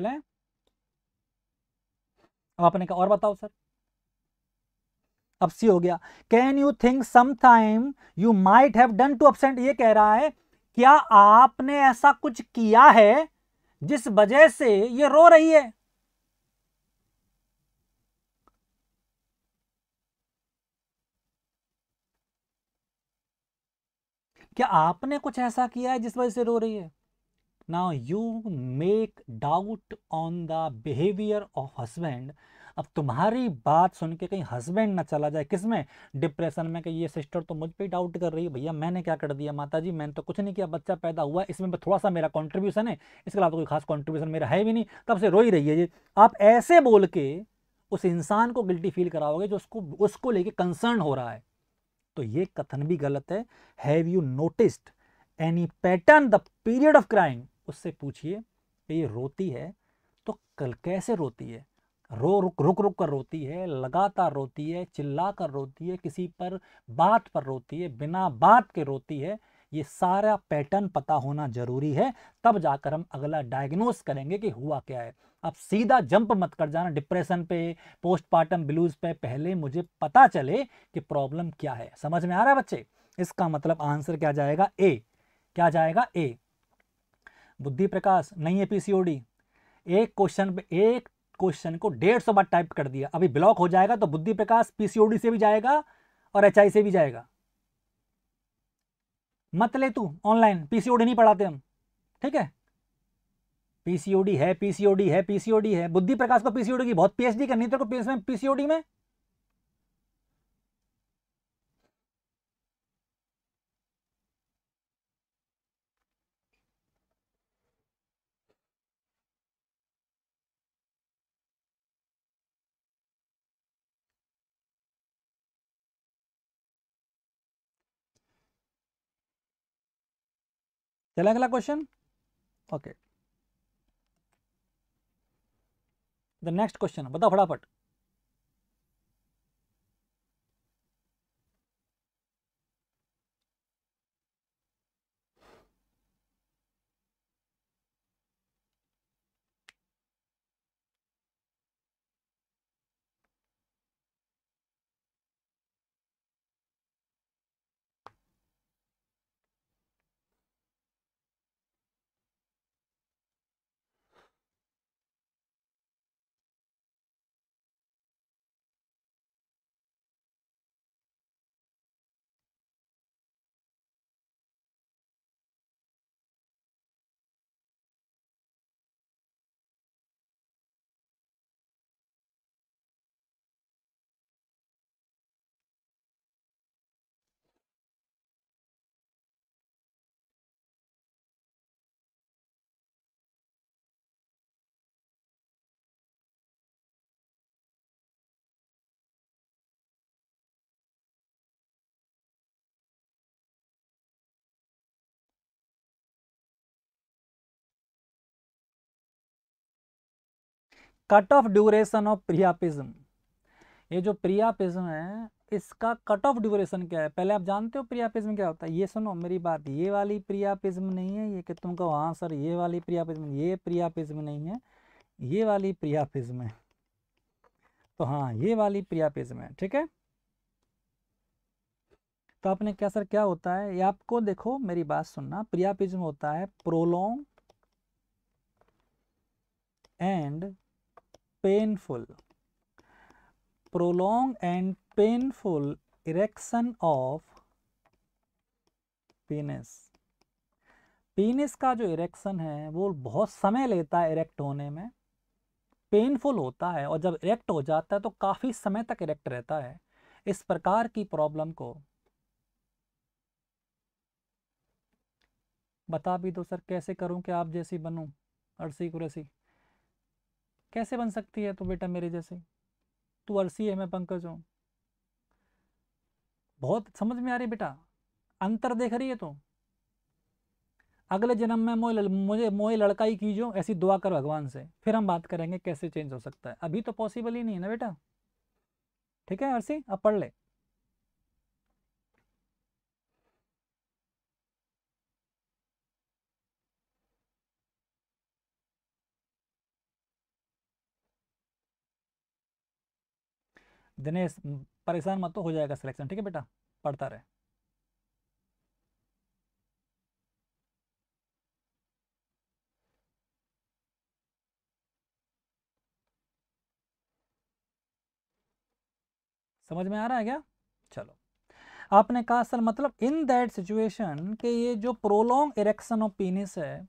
चले अब आपने कहा और बताओ सर अब सी हो गया can you think sometime you might have done to upset ये कह रहा है क्या आपने ऐसा कुछ किया है जिस वजह से ये रो रही है क्या आपने कुछ ऐसा किया है जिस वजह से रो रही है now you make doubt on the behaviour of husband अब तुम्हारी बात सुन के कहीं हस्बैंड ना चला जाए किस में डिप्रेशन में कि ये सिस्टर तो मुझ पर ही डाउट कर रही है भैया मैंने क्या कर दिया माता जी मैंने तो कुछ नहीं किया बच्चा पैदा हुआ इसमें थोड़ा सा मेरा कॉन्ट्रीब्यूशन है इसके अलावा तो कोई खास कॉन्ट्रीब्यूशन मेरा है भी नहीं तब से रो ही रही है जी आप ऐसे बोल के उस इंसान को गिल्टी फील कराओगे जो उसको उसको लेके कंसर्न हो रहा है तो ये कथन भी गलत है have you noticed any pattern the period of crime उससे पूछिए कि ये रोती है तो कल कैसे रोती है रो रुक रुक रुक कर रोती है लगातार रोती है चिल्ला कर रोती है किसी पर बात पर रोती है बिना बात के रोती है ये सारा पैटर्न पता होना जरूरी है तब जाकर हम अगला डायग्नोस करेंगे कि हुआ क्या है अब सीधा जंप मत कर जाना डिप्रेशन पे पोस्टमार्टम ब्लूज पे पहले मुझे पता चले कि प्रॉब्लम क्या है समझ में आ रहा है बच्चे इसका मतलब आंसर क्या जाएगा ए क्या जाएगा ए बुद्धि प्रकाश नहीं है पीसीओडी एक क्वेश्चन एक क्वेश्चन को डेढ़ सौ बार टाइप कर दिया अभी ब्लॉक हो जाएगा तो बुद्धि प्रकाश पीसीओडी से भी जाएगा और एच से भी जाएगा मत ले तू ऑनलाइन पीसीओडी नहीं पढ़ाते हम ठीक है पीसीओडी है पीसीओडी है पीसीओडी है बुद्धि प्रकाश को पीसीओडी की बहुत पीएचडी करनी तेरे को पीएस में पीसीओडी में चला अगला question okay the next question बताओ फटाफट cut off duration of priapism ये जो प्रियापिज्म है इसका कट ऑफ ड्यूरेशन क्या है पहले आप जानते हो प्रियापिज्म क्या होता है ये सुनो मेरी बात ये वाली प्रियापिज्म नहीं है ये कि तुम कहो हाँ सर ये वाली प्रियापिज्म ये प्रियापिज्म नहीं है ये वाली प्रियापिज्म है तो हाँ ये वाली प्रियापिज्म है ठीक है तो आपने क्या सर क्या होता है ये आपको देखो मेरी बात सुनना प्रियापिज्म होता है prolong and painful prolonged and painful erection of penis penis का जो erection है वो बहुत समय लेता है erect होने में पेनफुल होता है और जब इरेक्ट हो जाता है तो काफ़ी समय तक इरेक्ट रहता है इस प्रकार की प्रॉब्लम को बता भी दो सर कैसे करूं कि आप जैसी बनूं अरसी कुरसी कैसे बन सकती है तो बेटा मेरे जैसे तू अलसी है मैं पंकज हूँ बहुत समझ में आ रही बेटा अंतर देख रही है तो अगले जन्म में मोए मुझे मोए लड़काई कीजो ऐसी दुआ कर भगवान से फिर हम बात करेंगे कैसे चेंज हो सकता है अभी तो पॉसिबल ही नहीं है ना बेटा ठीक है अरसी अब पढ़ ले दिनेश परेशान मत तो हो जाएगा सिलेक्शन ठीक है बेटा पढ़ता रहे समझ में आ रहा है क्या चलो आपने कहा सर मतलब इन दैट सिचुएशन के ये जो प्रोलोंग इरेक्शन ऑफ पीनिस है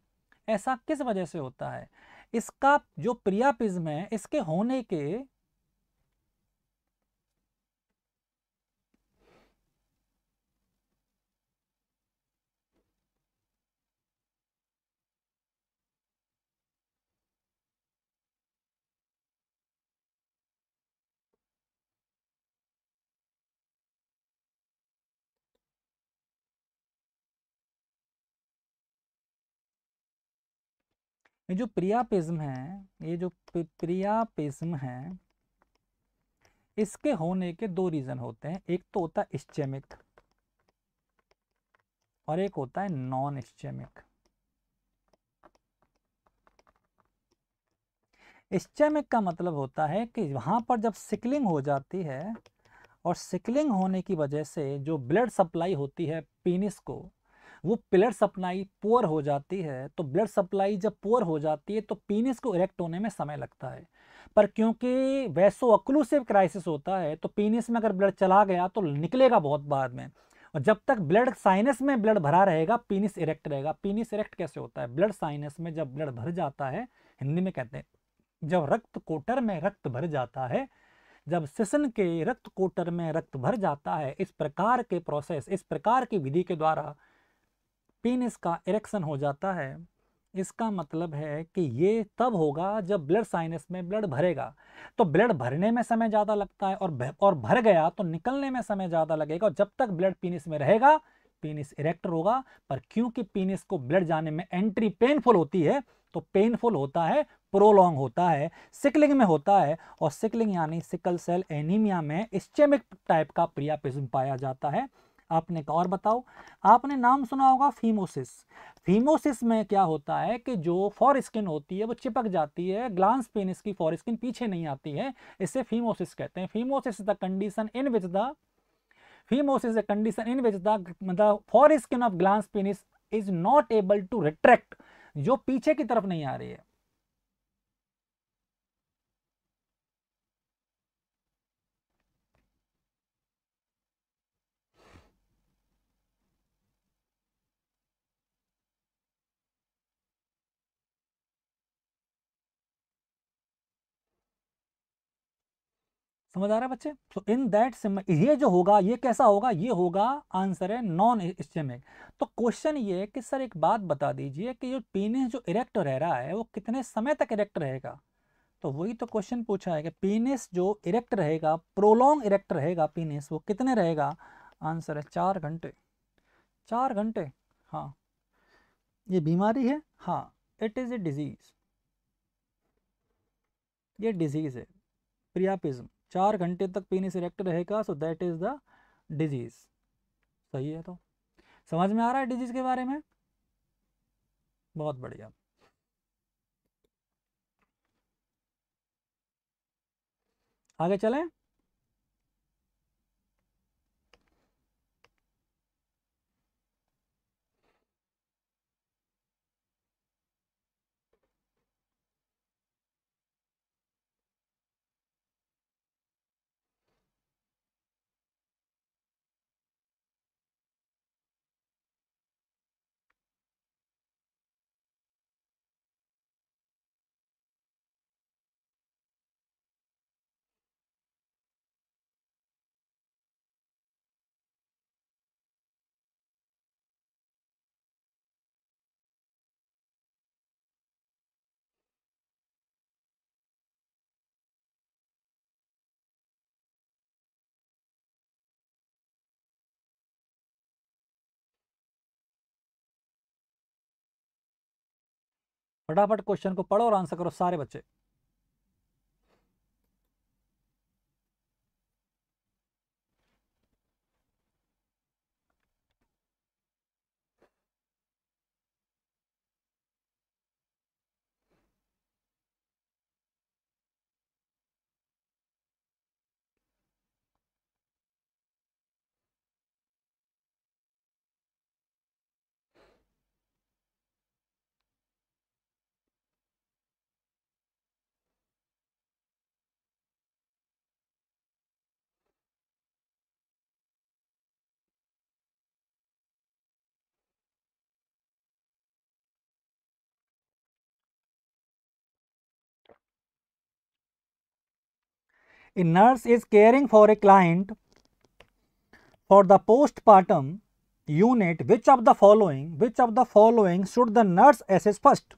ऐसा किस वजह से होता है इसका जो प्रियापिज्म है इसके होने के ये जो प्रियापिज्म है ये जो प्रियापिज्म है इसके होने के दो रीजन होते हैं एक तो होता है स्टेमिक और एक होता है नॉन स्टेमिक स्टेमिक का मतलब होता है कि वहां पर जब सिकलिंग हो जाती है और सिकलिंग होने की वजह से जो ब्लड सप्लाई होती है पीनिस को वो ब्लड सप्लाई पोअर हो जाती है तो ब्लड सप्लाई जब पोअर हो जाती है तो पीनिस को इरेक्ट होने में समय लगता है पर क्योंकि वैसो अक्लूसिव क्राइसिस होता है तो पीनिस में अगर ब्लड चला गया तो निकलेगा बहुत बाद में और जब तक ब्लड साइनस में ब्लड भरा रहेगा पीनिस इरेक्ट रहेगा पीनिस इरेक्ट कैसे होता है ब्लड साइनस में जब ब्लड भर जाता है हिंदी में कहते हैं जब रक्त कोटर में रक्त भर जाता है जब सिसन के रक्त कोटर में रक्त भर जाता है इस प्रकार के प्रोसेस इस प्रकार की विधि के द्वारा पेनिस का इरेक्शन हो जाता है इसका मतलब है कि ये तब होगा जब ब्लड साइनस में ब्लड भरेगा तो ब्लड भरने में समय ज़्यादा लगता है और और भर गया तो निकलने में समय ज़्यादा लगेगा और जब तक ब्लड पीनिस में रहेगा पीनिस इरेक्ट होगा पर क्योंकि पीनिस को ब्लड जाने में एंट्री पेनफुल होती है तो पेनफुल होता है प्रोलॉन्ग होता है सिकलिंग में होता है और सिकलिंग यानी सिकल सेल एनीमिया में स्टेमिक टाइप का प्रियापिज्म पाया जाता है आपने कहा और बताओ आपने नाम सुना होगा फीमोसिस फीमोसिस में क्या होता है कि जो फॉर स्किन होती है वो चिपक जाती है ग्लांस पेनिस की फॉर स्किन पीछे नहीं आती है इसे फीमोसिस कहते हैं phimosis the condition in which the phimosis the condition in which the मतलब foreskin of glans penis is not able to retract जो पीछे की तरफ नहीं आ रही है समझ आ रहा है बच्चे तो इन दैट ये जो होगा ये कैसा होगा ये होगा आंसर है नॉन स्टेमिक तो क्वेश्चन ये है कि सर एक बात बता दीजिए कि जो पीनिस जो इरेक्ट रह रहा है वो कितने समय तक इरेक्ट रहेगा तो वही तो क्वेश्चन पूछा है कि पीनिस जो इरेक्ट रहेगा प्रोलॉन्ग इरेक्ट रहेगा पीनिस वो कितने रहेगा आंसर है चार घंटे चार घंटे हाँ ये बीमारी है हाँ इट इज़ ए डिजीज़ ये डिजीज़ है प्रियापिज्म चार घंटे तक पेनिस इरेक्ट रहेगा so that is the disease सही है तो समझ में आ रहा है डिजीज के बारे में बहुत बढ़िया आगे चलें फटाफट क्वेश्चन को पढ़ो और आंसर करो सारे बच्चे a nurse is caring for a client for the postpartum unit which of the following which of the following should the nurse assess first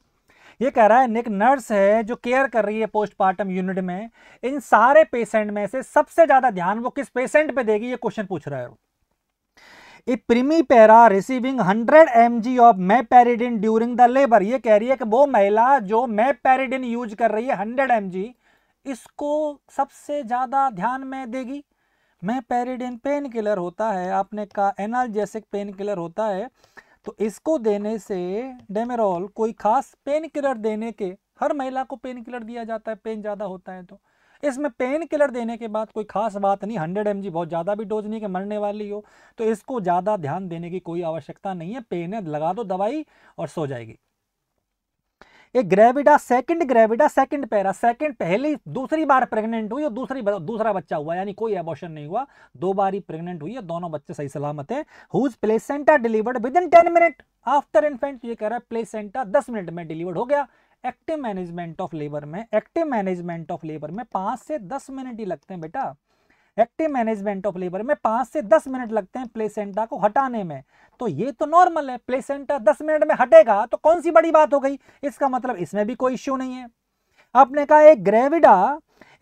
ये कह रहा है एक नर्स है जो केयर कर रही है पोस्टमार्टम यूनिट में इन सारे पेशेंट में से सबसे ज़्यादा ध्यान वो किस पेशेंट पे देगी ये क्वेश्चन पूछ रहा है वो a primipara receiving 100 M G of pethidine during the labour ये कह रही है कि वो महिला जो पेरिडिन यूज कर रही है 100 एम जी इसको सबसे ज़्यादा ध्यान में देगी मैं पेरिडिन पेन किलर होता है आपने कहा एनाल्जेसिक पेन किलर होता है तो इसको देने से डेमेरॉल कोई खास पेन किलर देने के हर महिला को पेन किलर दिया जाता है पेन ज़्यादा होता है तो इसमें पेन किलर देने के बाद कोई खास बात नहीं हंड्रेड एम बहुत ज़्यादा भी डोज नहीं कि मरने वाली हो तो इसको ज़्यादा ध्यान देने की कोई आवश्यकता नहीं है पेन है लगा दो दवाई और सो जाएगी एक gravida second gravida second para second पहली दूसरी बार प्रेग्नेंट हुई और दूसरी दूसरा बच्चा हुआ यानी कोई एबॉशन नहीं हुआ दो बार ही प्रेग्नेंट हुई है दोनों बच्चे सही सलामत है whose placenta delivered within ten minute after infant ये कह रहा है प्लेसेंटा दस मिनट में डिलीवर्ड हो गया एक्टिव मैनेजमेंट ऑफ लेबर में एक्टिव मैनेजमेंट ऑफ लेबर में पांच से दस मिनट ही लगते हैं बेटा एक्टिव मैनेजमेंट ऑफ लेबर में पांच से दस मिनट लगते हैं प्लेसेंटा को हटाने में तो ये तो नॉर्मल है प्लेसेंटा दस मिनट में हटेगा तो कौन सी बड़ी बात हो गई इसका मतलब इसमें भी कोई इश्यू नहीं है आपने कहा एक ग्रेविडा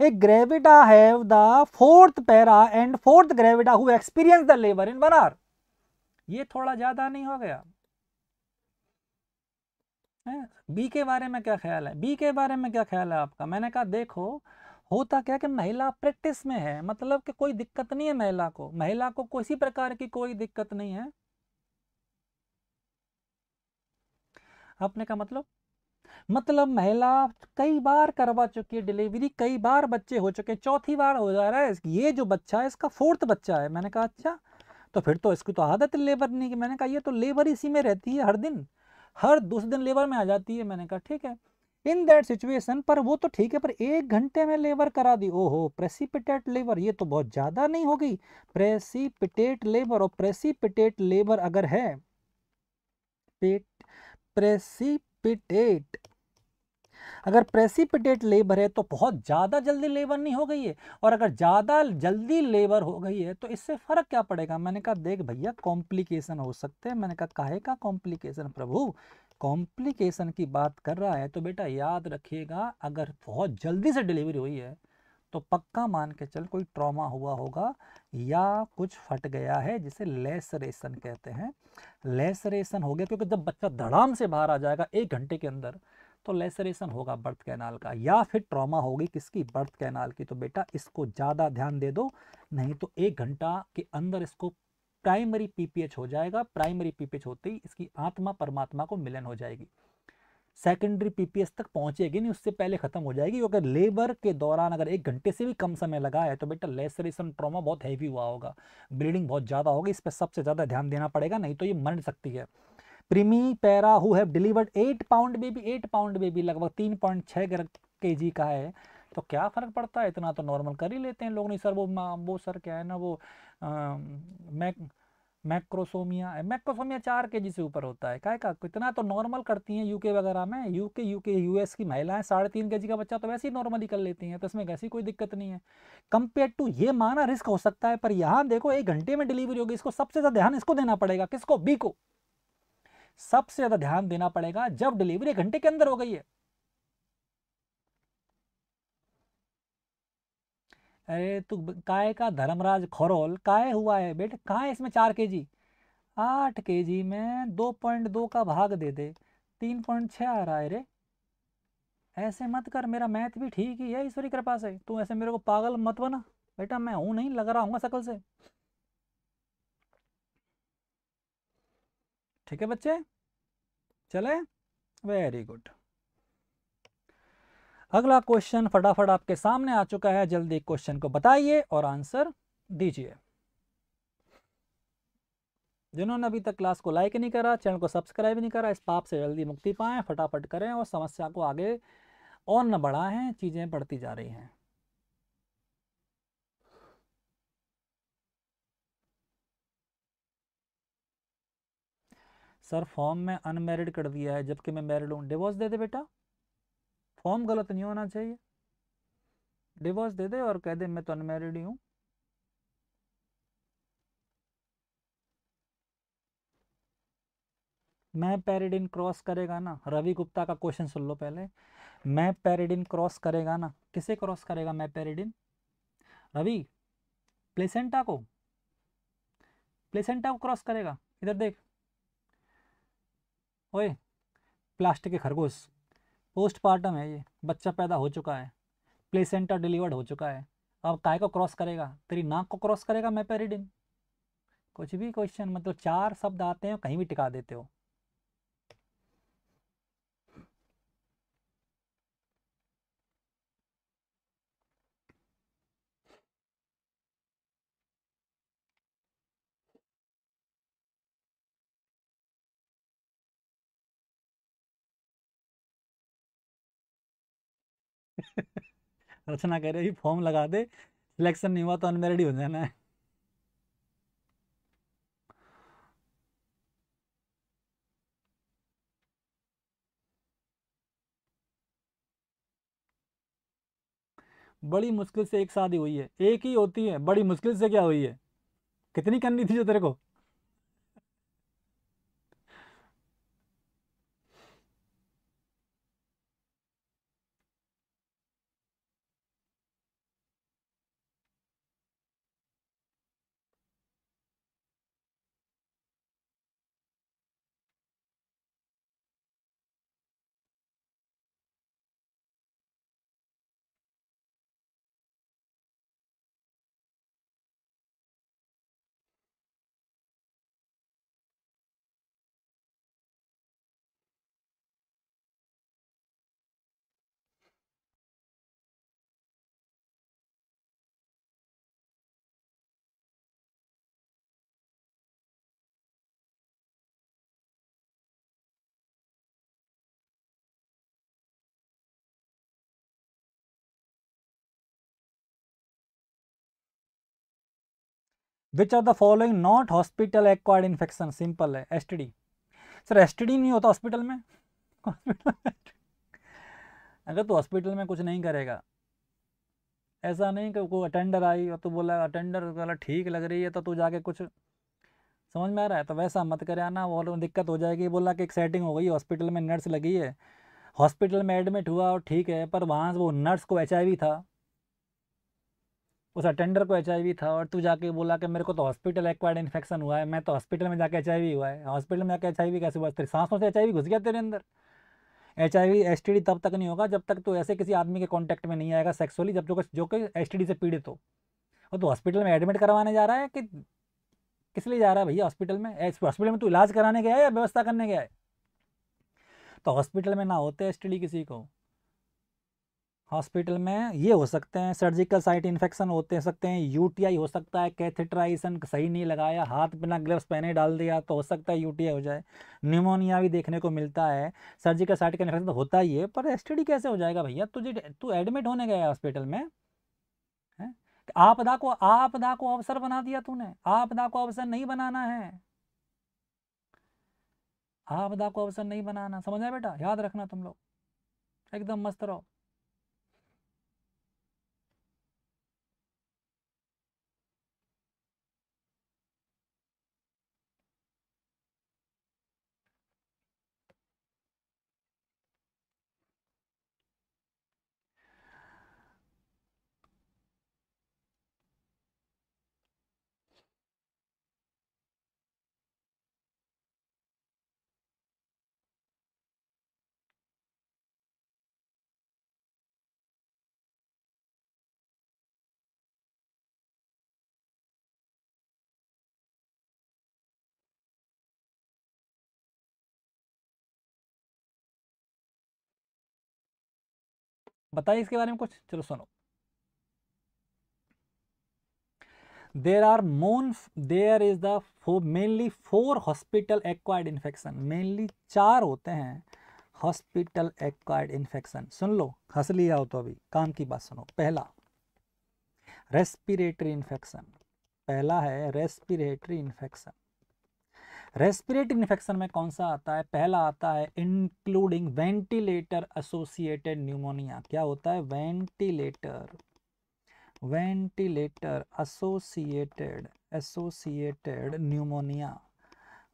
एक gravida have the fourth para and fourth gravida who experience the labour in one hour ये थोड़ा ज्यादा नहीं हो गया है बी के बारे में क्या ख्याल है बी के बारे में क्या ख्याल है आपका मैंने कहा देखो होता क्या कि महिला प्रैक्टिस में है मतलब कि कोई दिक्कत नहीं है महिला को महिला को किसी प्रकार की कोई दिक्कत नहीं है आपने का मतलब मतलब महिला कई बार करवा चुकी है डिलीवरी कई बार बच्चे हो चुके चौथी बार हो जा रहा है ये जो बच्चा है इसका फोर्थ बच्चा है मैंने कहा अच्छा तो फिर तो इसकी तो आदत है लेबर नहीं की मैंने कहा ये तो लेबर इसी में रहती है हर दिन हर दूसरे दिन लेबर में आ जाती है मैंने कहा ठीक है इन दैट सिचुएशन पर वो तो ठीक है पर एक घंटे में लेबर करा दी ओहो प्रेसिपिटेट लेबर ये तो बहुत ज़्यादा नहीं होगी प्रेसिपिटेट लेबर और प्रेसिपिटेट लेबर अगर है पेट प्रेसिपिटेट अगर प्रेसिपिटेट लेबर है तो बहुत ज़्यादा जल्दी लेबर नहीं हो गई है और अगर ज़्यादा जल्दी लेबर हो गई है तो इससे फ़र्क क्या पड़ेगा मैंने कहा देख भैया कॉम्प्लिकेशन हो सकते हैं मैंने कहा काहे का कॉम्प्लिकेशन प्रभु कॉम्प्लिकेशन की बात कर रहा है तो बेटा याद रखिएगा अगर बहुत जल्दी से डिलीवरी हुई है तो पक्का मान के चल कोई ट्रॉमा हुआ होगा या कुछ फट गया है जिसे लेसरेशन कहते हैं लेसरेशन हो गया क्योंकि जब बच्चा धड़ाम से बाहर आ जाएगा एक घंटे के अंदर तो लेसरेशन होगा बर्थ कैनाल का या फिर ट्रॉमा होगी किसकी बर्थ कैनाल की तो बेटा इसको ज़्यादा ध्यान दे दो नहीं तो एक घंटा के अंदर इसको प्राइमरी पीपीएच हो जाएगा प्राइमरी पीपीएच होते ही इसकी आत्मा परमात्मा को मिलन हो जाएगी सेकेंडरी पीपीएस तक पहुंचेगी नहीं उससे पहले खत्म हो जाएगी अगर लेबर के दौरान अगर एक घंटे से भी कम समय लगा है तो बेटा लेसरेशन ट्रॉमा बहुत हैवी हुआ होगा ब्लीडिंग बहुत ज़्यादा होगी इस पर सबसे ज़्यादा ध्यान देना पड़ेगा नहीं तो ये मर सकती है primipara who have delivered eight pound baby eight pound baby लगभग तीन पॉइंट छः के जी का है तो क्या फ़र्क पड़ता है इतना तो नॉर्मल कर ही लेते हैं लोग नहीं सर वो वो सर क्या है ना वो मैक मैक्रोसोमिया है मैक्रोसोमिया चार के जी से ऊपर होता है क्या इतना तो नॉर्मल करती हैं यूके वगैरह में यूके यूके यूएस की महिलाएं साढ़े तीन के जी का बच्चा तो वैसे ही नॉर्मली कर लेती हैं तो इसमें कैसी कोई दिक्कत नहीं है कंपेयर टू ये माना रिस्क हो सकता है पर यहाँ देखो एक घंटे में डिलीवरी होगी इसको सबसे ज़्यादा ध्यान इसको देना पड़ेगा किसको बी को सबसे ज़्यादा ध्यान देना पड़ेगा जब डिलीवरी घंटे के अंदर हो गई है अरे तू काय का धर्मराज खरोल काय हुआ है बेटे कहाँ है इसमें चार के जी आठ के जी में दो पॉइंट दो का भाग दे दे तीन पॉइंट छः आ रहा है रे ऐसे मत कर मेरा मैथ भी ठीक ही है ईश्वरी कृपा से तू ऐसे मेरे को पागल मत बना बेटा मैं हूँ नहीं लग रहा हूँ सकल से ठीक है बच्चे चले वेरी गुड अगला क्वेश्चन फटाफट आपके सामने आ चुका है जल्दी क्वेश्चन को बताइए और आंसर दीजिए जिन्होंने अभी तक क्लास को लाइक नहीं करा चैनल को सब्सक्राइब नहीं करा इस पाप से जल्दी मुक्ति पाएं फटाफट करें और समस्या को आगे और न बढ़ाएं चीज़ें बढ़ती जा रही हैं सर फॉर्म में अनमेरिड कर दिया है जबकि मैं मैरिड हूं डिवोर्स दे दे बेटा फॉर्म गलत नहीं होना चाहिए डिवोर्स दे दे और कह दे मैं तो अनमेरिड ही मैं पेरिडिन क्रॉस करेगा ना रवि गुप्ता का क्वेश्चन सुन लो पहले मैं पेरिडिन क्रॉस करेगा ना किसे क्रॉस करेगा मैं पेरिडिन रवि प्लेसेंटा को प्लेसेंटा को क्रॉस करेगा इधर देख ओए प्लास्टिक के खरगोश पोस्टमार्टम है ये बच्चा पैदा हो चुका है प्लेसेंटा डिलीवर्ड हो चुका है अब काय को क्रॉस करेगा तेरी नाक को क्रॉस करेगा मैपेरिडिन कुछ भी क्वेश्चन मतलब चार शब्द आते हैं कहीं भी टिका देते हो रचना कह रही फॉर्म लगा दे सिलेक्शन नहीं हुआ तो अनमेरिड हो जाना है बड़ी मुश्किल से एक शादी हुई है एक ही होती है बड़ी मुश्किल से क्या हुई है कितनी करनी थी जो तेरे को which are the following not hospital acquired infection simple है एस सर एस नहीं होता हॉस्पिटल में अगर तो हॉस्पिटल में कुछ नहीं करेगा ऐसा नहीं कि वो अटेंडर आई और तो बोला अटेंडर वाला ठीक लग रही है तो तू जाके कुछ समझ में आ रहा है तो वैसा मत करे आना और दिक्कत हो जाएगी बोला कि एक सेटिंग हो गई हॉस्पिटल में नर्स लगी है हॉस्पिटल में एडमिट हुआ और ठीक है पर वहाँ वो नर्स को एच था उस अटेंडर को एच था और तू जाके बोला कि मेरे को तो हॉस्पिटल एक्वायर्ड इन्फेक्शन हुआ है मैं तो हॉस्पिटल में जाके एच हुआ है हॉस्पिटल में जाके एच कैसे हुआ तेरी सांसों से एच घुस गया तेरे अंदर एच आई वी तब तक नहीं होगा जब तक तो ऐसे किसी आदमी के कॉन्टैक्ट में नहीं आएगा सेक्सुअली जब जो जो कि एस से पीड़ित हो और तो हॉस्पिटल में एडमिट करवाने जा रहा है कि किस लिए जा रहा है भैया हॉस्पिटल में हॉस्पिटल में तो इलाज कराने गया है या व्यवस्था करने गया है तो हॉस्पिटल में ना होते एस किसी को हॉस्पिटल में ये हो सकते हैं सर्जिकल साइट इन्फेक्शन होते सकते हैं यूटीआई हो सकता है कैथेटराइजन सही नहीं लगाया हाथ बिना ग्लव्स पहने डाल दिया तो हो सकता है यूटीआई हो जाए निमोनिया भी देखने को मिलता है सर्जिकल साइट का इन्फेक्शन तो होता ही है पर एस कैसे हो जाएगा भैया तुझे तू एडमिट होने गया हॉस्पिटल में तो आपदा को आपदा को अवसर बना दिया तूने आपदा को अवसर नहीं बनाना है आपदा को अवसर नहीं बनाना समझ आए बेटा याद रखना तुम लोग एकदम मस्त रहो बताइए इसके बारे में कुछ चलो सुनो देर आर मोन there is the four mainly four hospital acquired infection mainly चार होते हैं हॉस्पिटल एक्वायर्ड इन्फेक्शन सुन लो हंस लिया हो तो अभी काम की बात सुनो पहला रेस्पिरेटरी इन्फेक्शन पहला है रेस्पिरेटरी इन्फेक्शन रेस्पिरेटरी इन्फेक्शन में कौन सा आता है पहला आता है इंक्लूडिंग वेंटिलेटर एसोसिएटेड न्यूमोनिया क्या होता है ventilator ventilator associated associated pneumonia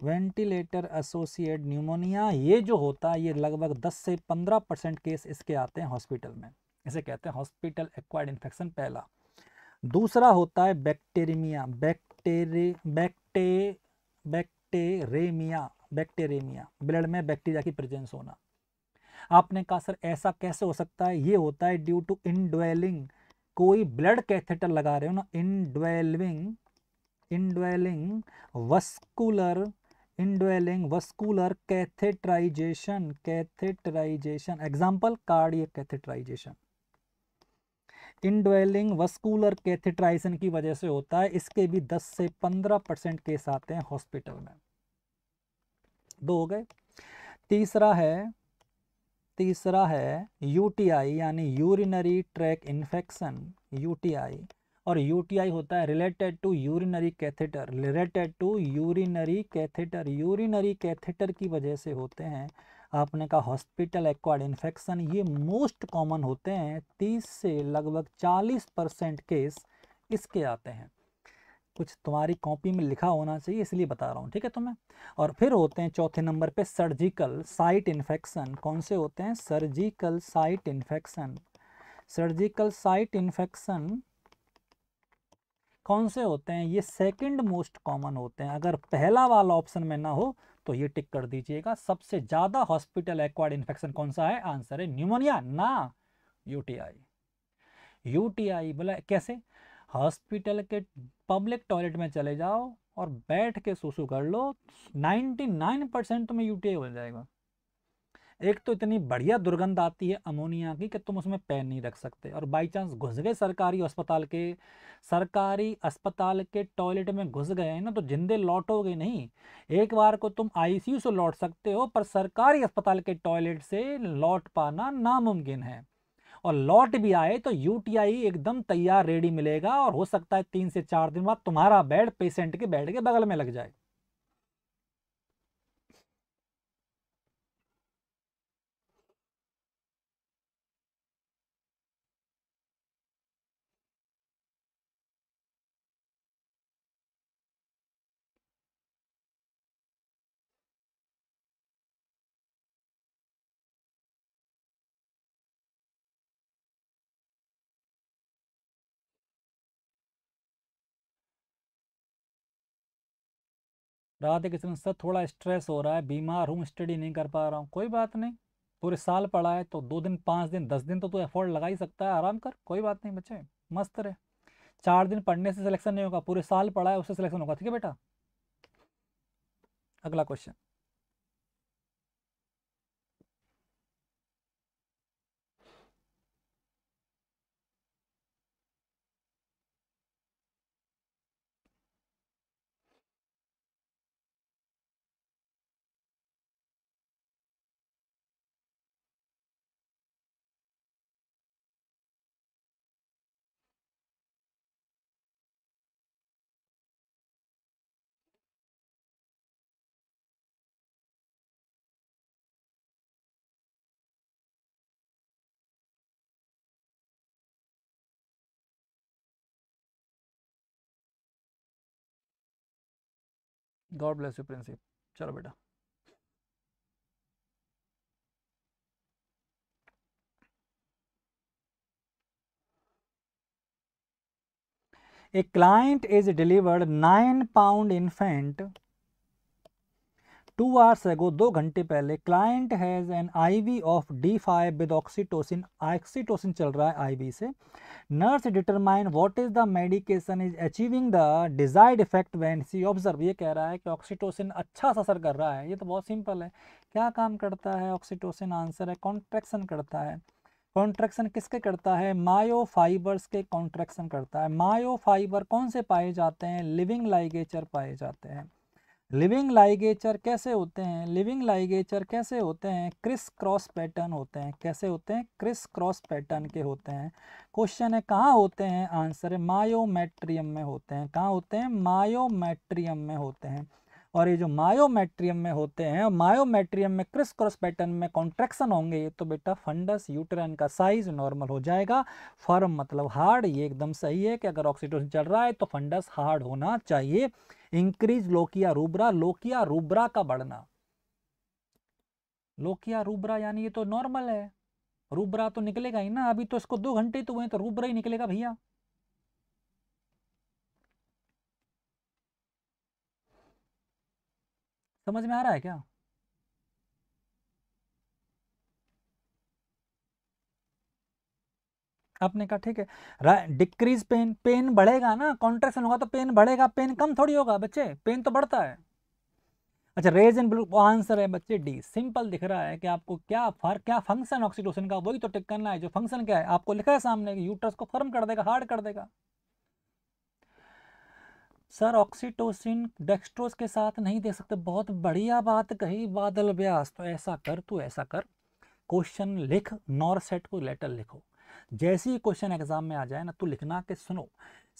ventilator associate pneumonia ये जो होता है ये लगभग 10 से 15 परसेंट केस इसके आते हैं हॉस्पिटल में इसे कहते हैं हॉस्पिटल एक्वायर्ड इन्फेक्शन पहला दूसरा होता है bacteremia bacteri bacte bacte bacteremia bacteremia blood में बैक्टीरिया की प्रेजेंस होना आपने कहा सर ऐसा कैसे हो सकता है ये होता है ड्यू टू इनडवेलिंग कोई ब्लड कैथेटर लगा रहे हो ना indwelling indwelling vascular indwelling vascular catheterisation catheterisation example cardiac catheterisation indwelling vascular catheterisation की वजह से होता है इसके भी 10 से 15 परसेंट केस आते हैं हॉस्पिटल में दो हो गए तीसरा है तीसरा है यूटीआई यानी यूरिनरी ट्रैक इन्फेक्शन यूटीआई और यूटीआई होता है related to urinary catheter related to urinary catheter urinary catheter की वजह से होते हैं आपने कहा हॉस्पिटल एक्वाड इन्फेक्शन ये मोस्ट कॉमन होते हैं तीस से लगभग चालीस परसेंट केस इसके आते हैं कुछ तुम्हारी कॉपी में लिखा होना चाहिए इसलिए बता रहा हूँ ठीक है तुम्हें और फिर होते हैं चौथे नंबर पे सर्जिकल साइट इन्फेक्शन कौन से होते हैं surgical site infection surgical site infection कौन से होते हैं ये सेकंड मोस्ट कॉमन होते हैं अगर पहला वाला ऑप्शन में ना हो तो ये टिक कर दीजिएगा सबसे ज़्यादा हॉस्पिटल एक्वाड इन्फेक्शन कौन सा है आंसर है न्यूमोनिया ना यूटीआई यूटीआई बोला कैसे हॉस्पिटल के पब्लिक टॉयलेट में चले जाओ और बैठ के सुसु कर लो 99 परसेंट तुम्हें यूटीआई हो जाएगा एक तो इतनी बढ़िया दुर्गंध आती है अमोनिया की कि तुम उसमें पैर नहीं रख सकते और बाई चांस घुस गए सरकारी अस्पताल के सरकारी अस्पताल के टॉयलेट में घुस गए हैं ना तो जिंदे लौटोगे नहीं एक बार को तुम आईसीयू से लौट सकते हो पर सरकारी अस्पताल के टॉयलेट से लौट पाना नामुमकिन है और लॉट भी आए तो यूटीआई एकदम तैयार रेडी मिलेगा और हो सकता है तीन से चार दिन बाद तुम्हारा बेड पेशेंट के बेड के बगल में लग जाए राधे कृष्ण सर थोड़ा स्ट्रेस हो रहा है बीमार हूँ स्टडी नहीं कर पा रहा हूँ कोई बात नहीं पूरे साल पढ़ा है तो दो दिन पाँच दिन दस दिन तो तू एफोर्ड लगा ही सकता है आराम कर कोई बात नहीं बच्चे मस्त रहे चार दिन पढ़ने से सिलेक्शन नहीं होगा पूरे साल पढ़ा है उससे सिलेक्शन होगा ठीक है बेटा अगला क्वेश्चन गॉड ब्लेस यू प्रिंसिप चलो बेटा a client is delivered nine pound infant two hours ago दो घंटे पहले client has an IV of D five with oxytocin oxytocin चल रहा है आईवी से nurse determine what is the medication is achieving the desired effect when she observe ये कह रहा है कि ऑक्सीटोसिन अच्छा सा असर कर रहा है ये तो बहुत सिंपल है क्या काम करता है ऑक्सीटोसिन आंसर है कॉन्ट्रैक्शन करता है कॉन्ट्रेक्शन किसके करता है मायो फाइबर्स के कॉन्ट्रैक्शन करता है मायो फाइबर कौन से पाए जाते हैं लिविंग लाइगेचर पाए जाते हैं लिविंग लाइगेचर कैसे होते हैं लिविंग लाइगेचर कैसे होते हैं क्रिस क्रॉस पैटर्न होते हैं कैसे होते हैं क्रिस क्रॉस पैटर्न के होते हैं क्वेश्चन है कहाँ होते हैं आंसर है मायोमेट्रियम में होते हैं कहाँ होते हैं मायोमेट्रियम में होते हैं और ये जो मायोमेट्रियम में होते हैं और मायोमेट्रियम में क्रिस क्रॉस पैटर्न में कॉन्ट्रेक्शन होंगे ये तो बेटा फंडस यूटरन का साइज नॉर्मल हो जाएगा फर्म मतलब हार्ड ये एकदम सही है कि अगर ऑक्सीटोसिन चल रहा है तो फंडस हार्ड होना चाहिए increase lochia rubra lochia rubra का बढ़ना लोकिया रूबरा यानी ये तो नॉर्मल है रूबरा तो निकलेगा ही ना अभी तो इसको दो घंटे तो हुए तो रूबरा ही निकलेगा भैया समझ में आ रहा है क्या आपने कहा ठीक है डिक्रीज पेन पेन बढ़ेगा ना कॉन्ट्रेक्शन होगा तो पेन बढ़ेगा पेन कम थोड़ी होगा बच्चे पेन तो बढ़ता है अच्छा रेज एंड ब्लू आंसर है बच्चे डी सिंपल दिख रहा है कि आपको क्या फर क्या फंक्शन ऑक्सीडेशन का वही तो टिक करना है जो फंक्शन क्या है आपको लिखा है सामने यूट्रस को फर्म कर देगा हार्ड कर देगा सर ऑक्सीटोसिन डेक्स्ट्रोज के साथ नहीं दे सकते बहुत बढ़िया बात कही बादल व्यास तो ऐसा कर तू ऐसा कर क्वेश्चन लिख नॉर सेट को लेटर लिखो जैसे ही क्वेश्चन एग्जाम में आ जाए ना तू लिखना के सुनो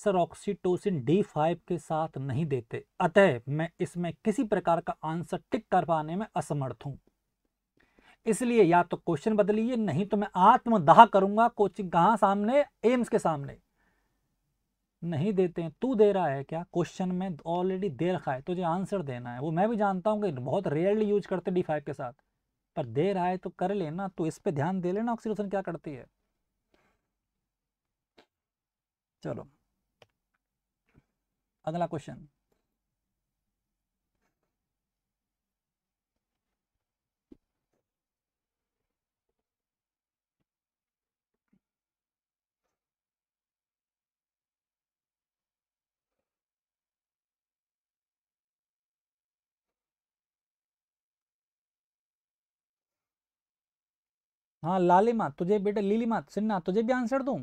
सर ऑक्सीटोसिन डी फाइव के साथ नहीं देते अतः मैं इसमें किसी प्रकार का आंसर टिक कर पाने में असमर्थ हूँ इसलिए या तो क्वेश्चन बदलिए नहीं तो मैं आत्मदाह करूंगा कोचिंग कहाँ सामने एम्स के सामने नहीं देते हैं तू दे रहा है क्या क्वेश्चन में ऑलरेडी दे रखा है तुझे आंसर देना है वो मैं भी जानता हूँ कि बहुत रेयरली यूज करते डी फाइव के साथ पर दे रहा है तो कर लेना तो इस पर ध्यान दे लेना ऑक्सीडेशन क्या करती है चलो अगला क्वेश्चन हाँ लालिमा तुझे बेटे लीलिमा सिन्हा तुझे भी आंसर दूँ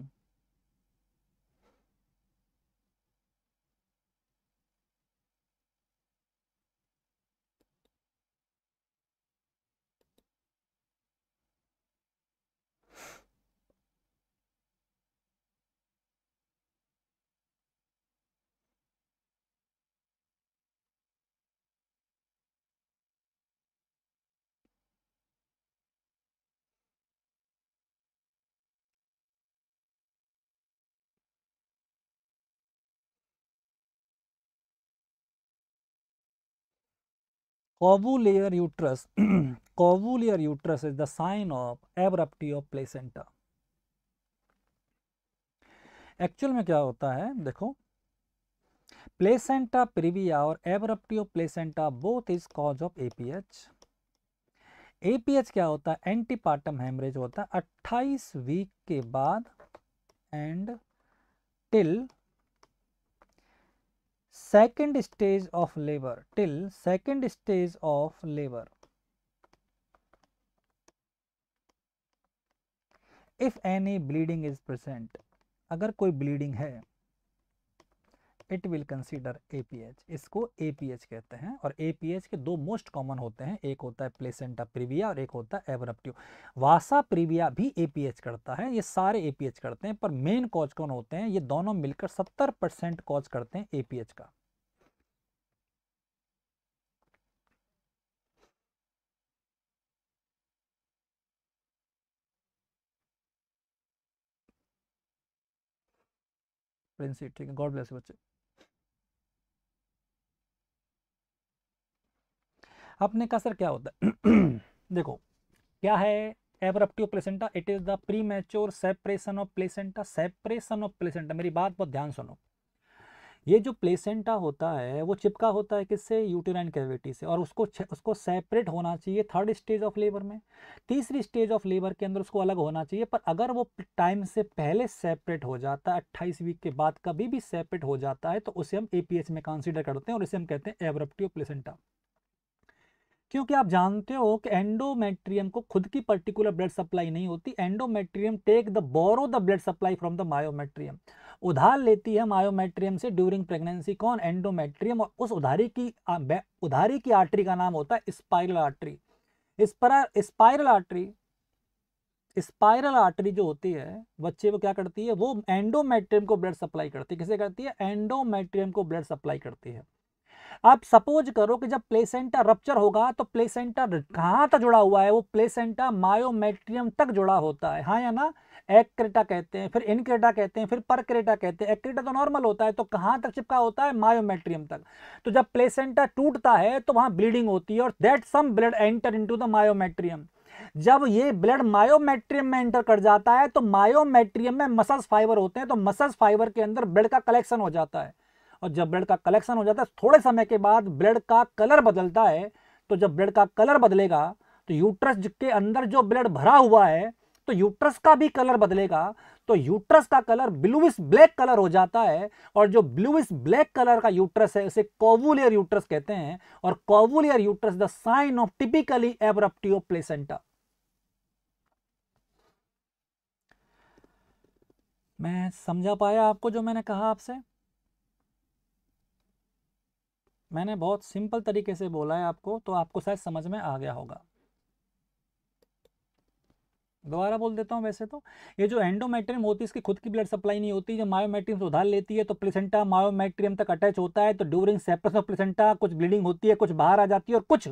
Covular uterus covular uterus is the sign of abruptio placenta actual में क्या होता है देखो प्लेसेंटा प्रिविया और of placenta both is cause of APH APH क्या होता है एंटीपार्टम हेमरेज होता है 28 वीक के बाद and till second stage of labor till second stage of labor if any bleeding is present अगर कोई bleeding है इट विल कंसीडर एपीएच इसको एपीएच कहते हैं और एपीएच के दो मोस्ट कॉमन होते हैं एक होता है प्लेसेंटा प्रीविया और एक होता है एवरप्टिव वासा प्रीविया भी एपीएच करता है ये सारे एपीएच करते हैं पर मेन कॉज कौन होते हैं ये दोनों मिलकर सत्तर परसेंट कॉज करते हैं एपीएच का प्रिंस गॉड ब्लेस बच्चे अपने का सर क्या होता है देखो क्या है abruptio placenta it is the premature separation of placenta separation of placenta मेरी बात बहुत ध्यान सुनो ये जो प्लेसेंटा होता है वो चिपका होता है किससे यूटेराइन कैविटी से और उसको उसको सेपरेट होना चाहिए थर्ड स्टेज ऑफ लेबर में तीसरी स्टेज ऑफ लेबर के अंदर उसको अलग होना चाहिए पर अगर वो टाइम से पहले सेपरेट हो जाता है अट्ठाईस वीक के बाद कभी भी सेपरेट हो जाता है तो उसे हम ए में कंसिडर करते हैं और इसे हम कहते हैं एवरप्टिव प्लेसेंटा क्योंकि आप जानते हो कि एंडोमेट्रियम को खुद की पर्टिकुलर ब्लड सप्लाई नहीं होती endometrium take the borrow the blood supply from the myometrium उधार लेती है मायोमेट्रियम से ड्यूरिंग प्रेगनेंसी कौन एंडोमेट्रियम और उस उधारी की उधारी की आर्टरी का नाम होता है spiral artery spiral artery spiral artery जो होती है बच्चे को क्या करती है वो एंडोमेट्रियम को ब्लड सप्लाई करती है किसे करती है एंडोमेट्रियम को ब्लड सप्लाई करती है आप सपोज करो कि जब प्लेसेंटा रप्चर होगा तो प्लेसेंटा कहाँ तक जुड़ा हुआ है वो प्लेसेंटा मायोमेट्रियम तक जुड़ा होता है हाँ या ना एक्रेटा कहते हैं फिर इनक्रेटा कहते हैं फिर परक्रेटा कहते हैं एक्रेटा तो नॉर्मल होता है तो कहाँ तक चिपका होता है मायोमेट्रियम तक तो जब प्लेसेंटा टूटता है तो वहाँ ब्लीडिंग होती है और that some blood enter in the myometrium जब ये ब्लड मायोमेट्रियम में एंटर कर जाता है तो मायोमेट्रियम में मसल्स फाइबर होते हैं तो मसल्स फाइबर के अंदर ब्लड का कलेक्शन हो जाता है और जब ब्लड का कलेक्शन हो जाता है थोड़े समय के बाद ब्लड का कलर बदलता है तो जब ब्लड का कलर बदलेगा तो यूट्रस के अंदर जो ब्लड भरा हुआ है तो यूट्रस का भी कलर बदलेगा तो यूट्रस का कलर ब्लूइस ब्लैक कलर हो जाता है और जो ब्लूइस ब्लैक कलर का यूट्रस है उसे कोवुलियर यूट्रस कहते हैं और Couvelaire uterus the sign of typically abruptio placenta मैं समझा पाया आपको जो मैंने कहा आपसे मैंने बहुत सिंपल तरीके से बोला है आपको तो आपको शायद समझ में आ गया होगा दोबारा बोल देता हूँ वैसे तो ये जो एंडोमेट्रियम होती है इसकी खुद की ब्लड सप्लाई नहीं होती जब मायोमेट्रियम से उधार लेती है तो प्लेसेंटा मायोमेट्रियम तक अटैच होता है तो ड्यूरिंग सेपरेशन ऑफ प्लेसेंटा कुछ ब्लीडिंग होती है कुछ बाहर आ जाती है और कुछ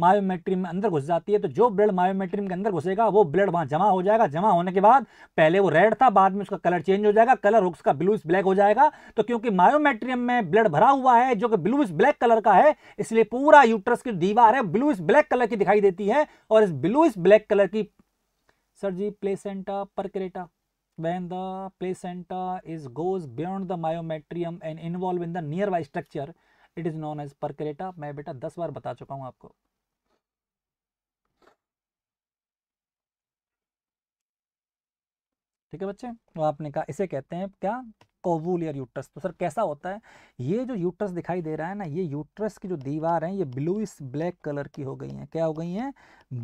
मायोमेट्रियम में अंदर घुस जाती है तो जो ब्लड मायोमेट्रियम के अंदर घुसेगा वो ब्लड वहां जमा हो जाएगा जमा होने के बाद पहले वो रेड था बाद में उसका कलर चेंज हो जाएगा कलर उसका ब्लूस ब्लैक हो जाएगा तो क्योंकि मायोमेट्रियम में ब्लड भरा हुआ है जो कि ब्लूस ब्लैक कलर का है इसलिए पूरा यूट्रस की दीवार है ब्लूस ब्लैक कलर की दिखाई देती है और इस ब्लूस ब्लैक कलर की sir ji placenta percreta when the placenta is goes beyond the myometrium and involved in the nearby structure it is known as percurata मैं बेटा दस बार बता चुका हूँ आपको ठीक है बच्चे तो आपने कहा इसे कहते हैं क्या कोवूलियर यूट्रस तो सर कैसा होता है ये जो यूट्रस दिखाई दे रहा है ना ये यूट्रस की जो दीवार है ये ब्लूइस ब्लैक कलर की हो गई है क्या हो गई है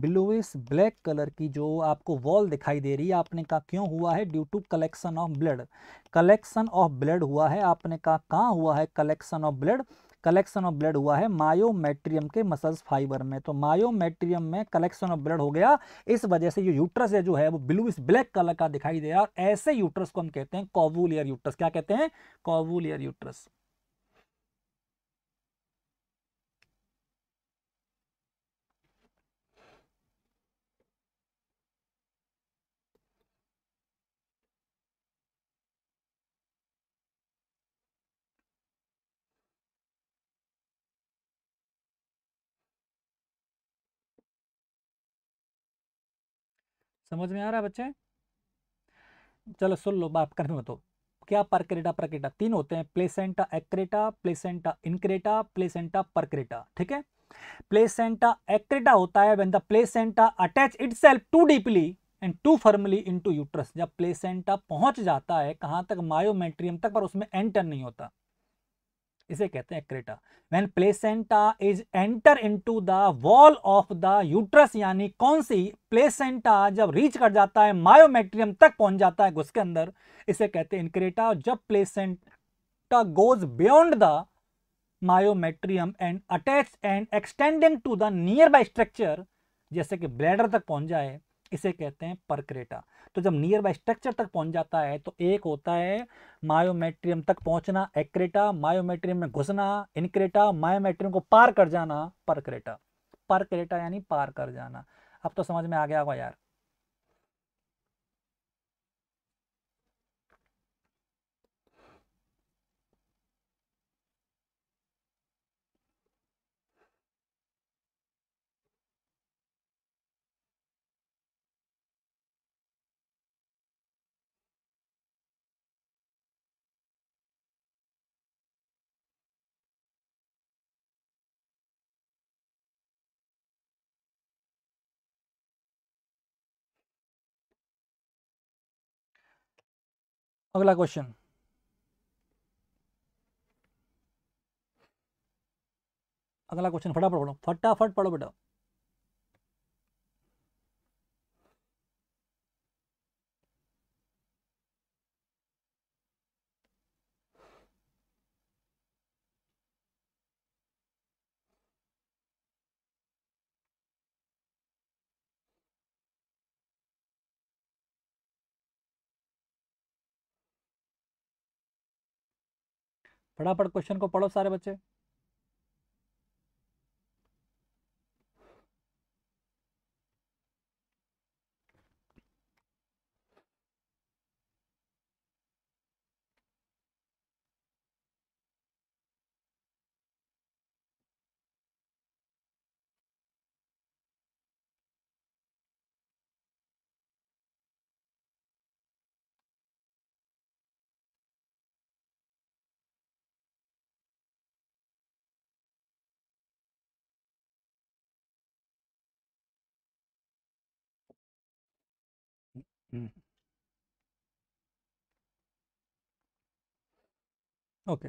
ब्लूइस ब्लैक कलर की जो आपको वॉल दिखाई दे रही है आपने कहा क्यों हुआ है due to collection of blood collection of blood हुआ है आपने कहा कहाँ हुआ है collection of blood collection of blood हुआ है मायोमेट्रियम के मसल्स फाइबर में तो मायोमेट्रियम में कलेक्शन ऑफ ब्लड हो गया इस वजह से ये यूट्रस है जो है वो ब्लू इस ब्लैक कलर का दिखाई दे रहा है ऐसे यूट्रस को हम कहते हैं कॉवुलियर यूट्रस क्या कहते हैं कॉवुलियर यूट्रस समझ में आ रहा है बच्चे चलो सुन लो बाप कर तो क्या परक्रेटा प्रक्रेटा तीन होते हैं placenta accreta placenta increta placenta percreta ठीक है प्लेसेंटा एक्रेटा होता है when the placenta attach itself too deeply and too firmly into uterus जब प्लेसेंटा पहुंच जाता है कहां तक मायोमेट्रियम तक पर उसमें एंटर नहीं होता इसे कहते हैं creta when placenta is enter into the wall of the uterus यानी कौन सी प्लेसेंटा जब रीच कर जाता है मायोमेट्रियम तक पहुंच जाता है उसके अंदर इसे कहते हैं इनक्रेटा जब placenta goes beyond the myometrium and attach and extending to the nearby structure जैसे कि ब्लैडर तक पहुंच जाए इसे कहते हैं परक्रेटा तो जब नियर बाय स्ट्रक्चर तक पहुंच जाता है तो एक होता है मायोमेट्रियम तक पहुंचना एक्रेटा मायोमेट्रियम में घुसना इनक्रेटा मायोमेट्रियम को पार कर जाना परक्रेटा परक्रेटा यानी पार कर जाना अब तो समझ में आ गया होगा यार अगला क्वेश्चन अगला क्वेश्चन फटाफट पढ़ो फटाफट पढ़ो बेटा फटाफट क्वेश्चन को पढ़ो सारे बच्चे okay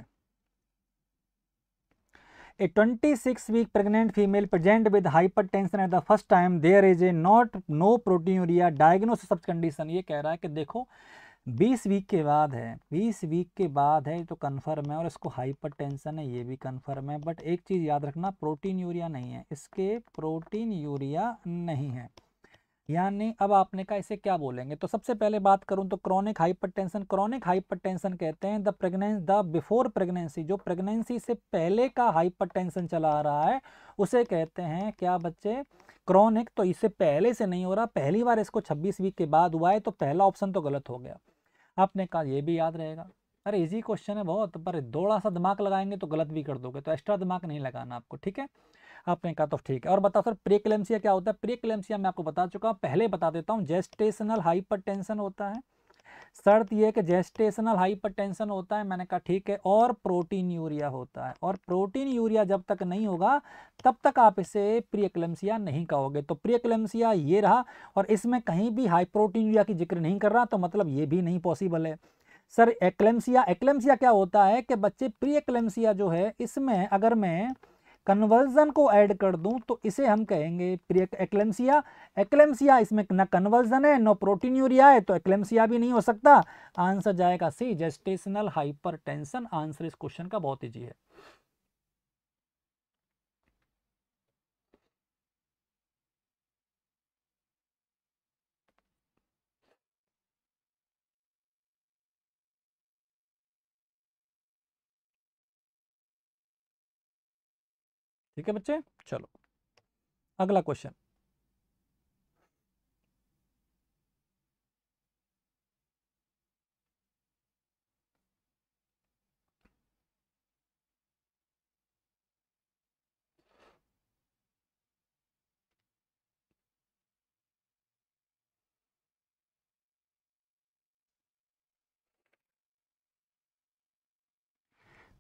a 26 week pregnant female present with hypertension at the first time there is a not no proteinuria diagnosis of condition ये कह रहा है कि देखो बीस वीक के बाद है बीस वीक के बाद है तो कन्फर्म है और इसको हाइपर टेंशन है ये भी कन्फर्म है बट एक चीज़ याद रखना प्रोटीन यूरिया नहीं है इसके प्रोटीन यूरिया नहीं है यानी अब आपने कहा इसे क्या बोलेंगे तो सबसे पहले बात करूं तो क्रॉनिक हाइपरटेंशन क्रॉनिक हाइपरटेंशन कहते हैं the pregnancy the before pregnancy जो प्रेगनेंसी से पहले का हाइपरटेंशन चला आ रहा है उसे कहते हैं क्या बच्चे क्रॉनिक तो इससे पहले से नहीं हो रहा पहली बार इसको छब्बीस वीक के बाद हुआ है तो पहला ऑप्शन तो गलत हो गया आपने कहा यह भी याद रहेगा अरे इजी क्वेश्चन है बहुत पर थोड़ा सा दिमाग लगाएंगे तो गलत भी कर दोगे तो एक्स्ट्रा दिमाग नहीं लगाना आपको ठीक है आपने कहा तो ठीक है और बताओ सर प्रेक्लेम्सिया क्या होता है प्रेक्लेम्सिया मैं आपको बता चुका हूँ पहले बता देता हूँ जेस्टेशनल हाइपर होता है शर्त यह कि जेस्टेशनल हाइपरटेंशन होता है मैंने कहा ठीक है और प्रोटीन यूरिया होता है और प्रोटीन यूरिया जब तक नहीं होगा तब तक आप इसे प्रियक्लेम्सिया नहीं कहोगे तो प्रियक्लेम्सिया ये रहा और इसमें कहीं भी हाई प्रोटीन यूरिया की जिक्र नहीं कर रहा तो मतलब ये भी नहीं पॉसिबल है सर एक्लेम्सिया एक्लेम्सिया क्या होता है कि बच्चे प्रियक्लेम्सिया जो है इसमें अगर मैं कन्वर्जन को ऐड कर दूं तो इसे हम कहेंगे प्रिय एक्लेम्सिया एक्लेम्सिया इसमें ना कन्वर्जन है नो प्रोटीन यूरिया है तो एक्लेम्सिया भी नहीं हो सकता आंसर जाएगा सी जेस्टेशनल हाइपरटेंशन आंसर इस क्वेश्चन का बहुत ईजी है ठीक है बच्चे चलो अगला क्वेश्चन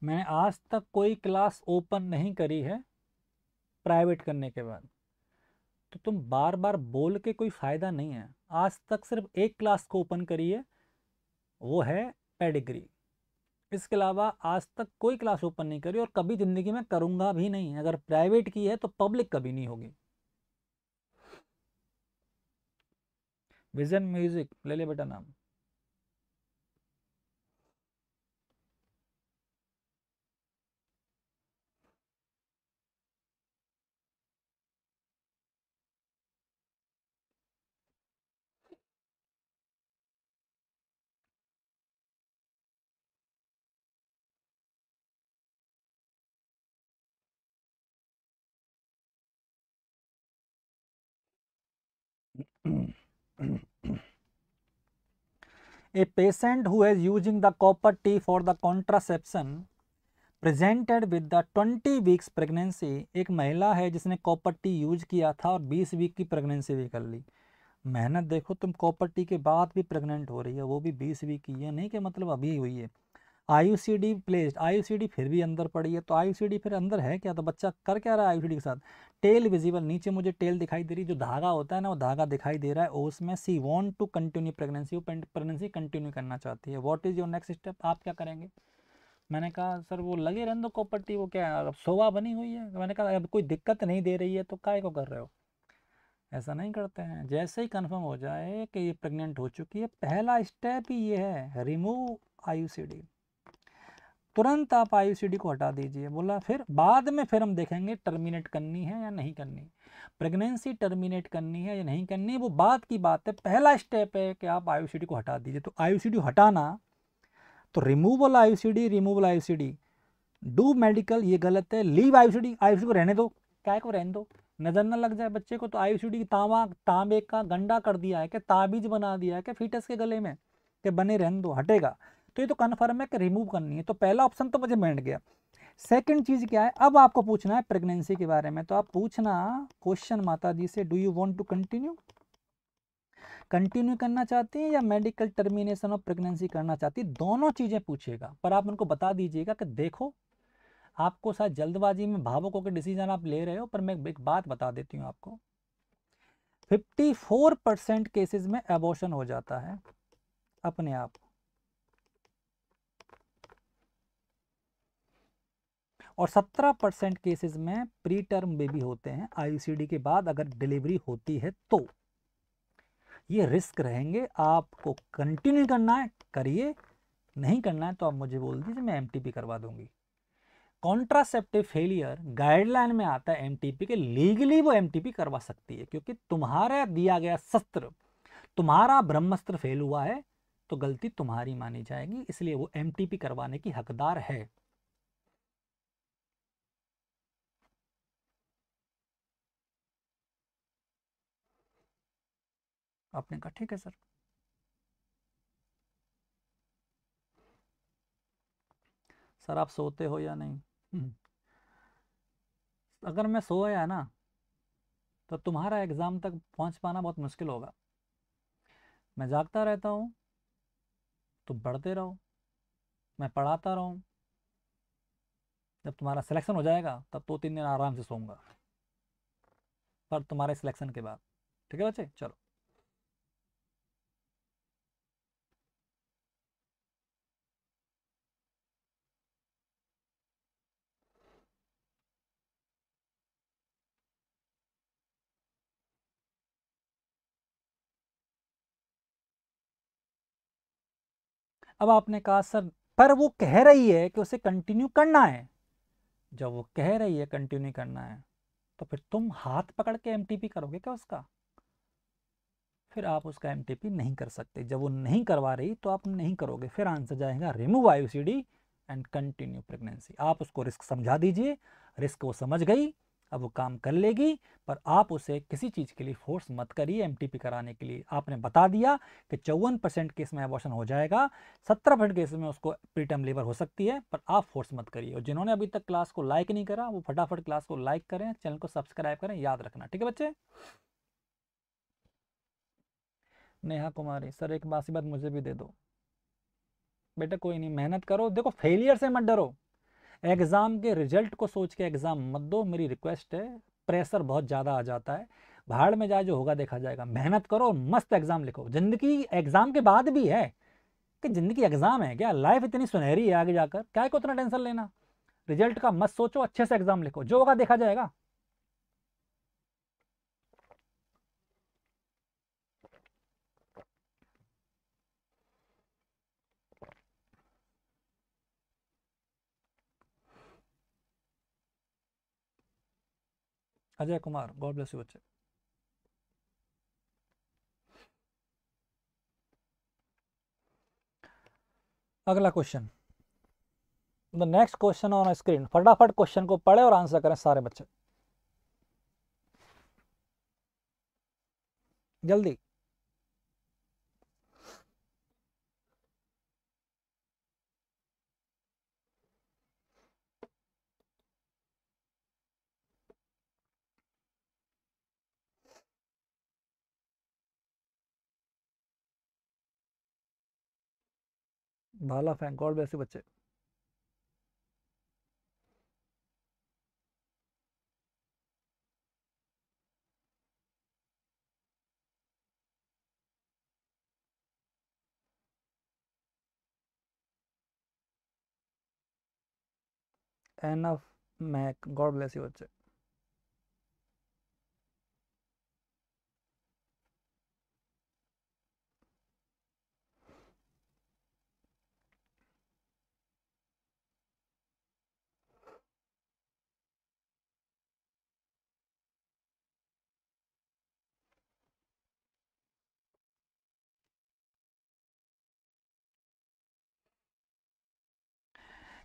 मैंने आज तक कोई क्लास ओपन नहीं करी है प्राइवेट करने के बाद तो तुम बार बार बोल के कोई फ़ायदा नहीं है आज तक सिर्फ एक क्लास को ओपन करी है वो है पेडिग्री इसके अलावा आज तक कोई क्लास ओपन नहीं करी और कभी ज़िंदगी में करूँगा भी नहीं अगर प्राइवेट की है तो पब्लिक कभी नहीं होगी विजन म्यूज़िक ले ले बेटा नाम a patient who is using the copper tea for the contraception presented with the 20 weeks pregnancy एक महिला है जिसने कॉपर टी यूज किया था और 20 वीक की प्रेगनेंसी भी कर ली मेहनत देखो तुम कॉपर टी के बाद भी प्रेग्नेंट हो रही है वो भी 20 वीक की ये नहीं कि मतलब अभी हुई है I C D placed I C D फिर भी अंदर पड़ी है तो आई सी डी फिर अंदर है क्या तो बच्चा कर क्या रहा है आई सी डी के साथ टेल विजिबल नीचे मुझे टेल दिखाई दे रही जो धागा होता है ना वो धागा दिखाई दे रहा है उसमें she want to continue pregnancy वो प्रेगनेंसी कंटिन्यू करना चाहती है what is your next step आप क्या करेंगे मैंने कहा सर वो लगे रहने दो कॉपर्टी वो क्या अब सोवा बनी हुई है मैंने कहा अब कोई दिक्कत नहीं दे रही है तो काय को कर रहे हो ऐसा नहीं करते हैं जैसे ही कंफर्म हो जाए कि ये प्रेग्नेंट हो चुकी है पहला स्टेप ही ये है रिमूव आई सी डी तुरंत आप आई को हटा दीजिए बोला फिर बाद में फिर हम देखेंगे टर्मिनेट करनी है या नहीं करनी प्रेगनेंसी टर्मिनेट करनी है या नहीं करनी है वो बाद की बात है पहला स्टेप है कि आप आई को हटा दीजिए तो आई हटाना तो removal I removal I do medical ये गलत है लीव आई सी को रहने दो क्या को रहने दो नज़र ना लग जाए बच्चे को तो आई सी तांबा तांबे का गंडा कर दिया है कि ताबीज बना दिया है कि फीटस के गले में कि बने रहने दो हटेगा तो ये तो कन्फर्म है कि रिमूव करनी है तो पहला ऑप्शन तो मुझे मिल गया सेकंड चीज़ क्या है अब आपको पूछना है प्रेगनेंसी के बारे में तो आप पूछना क्वेश्चन माता जी से do you want to continue continue करना चाहती है या मेडिकल टर्मिनेशन ऑफ प्रेगनेंसी करना चाहती है दोनों चीज़ें पूछेगा पर आप उनको बता दीजिएगा कि देखो आपको शायद जल्दबाजी में भावुक होकर डिसीजन आप ले रहे हो पर मैं एक बात बता देती हूँ आपको 54 परसेंट केसेज में एबोशन हो जाता है अपने आप और 17 परसेंट केसेज में प्री टर्म बेबी होते हैं आईसीडी e के बाद अगर डिलीवरी होती है तो ये रिस्क रहेंगे आपको कंटिन्यू करना है करिए नहीं करना है तो आप मुझे बोल दीजिए मैं एम करवा दूंगी कॉन्ट्रासेप्टिव फेलियर गाइडलाइन में आता है एम के लीगली वो एम करवा सकती है क्योंकि तुम्हारा दिया गया शस्त्र तुम्हारा ब्रह्मस्त्र फेल हुआ है तो गलती तुम्हारी मानी जाएगी इसलिए वो एम करवाने की हकदार है आपने कहा ठीक है सर सर आप सोते हो या नहीं हम्म। अगर मैं सोया ना तो तुम्हारा एग्ज़ाम तक पहुंच पाना बहुत मुश्किल होगा मैं जागता रहता हूँ तुम पढ़ते रहो मैं पढ़ाता रहूं जब तुम्हारा सिलेक्शन हो जाएगा तब दो तो तीन दिन आराम से सोऊंगा पर तुम्हारे सिलेक्शन के बाद ठीक है बच्चे चलो अब आपने कहा सर पर वो कह रही है कि उसे कंटिन्यू करना है जब वो कह रही है कंटिन्यू करना है तो फिर तुम हाथ पकड़ के एम करोगे क्या उसका फिर आप उसका एम नहीं कर सकते जब वो नहीं करवा रही तो आप नहीं करोगे फिर आंसर जाएगा remove I and continue pregnancy आप उसको रिस्क समझा दीजिए रिस्क वो समझ गई अब वो काम कर लेगी पर आप उसे किसी चीज़ के लिए फोर्स मत करिए एम कराने के लिए आपने बता दिया कि चौवन परसेंट केस में एबॉर्शन हो जाएगा सत्रह परसेंट केस में उसको प्रीटर्म लेबर हो सकती है पर आप फोर्स मत करिए और जिन्होंने अभी तक क्लास को लाइक नहीं करा वो फटाफट क्लास को लाइक करें चैनल को सब्सक्राइब करें याद रखना ठीक है बच्चे नेहा कुमारी सर एक बासी बात मुझे भी दे दो बेटा कोई नहीं मेहनत करो देखो फेलियर से मत डरो एग्ज़ाम के रिजल्ट को सोच के एग्ज़ाम मत दो मेरी रिक्वेस्ट है प्रेशर बहुत ज़्यादा आ जाता है भाड़ में जाए जो होगा देखा जाएगा मेहनत करो मस्त एग्ज़ाम लिखो ज़िंदगी एग्ज़ाम के बाद भी है कि ज़िंदगी एग्ज़ाम है क्या लाइफ इतनी सुनहरी है आगे जाकर क्या को उतना टेंशन लेना रिजल्ट का मत सोचो अच्छे से एग्ज़ाम लिखो जो होगा देखा जाएगा Ajay Kumar God bless you बच्चे अगला question the next question on screen फटाफट क्वेश्चन को पढ़े और आंसर करें सारे बच्चे जल्दी भाला फेंक गॉड वैसे बच्चे एन ऑफ मैक गॉड ब्लेस यू बच्चे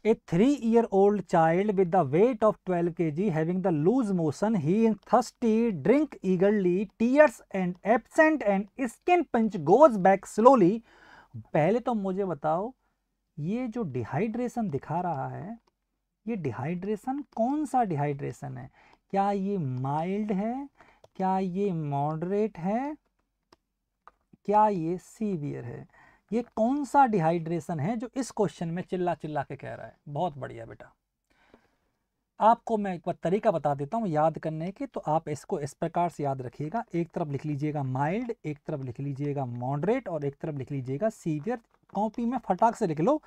a three year old child with the weight of twelve K G having the loose motion he in thirsty drink eagerly tears and absent and skin pinch goes back slowly पहले तो मुझे बताओ ये जो डिहाइड्रेशन दिखा रहा है ये डिहाइड्रेशन कौन सा डिहाइड्रेशन है क्या ये माइल्ड है क्या ये मॉडरेट है क्या ये सीवियर है ये कौन सा डिहाइड्रेशन है जो इस क्वेश्चन में चिल्ला चिल्ला के कह रहा है बहुत बढ़िया बेटा आपको मैं एक बार तरीका बता देता हूँ याद करने के तो आप इसको इस प्रकार से याद रखिएगा एक तरफ लिख लीजिएगा माइल्ड एक तरफ लिख लीजिएगा मॉडरेट और एक तरफ लिख लीजिएगा सीवियर कॉपी में फटाक से लिख लो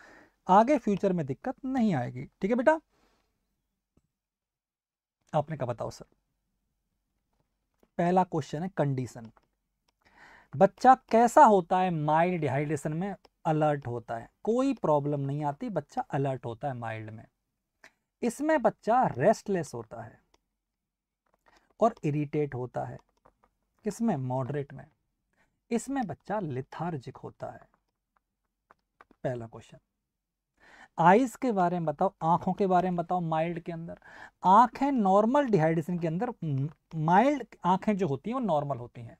आगे फ्यूचर में दिक्कत नहीं आएगी ठीक है बेटा आपने कहा बताओ सर पहला क्वेश्चन है कंडीशन बच्चा कैसा होता है माइल्ड डिहाइड्रेशन में अलर्ट होता है कोई प्रॉब्लम नहीं आती बच्चा अलर्ट होता है माइल्ड में इसमें बच्चा रेस्टलेस होता है और इरिटेट होता है किसमें मॉडरेट में इसमें बच्चा लिथार्जिक होता है पहला क्वेश्चन आइज के बारे में बताओ आंखों के बारे में बताओ माइल्ड के अंदर आंखें नॉर्मल डिहाइड्रेशन के अंदर माइल्ड आंखें जो होती हैं वो नॉर्मल होती हैं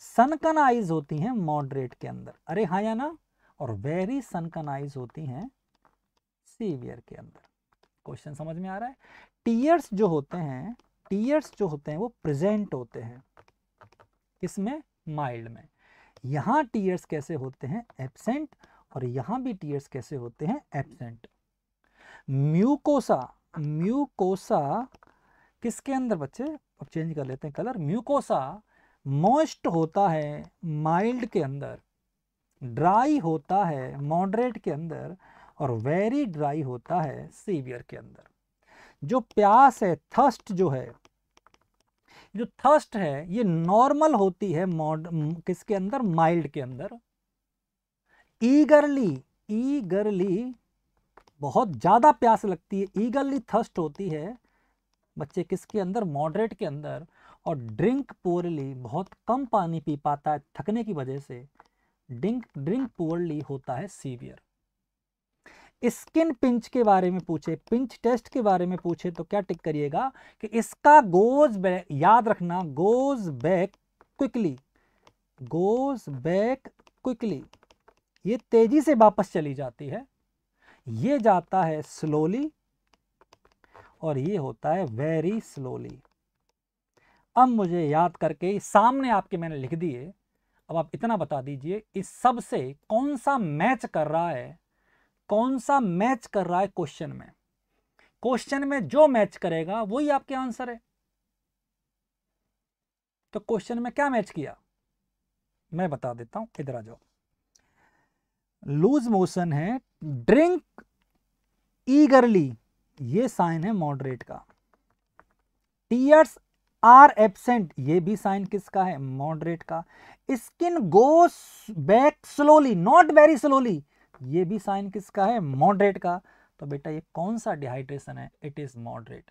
सनकन आइज होती हैं मॉडरेट के अंदर अरे हाँ या ना और वेरी सनकन आइज होती हैं सीवियर के अंदर क्वेश्चन समझ में आ रहा है टीयर्स जो होते हैं टीयर्स जो होते हैं वो प्रेजेंट होते हैं इसमें माइल्ड में यहां टीयर्स कैसे होते हैं एबसेंट और यहां भी टीयर्स कैसे होते हैं एबसेंट म्यूकोसा म्यूकोसा किसके अंदर बच्चे अब चेंज कर लेते हैं कलर म्यूकोसा मोस्ट होता है माइल्ड के अंदर ड्राई होता है मॉडरेट के अंदर और वेरी ड्राई होता है सीवियर के अंदर जो प्यास है थर्स्ट जो है जो थर्स्ट है ये नॉर्मल होती है मॉड किसके अंदर माइल्ड के अंदर ईगरली ईगरली बहुत ज़्यादा प्यास लगती है ईगरली थर्स्ट होती है बच्चे किसके अंदर मॉडरेट के अंदर और ड्रिंक पोअरली बहुत कम पानी पी पाता है थकने की वजह से ड्रिंक ड्रिंक पोअरली होता है सीवियर स्किन पिंच के बारे में पूछे पिंच टेस्ट के बारे में पूछे तो क्या टिक करिएगा कि इसका गोज बैक याद रखना goes back quickly goes back quickly ये तेजी से वापस चली जाती है ये जाता है स्लोली और ये होता है वेरी स्लोली अब मुझे याद करके सामने आपके मैंने लिख दिए अब आप इतना बता दीजिए इस सबसे कौन सा मैच कर रहा है कौन सा मैच कर रहा है क्वेश्चन में क्वेश्चन में जो मैच करेगा वही आपके आंसर है तो क्वेश्चन में क्या मैच किया मैं बता देता हूं इधर आ जाओ लूज मोशन है ड्रिंक ईगरली ये साइन है मॉडरेट का टीयर्स आर एबसेंट ये भी साइन किसका है मॉडरेट का skin go back slowly not very slowly ये भी साइन किसका है मॉडरेट का तो बेटा ये कौन सा डिहाइड्रेशन है it is moderate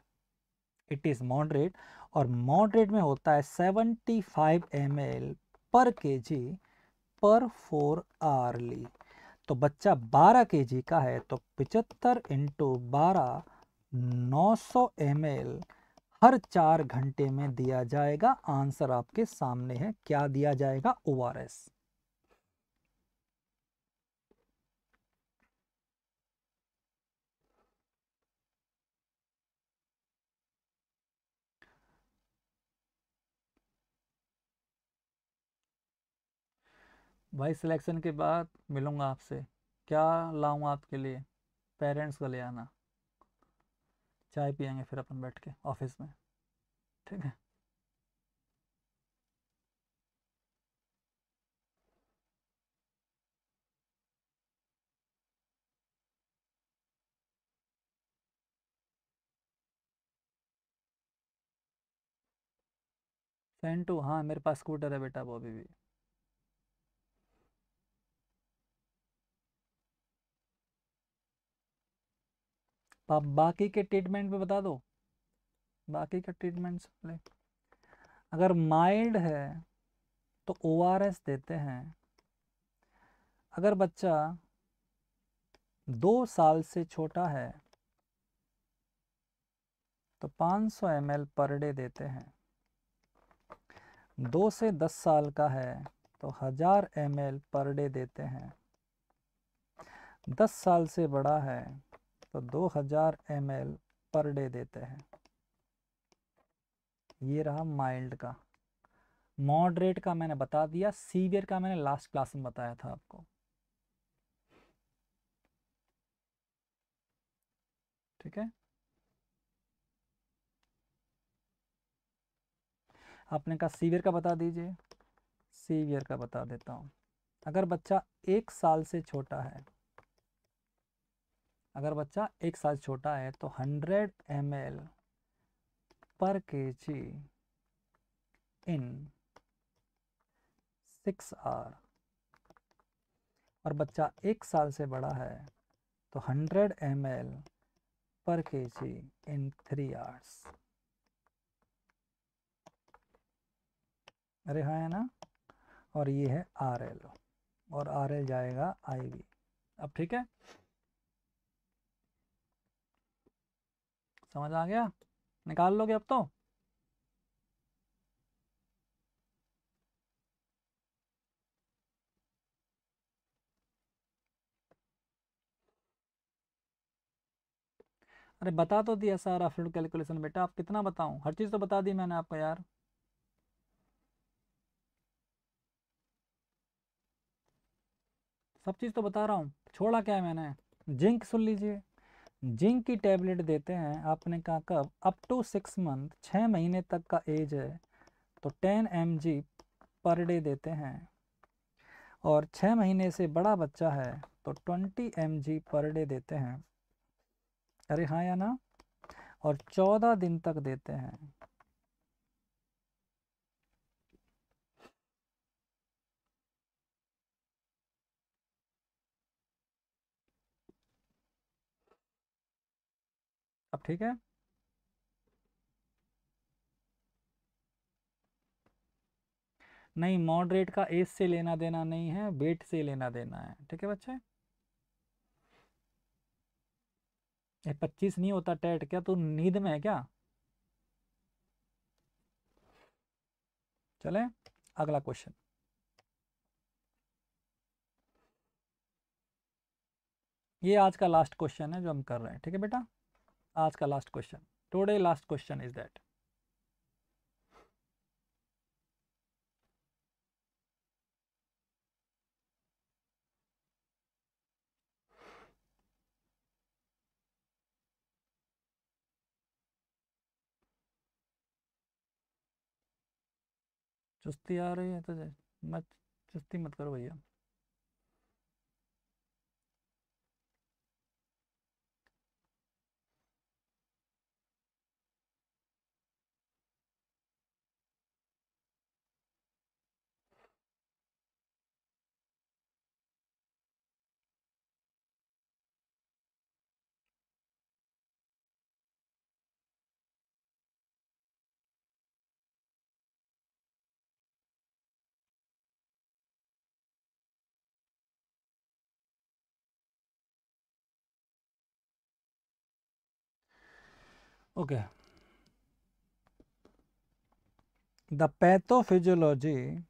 it is moderate और मॉडरेट में होता है 75 फाइव एम एल पर के जी पर फोर आरली तो बच्चा 12 के जी का है तो पिचहत्तर इंटू बारह नौ सौ हर चार घंटे में दिया जाएगा आंसर आपके सामने है क्या दिया जाएगा ओ आर एस भाई सिलेक्शन के बाद मिलूंगा आपसे क्या लाऊं आपके लिए पेरेंट्स को ले आना चाय पियेंगे फिर अपन बैठ के ऑफिस में ठीक है सेंटू हाँ मेरे पास स्कूटर है बेटा वो अभी भी तो बाकी के ट्रीटमेंट भी बता दो बाकी का ट्रीटमेंट ले अगर माइल्ड है तो ओ देते हैं अगर बच्चा दो साल से छोटा है तो 500 सौ पर डे देते हैं दो से दस साल का है तो हज़ार एम पर डे देते हैं दस साल से बड़ा है तो 2000 हजार पर डे देते हैं ये रहा माइल्ड का मॉडरेट का मैंने बता दिया सीवियर का मैंने लास्ट क्लास में बताया था आपको ठीक है आपने कहा सीवियर का बता दीजिए सीवियर का बता देता हूं अगर बच्चा एक साल से छोटा है अगर बच्चा एक साल छोटा है तो 100 एम पर के जी इन सिक्स आर और बच्चा एक साल से बड़ा है तो 100 एम पर के जी इन थ्री आर्स अरे हाँ है ना और ये है आर एल और आर एल जाएगा आई वी अब ठीक है समझ आ गया निकाल लोगे अब तो अरे बता तो दिया सारा फ्लूड कैलकुलेशन बेटा आप कितना बताऊं हर चीज़ तो बता दी मैंने आपको यार सब चीज़ तो बता रहा हूं छोड़ा क्या है मैंने जिंक सुन लीजिए जिंक की टैबलेट देते हैं आपने कहा कब अप टू सिक्स मंथ छः महीने तक का एज है तो टेन एम पर डे देते हैं और छः महीने से बड़ा बच्चा है तो ट्वेंटी एम पर डे देते हैं अरे हाँ या ना और चौदह दिन तक देते हैं ठीक है नहीं मॉडरेट का एज से लेना देना नहीं है वेट से लेना देना है ठीक है बच्चे ये पच्चीस नहीं होता टेट क्या तू तो नींद में है क्या चले अगला क्वेश्चन ये आज का लास्ट क्वेश्चन है जो हम कर रहे हैं ठीक है बेटा आज का last question today last question is that चुस्ती आ रही है तो मत चुस्ती मत करो भैया Okay. The pathophysiology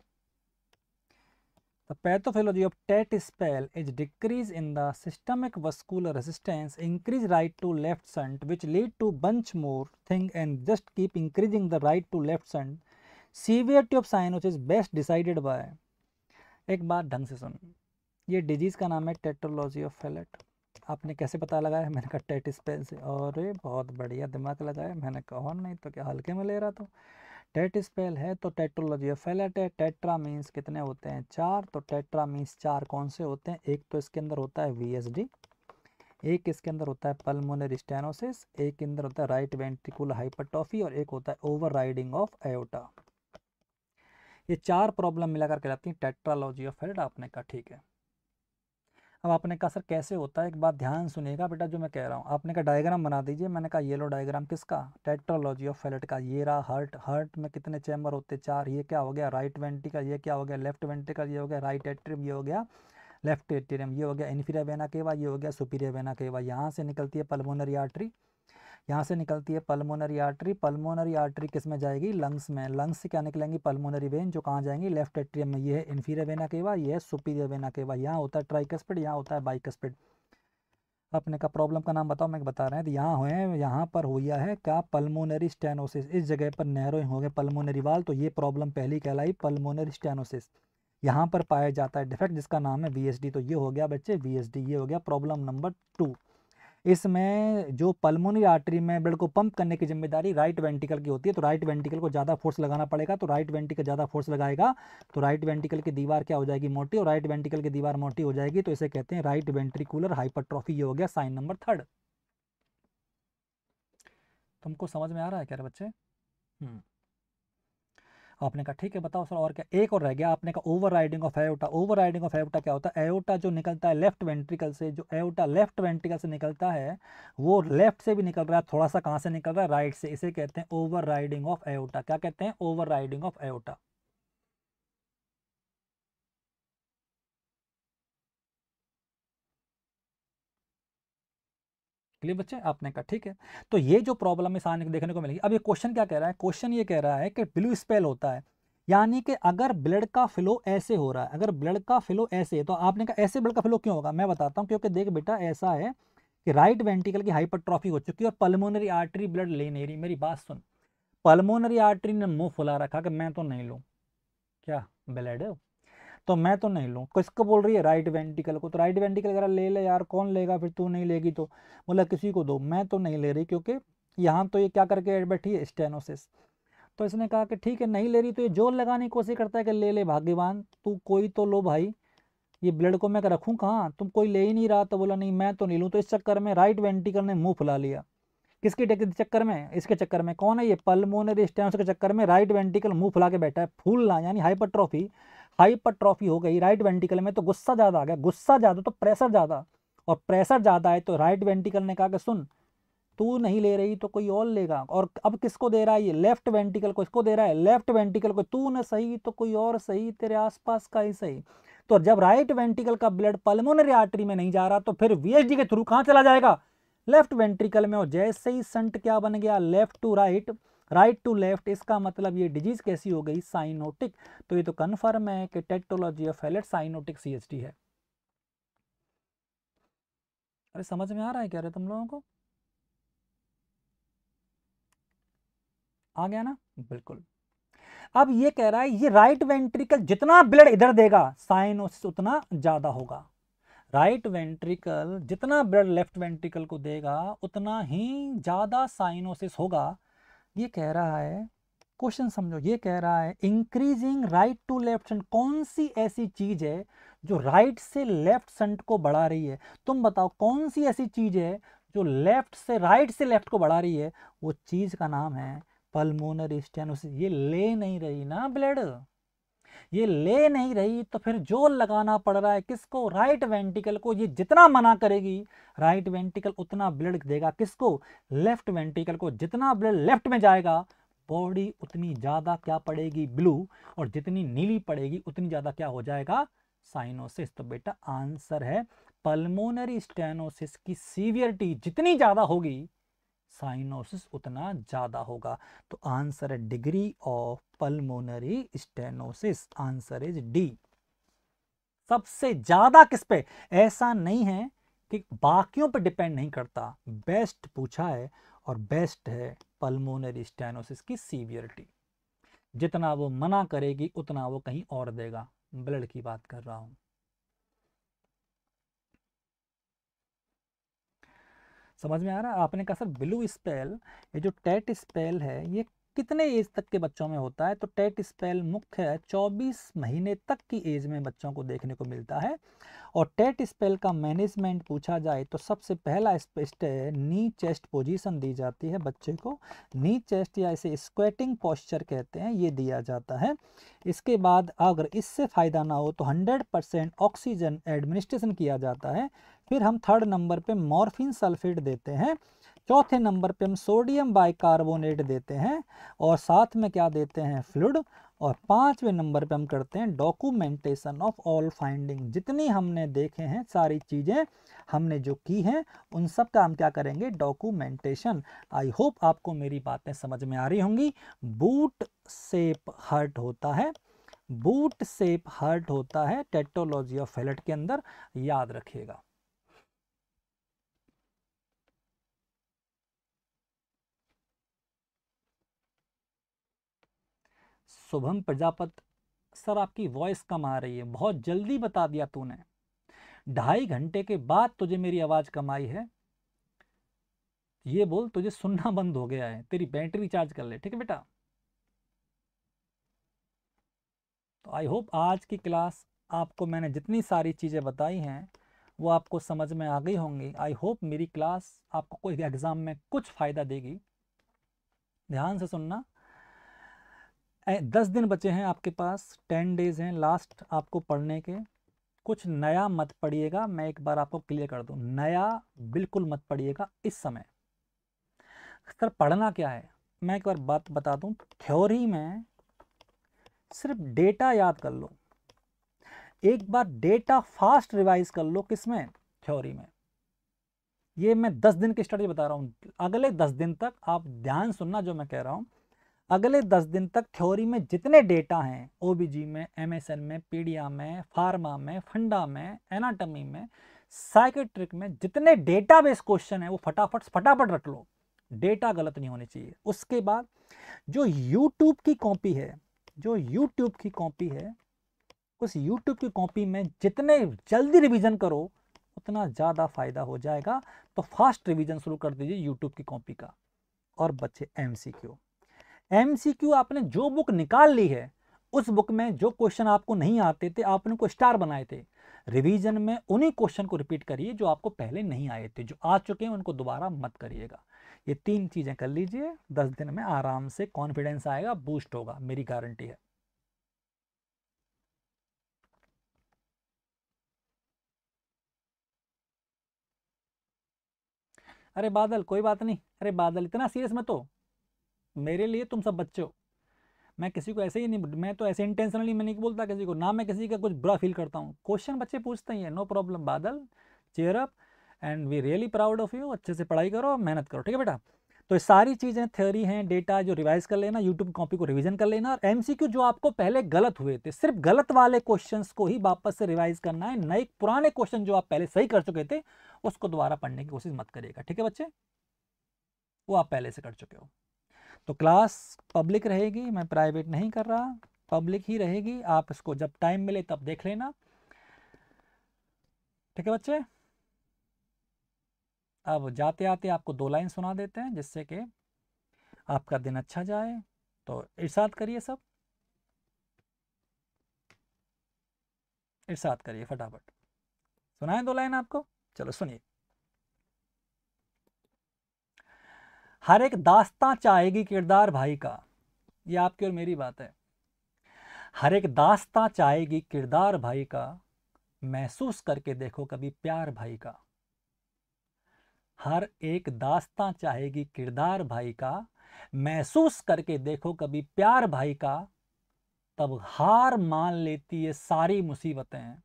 the pathophysiology of TET spell is decrease in the systemic vascular resistance, increase right to left shunt which lead to bunch more thing and just keep increasing the right to left shunt. Severity of sinuses best decided by ek baat dhang se sun ye disease ka naam hai tetralogy of fallot आपने कैसे पता लगाया मैंने कहा टेट स्पेन से और बहुत बढ़िया दिमाग लगाया मैंने कहा और नहीं तो क्या हल्के में ले रहा था तो? टेट स्पेल है तो टेट्रोलॉजी फैलेट है टेट्रा मीन्स कितने होते हैं चार तो टेट्रा मीन्स चार कौन से होते हैं एक तो इसके अंदर होता है वी एक इसके अंदर होता है पल्मोनरी स्टेनोसिस एक अंदर होता है राइट वेंटिकुलर हाइपरटॉफी और एक होता है ओवर राइडिंग ऑफ एओटा ये चार प्रॉब्लम मिलाकर कहलाती है टेट्रालॉजी ऑफ फैलेट आपने कहा ठीक है अब आपने कहा सर कैसे होता है एक बात ध्यान सुनेगा बेटा जो मैं कह रहा हूँ आपने कहा डायग्राम बना दीजिए मैंने कहा येलो डायग्राम किसका टेक्ट्रोलॉजी ऑफ फैलेट का ये रहा हर्ट हर्ट में कितने चैम्बर होते चार ये क्या हो गया राइट वेंटिकल ये क्या हो गया लेफ्ट वेंटिकल ये हो गया राइट एट्रियम ये हो गया लेफ्ट एट्रियम ये हो गया इन्फीरियर वेना केवा ये हो गया सुपीरियर वेना केवा यहाँ से निकलती है पल्मोनरी आर्टरी यहाँ से निकलती है पल्मोनरी आर्टरी पल्मोनरी आर्टरी किस में जाएगी लंग्स में लंग्स से क्या निकलेंगी पल्मोनरी वेन जो कहाँ जाएंगी लेफ्ट एट्रियम में ये है इन्फीरियर वेना केवा ये है सुपीरियर वेना केवा यहाँ होता है ट्राइकस्पिड यहाँ होता है बाइकस्पिड अपने का प्रॉब्लम का नाम बताओ मैं बता रहे हैं तो यहाँ हुए यहाँ पर हुआ है क्या पल्मोनरी स्टेनोसिस इस जगह पर नहरों हो गए पल्मोनरी वाल तो ये प्रॉब्लम पहली कहलाई पल्मोनरी स्टेनोसिस यहाँ पर पाया जाता है डिफेक्ट जिसका नाम है वी तो ये हो गया बच्चे वी ये हो गया प्रॉब्लम नंबर टू इसमें जो पल्मोनरी आर्टरी में ब्लड को पंप करने की जिम्मेदारी राइट वेंटिकल की होती है तो राइट वेंटिकल को ज़्यादा फोर्स लगाना पड़ेगा तो राइट वेंटिकल ज़्यादा फोर्स लगाएगा तो राइट वेंटिकल की दीवार क्या हो जाएगी मोटी और राइट वेंटिकल की दीवार मोटी हो जाएगी तो इसे कहते हैं राइट वेंट्रिकुलर हाइपरट्रॉफी ये हो गया साइन नंबर थर्ड तुमको समझ में आ रहा है क्या बच्चे हम्म आपने कहा ठीक है बताओ सर और क्या एक और रह गया आपने कहा overriding of aorta overriding of aorta क्या होता है एओटा जो निकलता है लेफ्ट वेंट्रिकल से जो एओटा लेफ्ट वेंट्रिकल से निकलता है वो लेफ्ट से भी निकल रहा है थोड़ा सा कहाँ से निकल रहा है राइट से इसे कहते हैं ओवर राइडिंग ऑफ एओटा क्या कहते हैं overriding of aorta clear बच्चे आपने कहा ठीक है तो ये जो प्रॉब्लम इस आने देखने को मिलेगी अब ये क्वेश्चन क्या कह रहा है क्वेश्चन ये कह रहा है कि ब्लू स्पेल होता है यानी कि अगर ब्लड का फ्लो ऐसे हो रहा है अगर ब्लड का फ्लो ऐसे है तो आपने कहा ऐसे ब्लड का फ्लो क्यों होगा मैं बताता हूँ क्योंकि देख बेटा ऐसा है कि राइट वेंटिकल की हाइपरट्रॉफी हो चुकी है और पल्मोनरी आर्टरी ब्लड ले नहीं रही मेरी बात सुन पल्मोनरी आर्टरी ने मुंह फुला रखा कि मैं तो नहीं लूँ क्या ब्लड है तो मैं तो नहीं लूँ किसको बोल रही है राइट वेंटिकल को तो राइट वेंटिकल अगर ले ले यार कौन लेगा फिर तू नहीं लेगी तो बोला किसी को दो मैं तो नहीं ले रही क्योंकि यहाँ तो ये क्या करके बैठी है स्टेनोसिस तो इसने कहा कि ठीक है नहीं ले रही तो ये जोर लगाने की कोशिश करता है कि ले ले भाग्यवान तू कोई तो लो भाई ये ब्लड को मैं रखूँ कहाँ तुम कोई ले ही नहीं रहा तो बोला नहीं मैं तो नहीं लूँ तो इस चक्कर में राइट वेंटिकल ने मुंह फुला लिया किसके चक्कर में इसके चक्कर में कौन है ये पल्मोनरी स्टेनोसिस के चक्कर में राइट वेंटिकल मुंह फुला के बैठा है फूलना यानी हाइपरट्रॉफी हाइपरट्रॉफी हो गई राइट वेंटिकल में तो गुस्सा ज़्यादा आ गया गुस्सा ज़्यादा तो प्रेशर ज़्यादा और प्रेशर ज़्यादा है तो राइट वेंटिकल ने कहा कि सुन तू नहीं ले रही तो कोई और लेगा और अब किसको दे रहा है ये लेफ्ट वेंटिकल को इसको दे रहा है लेफ्ट वेंटिकल को तू ना सही तो कोई और सही तेरे आसपास का ही सही तो जब राइट वेंटिकल का ब्लड पल्मोनरी आर्टरी में नहीं जा रहा तो फिर वीएचडी के थ्रू कहाँ चला जाएगा लेफ्ट वेंट्रिकल में और जैसे ही संट क्या बन गया left to right right to left इसका मतलब ये डिजीज़ कैसी हो गई साइनोटिक तो ये तो कन्फर्म है कि tetralogy of Fallot cyanotic CHD है अरे समझ में आ रहा है क्या रहे तुम लोगों को आ गया ना बिल्कुल अब ये कह रहा है ये राइट वेंट्रिकल जितना ब्लड इधर देगा साइनोसिस उतना ज़्यादा होगा राइट वेंट्रिकल जितना ब्लड लेफ्ट वेंट्रिकल को देगा उतना ही ज़्यादा साइनोसिस होगा ये कह रहा है क्वेश्चन समझो ये कह रहा है increasing right to left shunt कौन सी ऐसी चीज़ है जो राइट से लेफ्ट सेंट को बढ़ा रही है तुम बताओ कौन सी ऐसी चीज़ है जो लेफ्ट से राइट से लेफ्ट को बढ़ा रही है वो चीज़ का नाम है पल्मोनरी स्टेनोसिस ये ले नहीं रही ना ब्लड ये ले नहीं रही तो फिर जोर लगाना पड़ रहा है किसको राइट वेंटिकल को ये जितना मना करेगी राइट वेंटिकल उतना ब्लड देगा किसको लेफ्ट वेंटिकल को जितना ब्लड लेफ्ट में जाएगा बॉडी उतनी ज़्यादा क्या पड़ेगी ब्लू और जितनी नीली पड़ेगी उतनी ज़्यादा क्या हो जाएगा साइनोसिस तो बेटा आंसर है पल्मोनरी स्टेनोसिस की सीवियरिटी जितनी ज़्यादा होगी साइनोसिस उतना ज़्यादा होगा तो आंसर है degree of pulmonary stenosis answer is D सबसे ज़्यादा किस पे ऐसा नहीं है कि बाकियों पर डिपेंड नहीं करता बेस्ट पूछा है और बेस्ट है पल्मोनरी स्टेनोसिस की सीवियरिटी जितना वो मना करेगी उतना वो कहीं और देगा ब्लड की बात कर रहा हूं समझ में आ रहा है आपने कहा सर ब्लू स्पेल ये जो टेट स्पेल है ये कितने एज तक के बच्चों में होता है तो टेट स्पेल मुख्य चौबीस महीने तक की एज में बच्चों को देखने को मिलता है और टेट स्पेल का मैनेजमेंट पूछा जाए तो सबसे पहला स्पेस्ट है नी चेस्ट पोजीशन दी जाती है बच्चे को नी चेस्ट या इसे स्क्वेटिंग पॉस्चर कहते हैं ये दिया जाता है इसके बाद अगर इससे फ़ायदा ना हो तो हंड्रेड ऑक्सीजन एडमिनिस्ट्रेशन किया जाता है फिर हम थर्ड नंबर पे मॉर्फिन सल्फेट देते हैं चौथे नंबर पे हम सोडियम बाइकार्बोनेट देते हैं और साथ में क्या देते हैं फ्लूड और पांचवे नंबर पे हम करते हैं डॉक्यूमेंटेशन ऑफ ऑल फाइंडिंग जितनी हमने देखे हैं सारी चीज़ें हमने जो की हैं उन सब का हम क्या करेंगे डॉक्यूमेंटेशन आई होप आपको मेरी बातें समझ में आ रही होंगी बूट सेप हर्ट होता है बूट सेप हर्ट होता है टेक्टोलॉजी ऑफ फेलेट के अंदर याद रखिएगा शुभम प्रजापत सर आपकी वॉइस कम आ रही है बहुत जल्दी बता दिया तूने ढाई घंटे के बाद तुझे मेरी आवाज़ कम आई है ये बोल तुझे सुनना बंद हो गया है तेरी बैटरी चार्ज कर ले ठीक है बेटा तो आई होप आज की क्लास आपको मैंने जितनी सारी चीज़ें बताई हैं वो आपको समझ में आ गई होंगी आई होप मेरी क्लास आपको कोई एग्ज़ाम में कुछ फ़ायदा देगी ध्यान से सुनना दस दिन बचे हैं आपके पास टेन डेज हैं लास्ट आपको पढ़ने के कुछ नया मत पढ़िएगा मैं एक बार आपको क्लियर कर दूं नया बिल्कुल मत पढ़िएगा इस समय सर पढ़ना क्या है मैं एक बार बात बता दूं थ्योरी में सिर्फ डेटा याद कर लो एक बार डेटा फास्ट रिवाइज कर लो किसमें थ्योरी में ये मैं दस दिन की स्टडी बता रहा हूँ अगले दस दिन तक आप ध्यान सुनना जो मैं कह रहा हूँ अगले दस दिन तक थ्योरी में जितने डेटा हैं ओ में एम में पीडिया में फार्मा में फंडा में एनाटमी में साइकेट्रिक में जितने डेटा बेस क्वेश्चन है वो फटाफट फटाफट रख लो डेटा गलत नहीं होने चाहिए उसके बाद जो यूट्यूब की कॉपी है जो यूट्यूब की कॉपी है उस यूट्यूब की कॉपी में जितने जल्दी रिविजन करो उतना ज़्यादा फ़ायदा हो जाएगा तो फास्ट रिविजन शुरू कर दीजिए यूट्यूब की कॉपी का और बच्चे एम सी क्यू एमसीक्यू आपने जो बुक निकाल ली है उस बुक में जो क्वेश्चन आपको नहीं आते थे आपने उनको स्टार बनाए थे रिवीजन में उन्हीं क्वेश्चन को रिपीट करिए जो आपको पहले नहीं आए थे जो आ चुके हैं उनको दोबारा मत करिएगा ये तीन चीज़ें कर लीजिए दस दिन में आराम से कॉन्फिडेंस आएगा बूस्ट होगा मेरी गारंटी है अरे बादल कोई बात नहीं अरे बादल इतना सीरियस मत हो मेरे लिए तुम सब बच्चे हो मैं किसी को ऐसे ही नहीं मैं तो ऐसे इंटेंशनली मैं नहीं बोलता किसी को ना मैं किसी का कुछ बुरा फील करता हूँ क्वेश्चन बच्चे पूछते ही है no problem Badal cheer up and we really proud of you अच्छे से पढ़ाई करो मेहनत करो ठीक है बेटा तो ये सारी चीज़ें थ्योरी हैं डेटा जो रिवाइज कर लेना यूट्यूब कॉपी को रिवीजन कर लेना और एम जो आपको पहले गलत हुए थे सिर्फ गलत वाले क्वेश्चन को ही वापस से रिवाइज करना है नए पुराने क्वेश्चन जो आप पहले सही कर चुके थे उसको दोबारा पढ़ने की कोशिश मत करिएगा ठीक है बच्चे वो आप पहले से कर चुके हो तो क्लास पब्लिक रहेगी मैं प्राइवेट नहीं कर रहा पब्लिक ही रहेगी आप इसको जब टाइम मिले तब देख लेना ठीक है बच्चे अब जाते आते आपको दो लाइन सुना देते हैं जिससे कि आपका दिन अच्छा जाए तो इर्शाद करिए सब इर्शाद करिए फटाफट सुनाए दो लाइन आपको चलो सुनिए हर एक दास्तां चाहेगी किरदार भाई का ये आपकी और मेरी बात है हर एक दास्तां चाहेगी किरदार भाई का महसूस करके देखो कभी प्यार भाई का हर एक दास्तां चाहेगी किरदार भाई का महसूस करके देखो कभी प्यार भाई का तब हार मान लेती है सारी मुसीबतें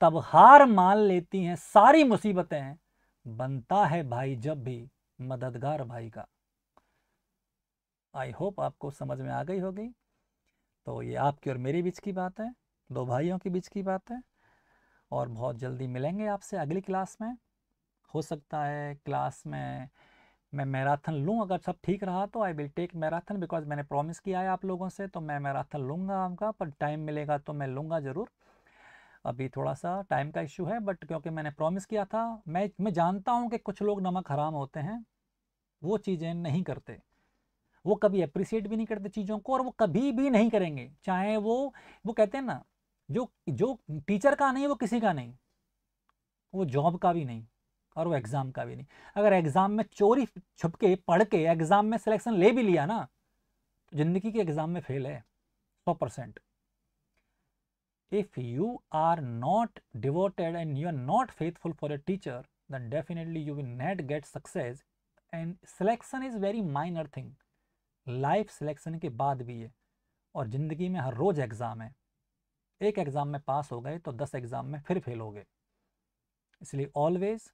तब हार मान लेती हैं सारी मुसीबतें बनता है भाई जब भी मददगार भाई का आई होप आपको समझ में आ गई होगी तो ये आपकी और मेरे बीच की बात है दो भाइयों के बीच की बात है और बहुत जल्दी मिलेंगे आपसे अगली क्लास में हो सकता है क्लास में मैं मैराथन लूँ अगर सब ठीक रहा तो I will take marathon because मैंने प्रॉमिस किया है आप लोगों से तो मैं मैराथन लूँगा आपका पर टाइम मिलेगा तो मैं लूँगा ज़रूर अभी थोड़ा सा टाइम का इशू है बट क्योंकि मैंने प्रॉमिस किया था मैं मैं जानता हूँ कि कुछ लोग नमक हराम होते हैं वो चीज़ें नहीं करते वो कभी अप्रिसिएट भी नहीं करते चीज़ों को और वो कभी भी नहीं करेंगे चाहे वो वो कहते हैं ना जो जो टीचर का नहीं वो किसी का नहीं वो जॉब का भी नहीं और वो एग्ज़ाम का भी नहीं अगर एग्ज़ाम में चोरी छुप के पढ़ के एग्ज़ाम में सिलेक्शन ले भी लिया ना तो ज़िंदगी के एग्ज़ाम में फेल है सौ percent if you are not devoted and you are not faithful for a teacher then definitely you will not get success and selection is very minor thing life selection के बाद भी है और ज़िंदगी में हर रोज़ एग्ज़ाम है एक एग्ज़ाम में पास हो गए तो दस एग्ज़ाम में फिर फेल हो गए इसलिए always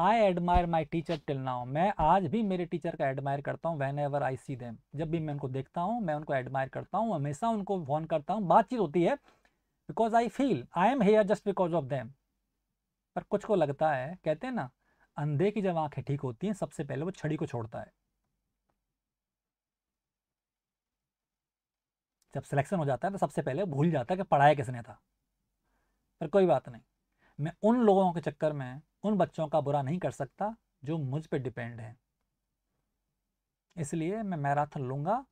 I admire my teacher till now मैं आज भी मेरे टीचर का एडमायर करता हूँ whenever I see them जब भी मैं उनको देखता हूँ मैं उनको एडमायर करता हूँ हमेशा उनको फोन करता हूँ बातचीत होती है because I feel I am here just because of them पर कुछ को लगता है कहते हैं ना अंधे की जब आंखें ठीक होती हैं सबसे पहले वो छड़ी को छोड़ता है जब सिलेक्शन हो जाता है तो सबसे पहले भूल जाता है कि पढ़ाया किसने था पर कोई बात नहीं मैं उन लोगों के चक्कर में उन बच्चों का बुरा नहीं कर सकता जो मुझ पर डिपेंड है इसलिए मैं मैराथन लूंगा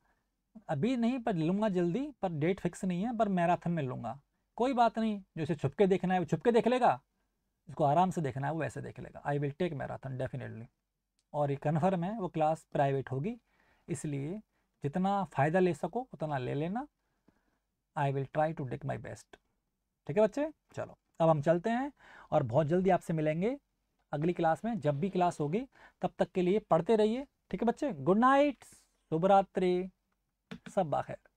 अभी नहीं पर लूंगा जल्दी पर डेट फिक्स नहीं है पर मैराथन में लूंगा कोई बात नहीं जो इसे छुप के देखना है वो छुपके देख लेगा इसको आराम से देखना है वो वैसे देख लेगा I will take marathon definitely और ये कन्फर्म है वो क्लास प्राइवेट होगी इसलिए जितना फ़ायदा ले सको उतना ले लेना I will try to take my best ठीक है बच्चे चलो अब हम चलते हैं और बहुत जल्दी आपसे मिलेंगे अगली क्लास में जब भी क्लास होगी तब तक के लिए पढ़ते रहिए ठीक है बच्चे गुड नाइट शुभरात्रि सब बाखैर